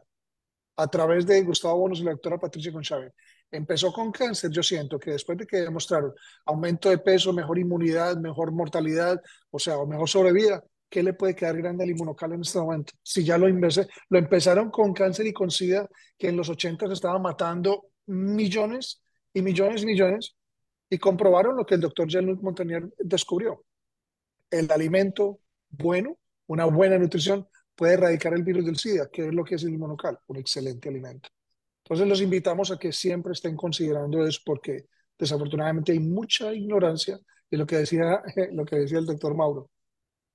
a través de Gustavo Bonos y la doctora Patricia Conchávez, empezó con cáncer, yo siento que después de que demostraron aumento de peso, mejor inmunidad, mejor mortalidad, o sea, o mejor sobrevida, ¿qué le puede quedar grande al inmunocal en este momento? Si ya lo, lo empezaron con cáncer y con SIDA, que en los 80 se estaba matando millones y millones y millones, y comprobaron lo que el doctor Jean-Luc Montagnier descubrió. El alimento bueno, una buena nutrición puede erradicar el virus del SIDA, que es lo que es el monocal, un excelente alimento. Entonces los invitamos a que siempre estén considerando eso porque desafortunadamente hay mucha ignorancia de lo que decía, (laughs) lo que decía el doctor Mauro.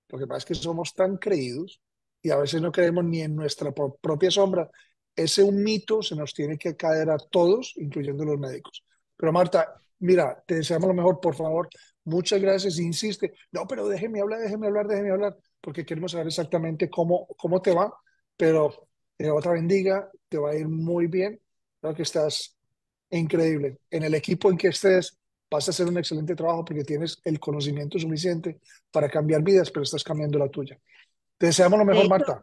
Lo que pasa es que somos tan creídos y a veces no creemos ni en nuestra propia sombra. Ese un mito se nos tiene que caer a todos, incluyendo los médicos. Pero Marta, mira, te deseamos lo mejor, por favor, muchas gracias, insiste, no, pero déjeme hablar, déjeme hablar, déjeme hablar, porque queremos saber exactamente cómo, cómo te va, pero eh, otra bendiga, te va a ir muy bien, creo que estás increíble. En el equipo en que estés, vas a hacer un excelente trabajo porque tienes el conocimiento suficiente para cambiar vidas, pero estás cambiando la tuya. Te deseamos lo mejor, Marta.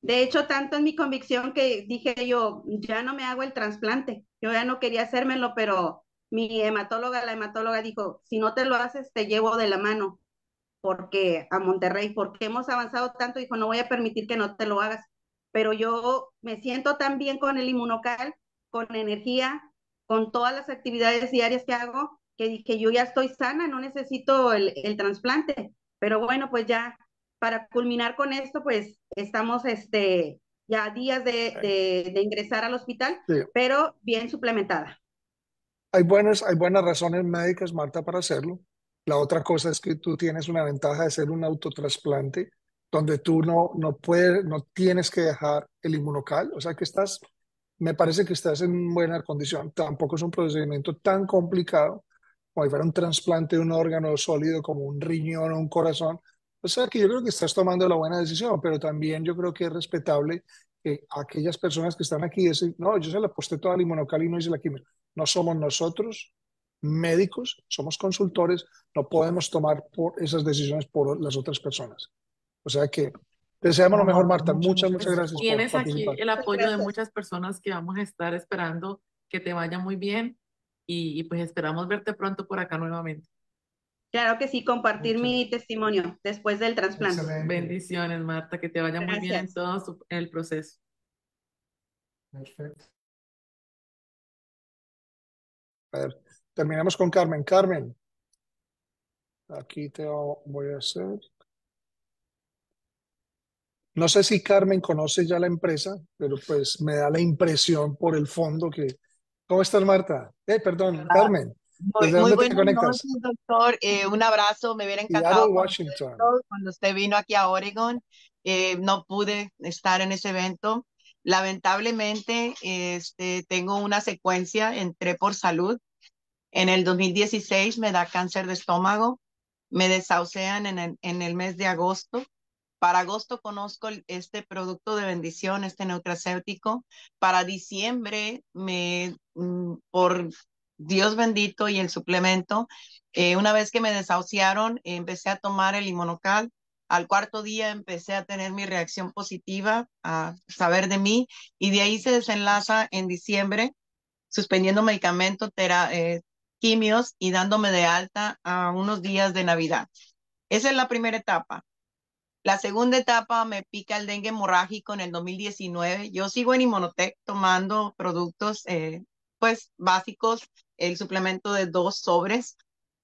De hecho, tanto es mi convicción que dije yo, ya no me hago el trasplante. Yo ya no quería hacérmelo, pero mi hematóloga, la hematóloga dijo, si no te lo haces, te llevo de la mano porque a Monterrey, porque hemos avanzado tanto, dijo, no voy a permitir que no te lo hagas. Pero yo me siento tan bien con el inmunocal, con energía, con todas las actividades diarias que hago, que dije, yo ya estoy sana, no necesito el, trasplante. Pero bueno, pues ya para culminar con esto, pues estamos este, ya días de, de, ingresar al hospital, pero bien suplementada hay, buenas, hay buenas razones médicas, Marta, para hacerlo. La otra cosa es que tú tienes una ventaja de ser un autotrasplante, donde tú no, no puedes, no tienes que dejar el inmunocal, o sea que estás, me parece que estás en buena condición. Tampoco es un procedimiento tan complicado como si fuera un trasplante de un órgano sólido como un riñón o un corazón. O sea que yo creo que estás tomando la buena decisión, pero también yo creo que es respetable que aquellas personas que están aquí dicen, no, yo se la aposté toda la inmunocal y no hice la química no somos nosotros médicos, somos consultores, no podemos tomar por esas decisiones por las otras personas. O sea que deseamos lo mejor, Marta. Muchas, muchas gracias. Tienes aquí el apoyo de muchas personas que vamos a estar esperando que te vaya muy bien y, pues esperamos verte pronto por acá nuevamente. Claro que sí, compartir mi testimonio después del trasplante. Bendiciones, Marta, que te vaya muy bien en todo el proceso. Perfecto. A ver, terminamos con Carmen. Carmen, aquí te voy a hacer. No sé si Carmen conoce ya la empresa, pero pues me da la impresión por el fondo que... ¿Cómo estás, Marta? Eh, perdón, ah, Carmen. Muy, muy doctor. Eh, un abrazo, me hubiera encantado. Cuando usted vino aquí a Oregon, eh, no pude estar en ese evento. Lamentablemente, este, tengo una secuencia, entré por salud. En el 2016 me da cáncer de estómago, me desahucean en el, mes de agosto. Para agosto conozco este producto de bendición, este nutracéutico. Para diciembre, me, mm, por Dios bendito y el suplemento, eh, una vez que me desahuciaron, empecé a tomar el limonocal al cuarto día empecé a tener mi reacción positiva, a saber de mí, y de ahí se desenlaza en diciembre, suspendiendo medicamentos, eh, quimios y dándome de alta a unos días de Navidad. Esa es la primera etapa. La segunda etapa me pica el dengue hemorrágico en el 2019. Yo sigo en Imonotec tomando productos eh, pues básicos, el suplemento de dos sobres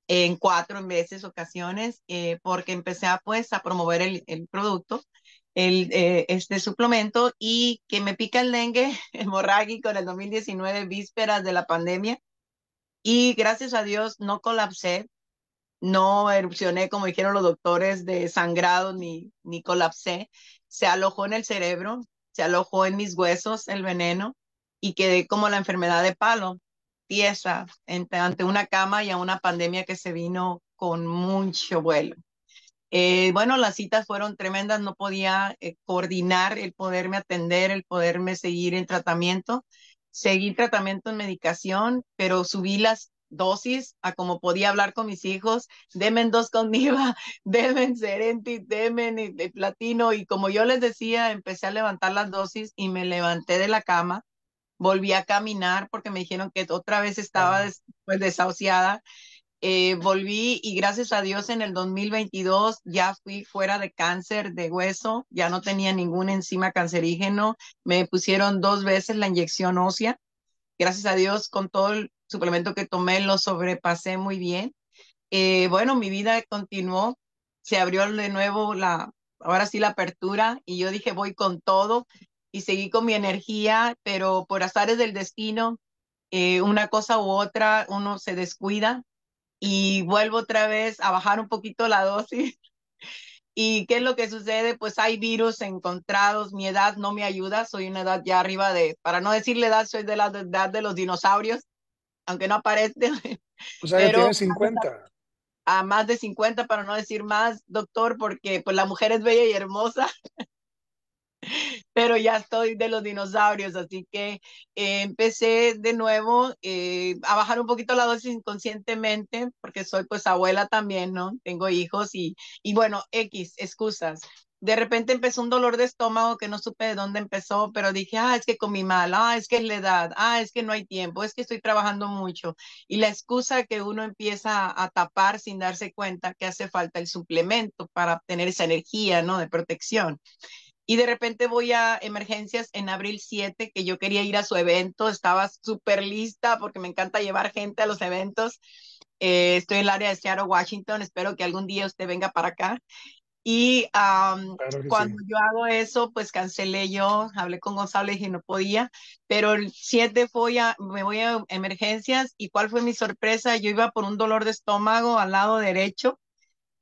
en cuatro veces ocasiones eh, porque empecé a, pues, a promover el, producto, el, eh, este suplemento y que me pica el dengue (laughs) hemorrágico en el 2019, vísperas de la pandemia. Y gracias a Dios no colapsé, no erupcioné como dijeron los doctores de sangrado ni, ni colapsé. Se alojó en el cerebro, se alojó en mis huesos el veneno y quedé como la enfermedad de palo tiesa ante una cama y a una pandemia que se vino con mucho vuelo. Eh, bueno, las citas fueron tremendas, no podía eh, coordinar el poderme atender, el poderme seguir en tratamiento. seguir tratamiento en medicación, pero subí las dosis a como podía hablar con mis hijos, demen dos deben demen Serenti, demen platino y como yo les decía, empecé a levantar las dosis y me levanté de la cama volví a caminar porque me dijeron que otra vez estaba pues, desahuciada. Eh, volví y gracias a Dios en el 2022 ya fui fuera de cáncer de hueso, ya no tenía ningún enzima cancerígeno, me pusieron dos veces la inyección ósea. Gracias a Dios con todo el suplemento que tomé lo sobrepasé muy bien. Eh, bueno, mi vida continuó, se abrió de nuevo la, ahora sí la apertura y yo dije voy con todo y seguí con mi energía, pero por azares del destino, eh, una cosa u otra, uno se descuida y vuelvo otra vez a bajar un poquito la dosis. (laughs) ¿Y qué es lo que sucede? Pues hay virus encontrados, mi edad no me ayuda, soy una edad ya arriba de, para no decirle edad, soy de la edad de los dinosaurios, aunque no aparezca. (laughs) O sea, 50. A, a, más de 50, para no decir más, doctor, porque pues la mujer es bella y hermosa. (laughs) (laughs) pero ya estoy de los dinosaurios, así que eh, empecé de nuevo eh, a bajar un poquito la dosis inconscientemente, porque soy pues abuela también, ¿no? Tengo hijos y, y bueno, X, excusas. De repente empezó un dolor de estómago que no supe de dónde empezó, pero dije, ah, es que comí mal, ah, es que es la edad, ah, es que no hay tiempo, es que estoy trabajando mucho. Y la excusa que uno empieza a tapar sin darse cuenta que hace falta el suplemento para obtener esa energía, ¿no? De protección y de repente voy a emergencias en abril 7, que yo quería ir a su evento, estaba súper lista porque me encanta llevar gente a los eventos. Eh, estoy en el área de Seattle, Washington, espero que algún día usted venga para acá. Y cuando yo hago eso, pues cancelé yo, hablé con Gonzalo y dije no podía, pero el 7 fue me voy a emergencias y cuál fue mi sorpresa, yo iba por un dolor de estómago al lado derecho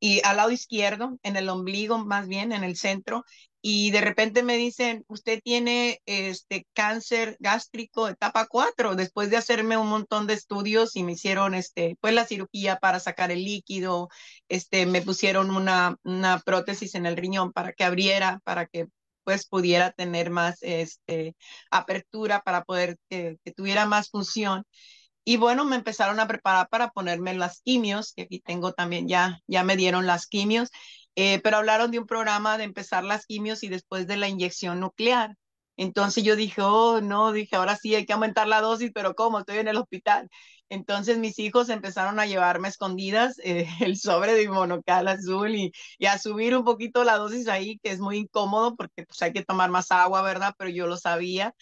y al lado izquierdo, en el ombligo más bien, en el centro, y de repente me dicen, usted tiene este cáncer gástrico etapa 4, después de hacerme un montón de estudios y me hicieron este, pues la cirugía para sacar el líquido, este, me pusieron una, prótesis en el riñón para que abriera, para que pues pudiera tener más este, apertura, para poder eh, que, tuviera más función. Y bueno, me empezaron a preparar para ponerme las quimios, que aquí tengo también, ya, ya me dieron las quimios. Eh, pero hablaron de un programa de empezar las quimios y después de la inyección nuclear. Entonces yo dije, oh, no, dije, ahora sí hay que aumentar la dosis, pero ¿cómo? Estoy en el hospital. Entonces mis hijos empezaron a llevarme escondidas eh, (laughs) el sobre de monocal azul y, a subir un poquito la dosis ahí, que es muy incómodo porque pues, hay que tomar más agua, ¿verdad? Pero yo lo sabía.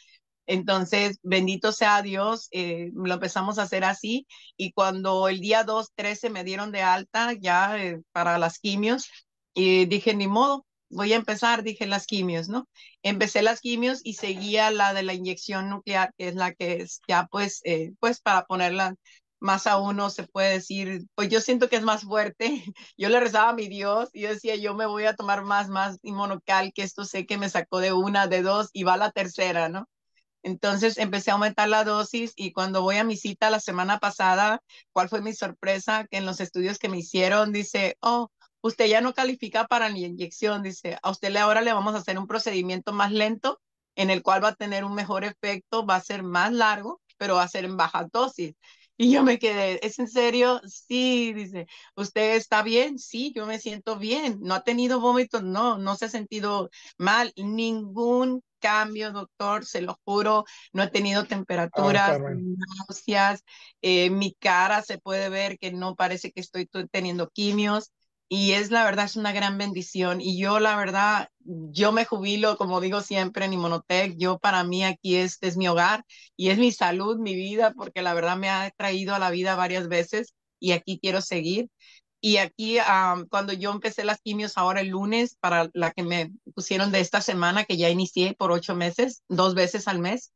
Entonces, bendito sea Dios, eh, lo empezamos a hacer así y cuando el día 2, se me dieron de alta ya para las quimios, y dije, ni modo, voy a empezar, dije las quimios, ¿no? Empecé las quimios y seguía la de la inyección nuclear, que es la que es ya pues, eh, pues para ponerla más a uno, se puede decir, pues yo siento que es más fuerte. (laughs) Yo le rezaba a mi Dios y decía, yo me voy a tomar más, más y monocal, que esto sé que me sacó de una, de dos y va a la tercera, ¿no? Entonces empecé a aumentar la dosis y cuando voy a mi cita la semana pasada, ¿cuál fue mi sorpresa? Que en los estudios que me hicieron dice, oh, usted ya no califica para ni inyección, dice, a usted le ahora le vamos a hacer un procedimiento más lento en el cual va a tener un mejor efecto, va a ser más largo, pero va a ser en baja dosis. Y yo me quedé, ¿es en serio? Sí, dice, ¿usted está bien? Sí, yo me siento bien. ¿No ha tenido vómitos? No, no se ha sentido mal. Ningún cambio, doctor, se lo juro. No he tenido temperaturas, náuseas. Eh, mi cara se puede ver que no parece que estoy teniendo quimios y es la verdad, es una gran bendición. Y yo la verdad, yo me jubilo, como digo siempre en iMonotec yo para mí aquí este es mi hogar y es mi salud, mi vida, porque la verdad me ha traído a la vida varias veces y aquí quiero seguir. Y aquí, cuando yo empecé las quimios ahora el lunes, para la que me pusieron de esta semana, que ya inicié por ocho meses, dos veces al mes,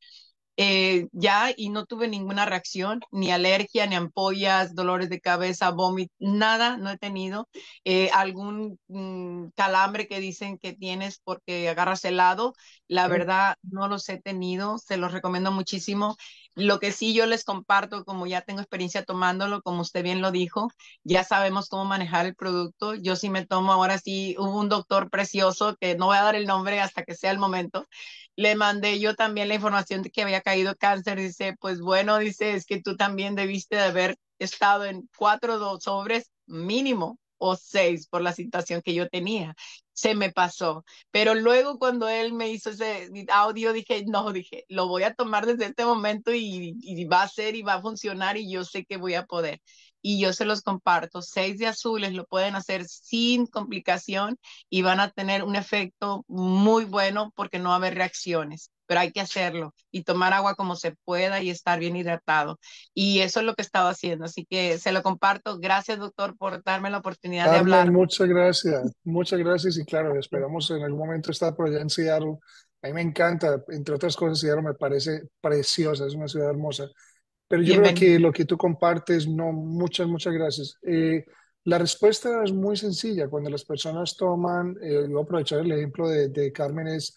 eh, ya y no tuve ninguna reacción, ni alergia, ni ampollas, dolores de cabeza, vómito, nada, no he tenido. Eh, algún mm, calambre que dicen que tienes porque agarras helado, la verdad no los he tenido, se los recomiendo muchísimo. Lo que sí yo les comparto, como ya tengo experiencia tomándolo, como usted bien lo dijo, ya sabemos cómo manejar el producto. Yo sí me tomo, ahora sí, hubo un doctor precioso que no voy a dar el nombre hasta que sea el momento. Le mandé yo también la información de que había caído cáncer. Dice, pues bueno, dice, es que tú también debiste de haber estado en cuatro sobres mínimo o seis por la situación que yo tenía se me pasó. Pero luego cuando él me hizo ese audio, dije, no, dije, lo voy a tomar desde este momento y, va a ser y va a funcionar y yo sé que voy a poder. Y yo se los comparto. Seis de azules lo pueden hacer sin complicación y van a tener un efecto muy bueno porque no va a haber reacciones pero hay que hacerlo y tomar agua como se pueda y estar bien hidratado. Y eso es lo que he estado haciendo, así que se lo comparto. Gracias, doctor, por darme la oportunidad de hablar. Muchas gracias, muchas gracias y claro, esperamos en algún momento estar por allá en Seattle. A mí me encanta, entre otras cosas, Seattle me parece preciosa, es una ciudad hermosa. Pero yo creo que lo que tú compartes, no, muchas, muchas gracias. Eh, la respuesta es muy sencilla. Cuando las personas toman, eh, voy a aprovechar el ejemplo de, de Carmen, es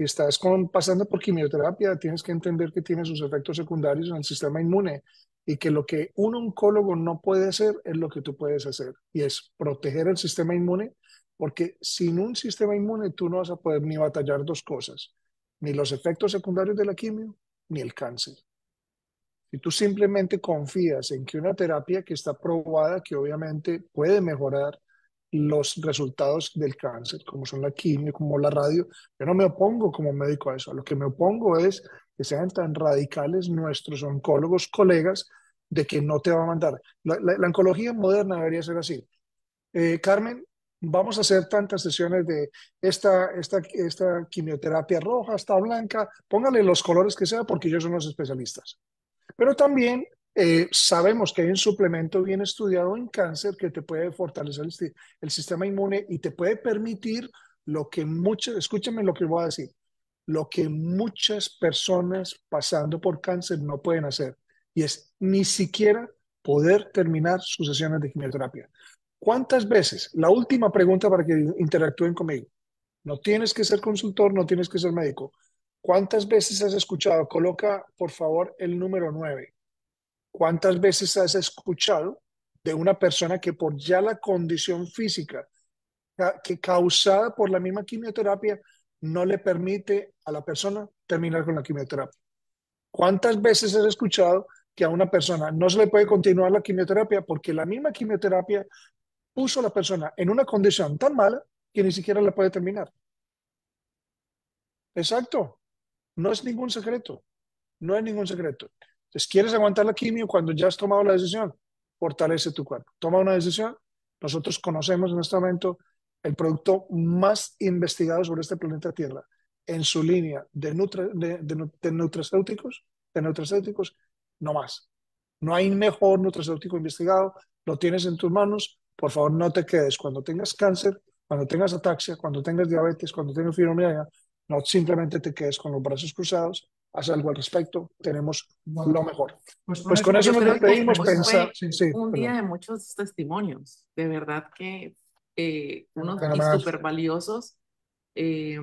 si estás pasando por quimioterapia, tienes que entender que tiene sus efectos secundarios en el sistema inmune y que lo que un oncólogo no puede hacer es lo que tú puedes hacer y es proteger el sistema inmune porque sin un sistema inmune tú no vas a poder ni batallar dos cosas, ni los efectos secundarios de la quimio ni el cáncer. Si tú simplemente confías en que una terapia que está probada, que obviamente puede mejorar, los resultados del cáncer, como son la quimio, como la radio. Yo no me opongo como médico a eso. lo que me opongo es que sean tan radicales nuestros oncólogos colegas de que no te va a mandar. La, oncología moderna debería ser así. Eh, Carmen, vamos a hacer tantas sesiones de esta, esta, esta quimioterapia roja, esta blanca, póngale los colores que sea porque ellos son los especialistas. Pero también eh, sabemos que hay un suplemento bien estudiado en cáncer que te puede fortalecer el, sistema inmune y te puede permitir lo que muchas, escúchame lo que voy a decir, lo que muchas personas pasando por cáncer no pueden hacer y es ni siquiera poder terminar sus sesiones de quimioterapia. ¿Cuántas veces? La última pregunta para que interactúen conmigo. No tienes que ser consultor, no tienes que ser médico. ¿Cuántas veces has escuchado? Coloca, por favor, el número 9 ¿Cuántas veces has escuchado de una persona que por ya la condición física que causada por la misma quimioterapia no le permite a la persona terminar con la quimioterapia? ¿Cuántas veces has escuchado que a una persona no se le puede continuar la quimioterapia porque la misma quimioterapia puso a la persona en una condición tan mala que ni siquiera la puede terminar? Exacto. No es ningún secreto. No es ningún secreto. Entonces, ¿quieres aguantar la quimio cuando ya has tomado la decisión? Fortalece tu cuerpo. Toma una decisión. Nosotros conocemos en este momento el producto más investigado sobre este planeta Tierra en su línea de, nutra, de, nutracéuticos, de nutracéuticos, no más. No hay mejor nutracéutico investigado, lo tienes en tus manos, por favor no te quedes. Cuando tengas cáncer, cuando tengas ataxia, cuando tengas diabetes, cuando tengas fibromialgia, no simplemente te quedes con los brazos cruzados haz algo al respecto, tenemos lo mejor. Pues, pues con eso nos despedimos. pensar. un día de muchos testimonios, de verdad que eh, unos súper valiosos. Eh,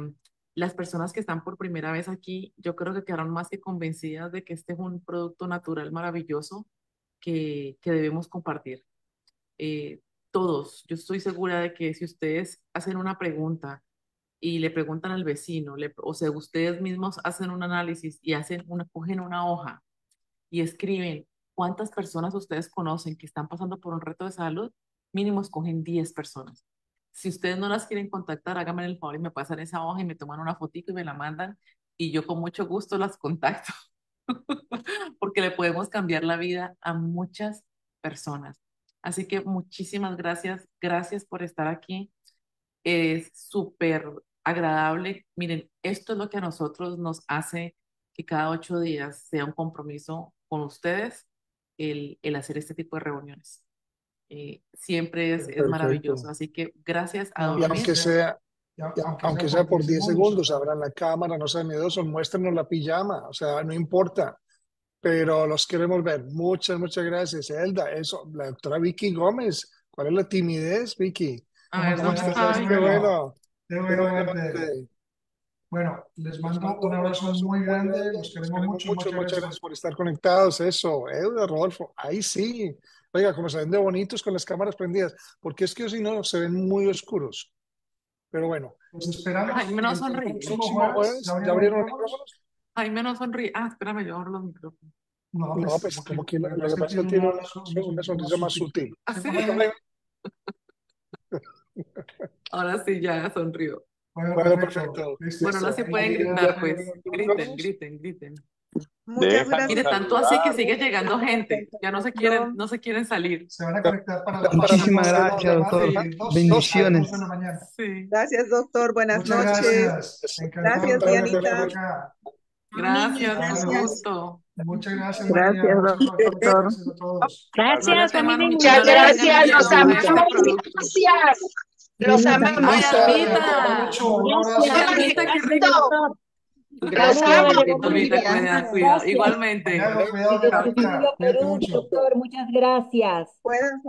las personas que están por primera vez aquí, yo creo que quedaron más que convencidas de que este es un producto natural maravilloso que, que debemos compartir. Eh, todos, yo estoy segura de que si ustedes hacen una pregunta, y le preguntan al vecino, o sea, ustedes mismos hacen un análisis y hacen una, cogen una hoja y escriben cuántas personas ustedes conocen que están pasando por un reto de salud, mínimo escogen 10 personas. Si ustedes no las quieren contactar, háganme el favor y me pasan esa hoja y me toman una fotito y me la mandan y yo con mucho gusto las contacto (laughs) porque le podemos cambiar la vida a muchas personas. Así que muchísimas gracias, gracias por estar aquí. Es súper agradable. Miren, esto es lo que a nosotros nos hace que cada ocho días sea un compromiso con ustedes el, el hacer este tipo de reuniones. Eh, siempre es, es, maravilloso. Así que gracias a todos. aunque sea, aunque, sea, por 10 segundos, abran la cámara, no sean miedosos, muéstrenos la pijama, o sea, no importa. Pero los queremos ver. Muchas, muchas gracias, Elda. Eso, la doctora Vicky Gómez. ¿Cuál es la timidez, Vicky? ¿Cómo estás? bueno. Bueno, eh, les mando un abrazo muy grande, los queremos mucho, Muchas gracias por estar conectados, eso, Eduardo, Rodolfo, ahí sí. Oiga, como se ven de bonitos con las cámaras prendidas, porque es que si no se ven muy oscuros. Pero bueno. Pues esperamos. Ay, menos sonríe. ¿Ya abrieron los micrófonos? Ay, menos sonríe. Ah, espérame, yo abro los micrófonos. No, pues, pues como que la que tiene una, sonrisa más sutil. ¿Así? Ah, Ahora sí ya sonrío. Bueno, no se pueden gritar, pues. Griten, griten, griten. Muchas gracias. Mire, tanto así que sigue llegando gente. Ya no se quieren, no se quieren salir. Se van a conectar para la Muchísimas gracias, doctor. Bendiciones. Gracias, doctor. Buenas noches. Gracias, Dianita. Gracias, gracias. gusto. Muchas gracias. Gracias, doctor. Gracias a Gracias, también. Muchas gracias. Los amamos. Gracias. Los amamos. Gracias, Igualmente. Doctor, muchas gracias.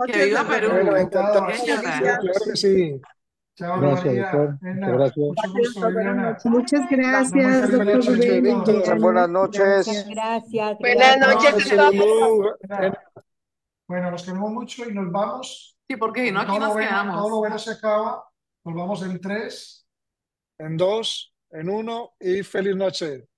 Que viva Perú. sí. María. Muchas gracias. Muchas gracias, doctor. Buenas noches. Buenas noches Bueno, nos quedamos mucho y nos vamos. Sí, porque si no, aquí nos quedamos. Todo lo bueno se acaba. Nos vamos en tres, en dos, en uno y feliz noche.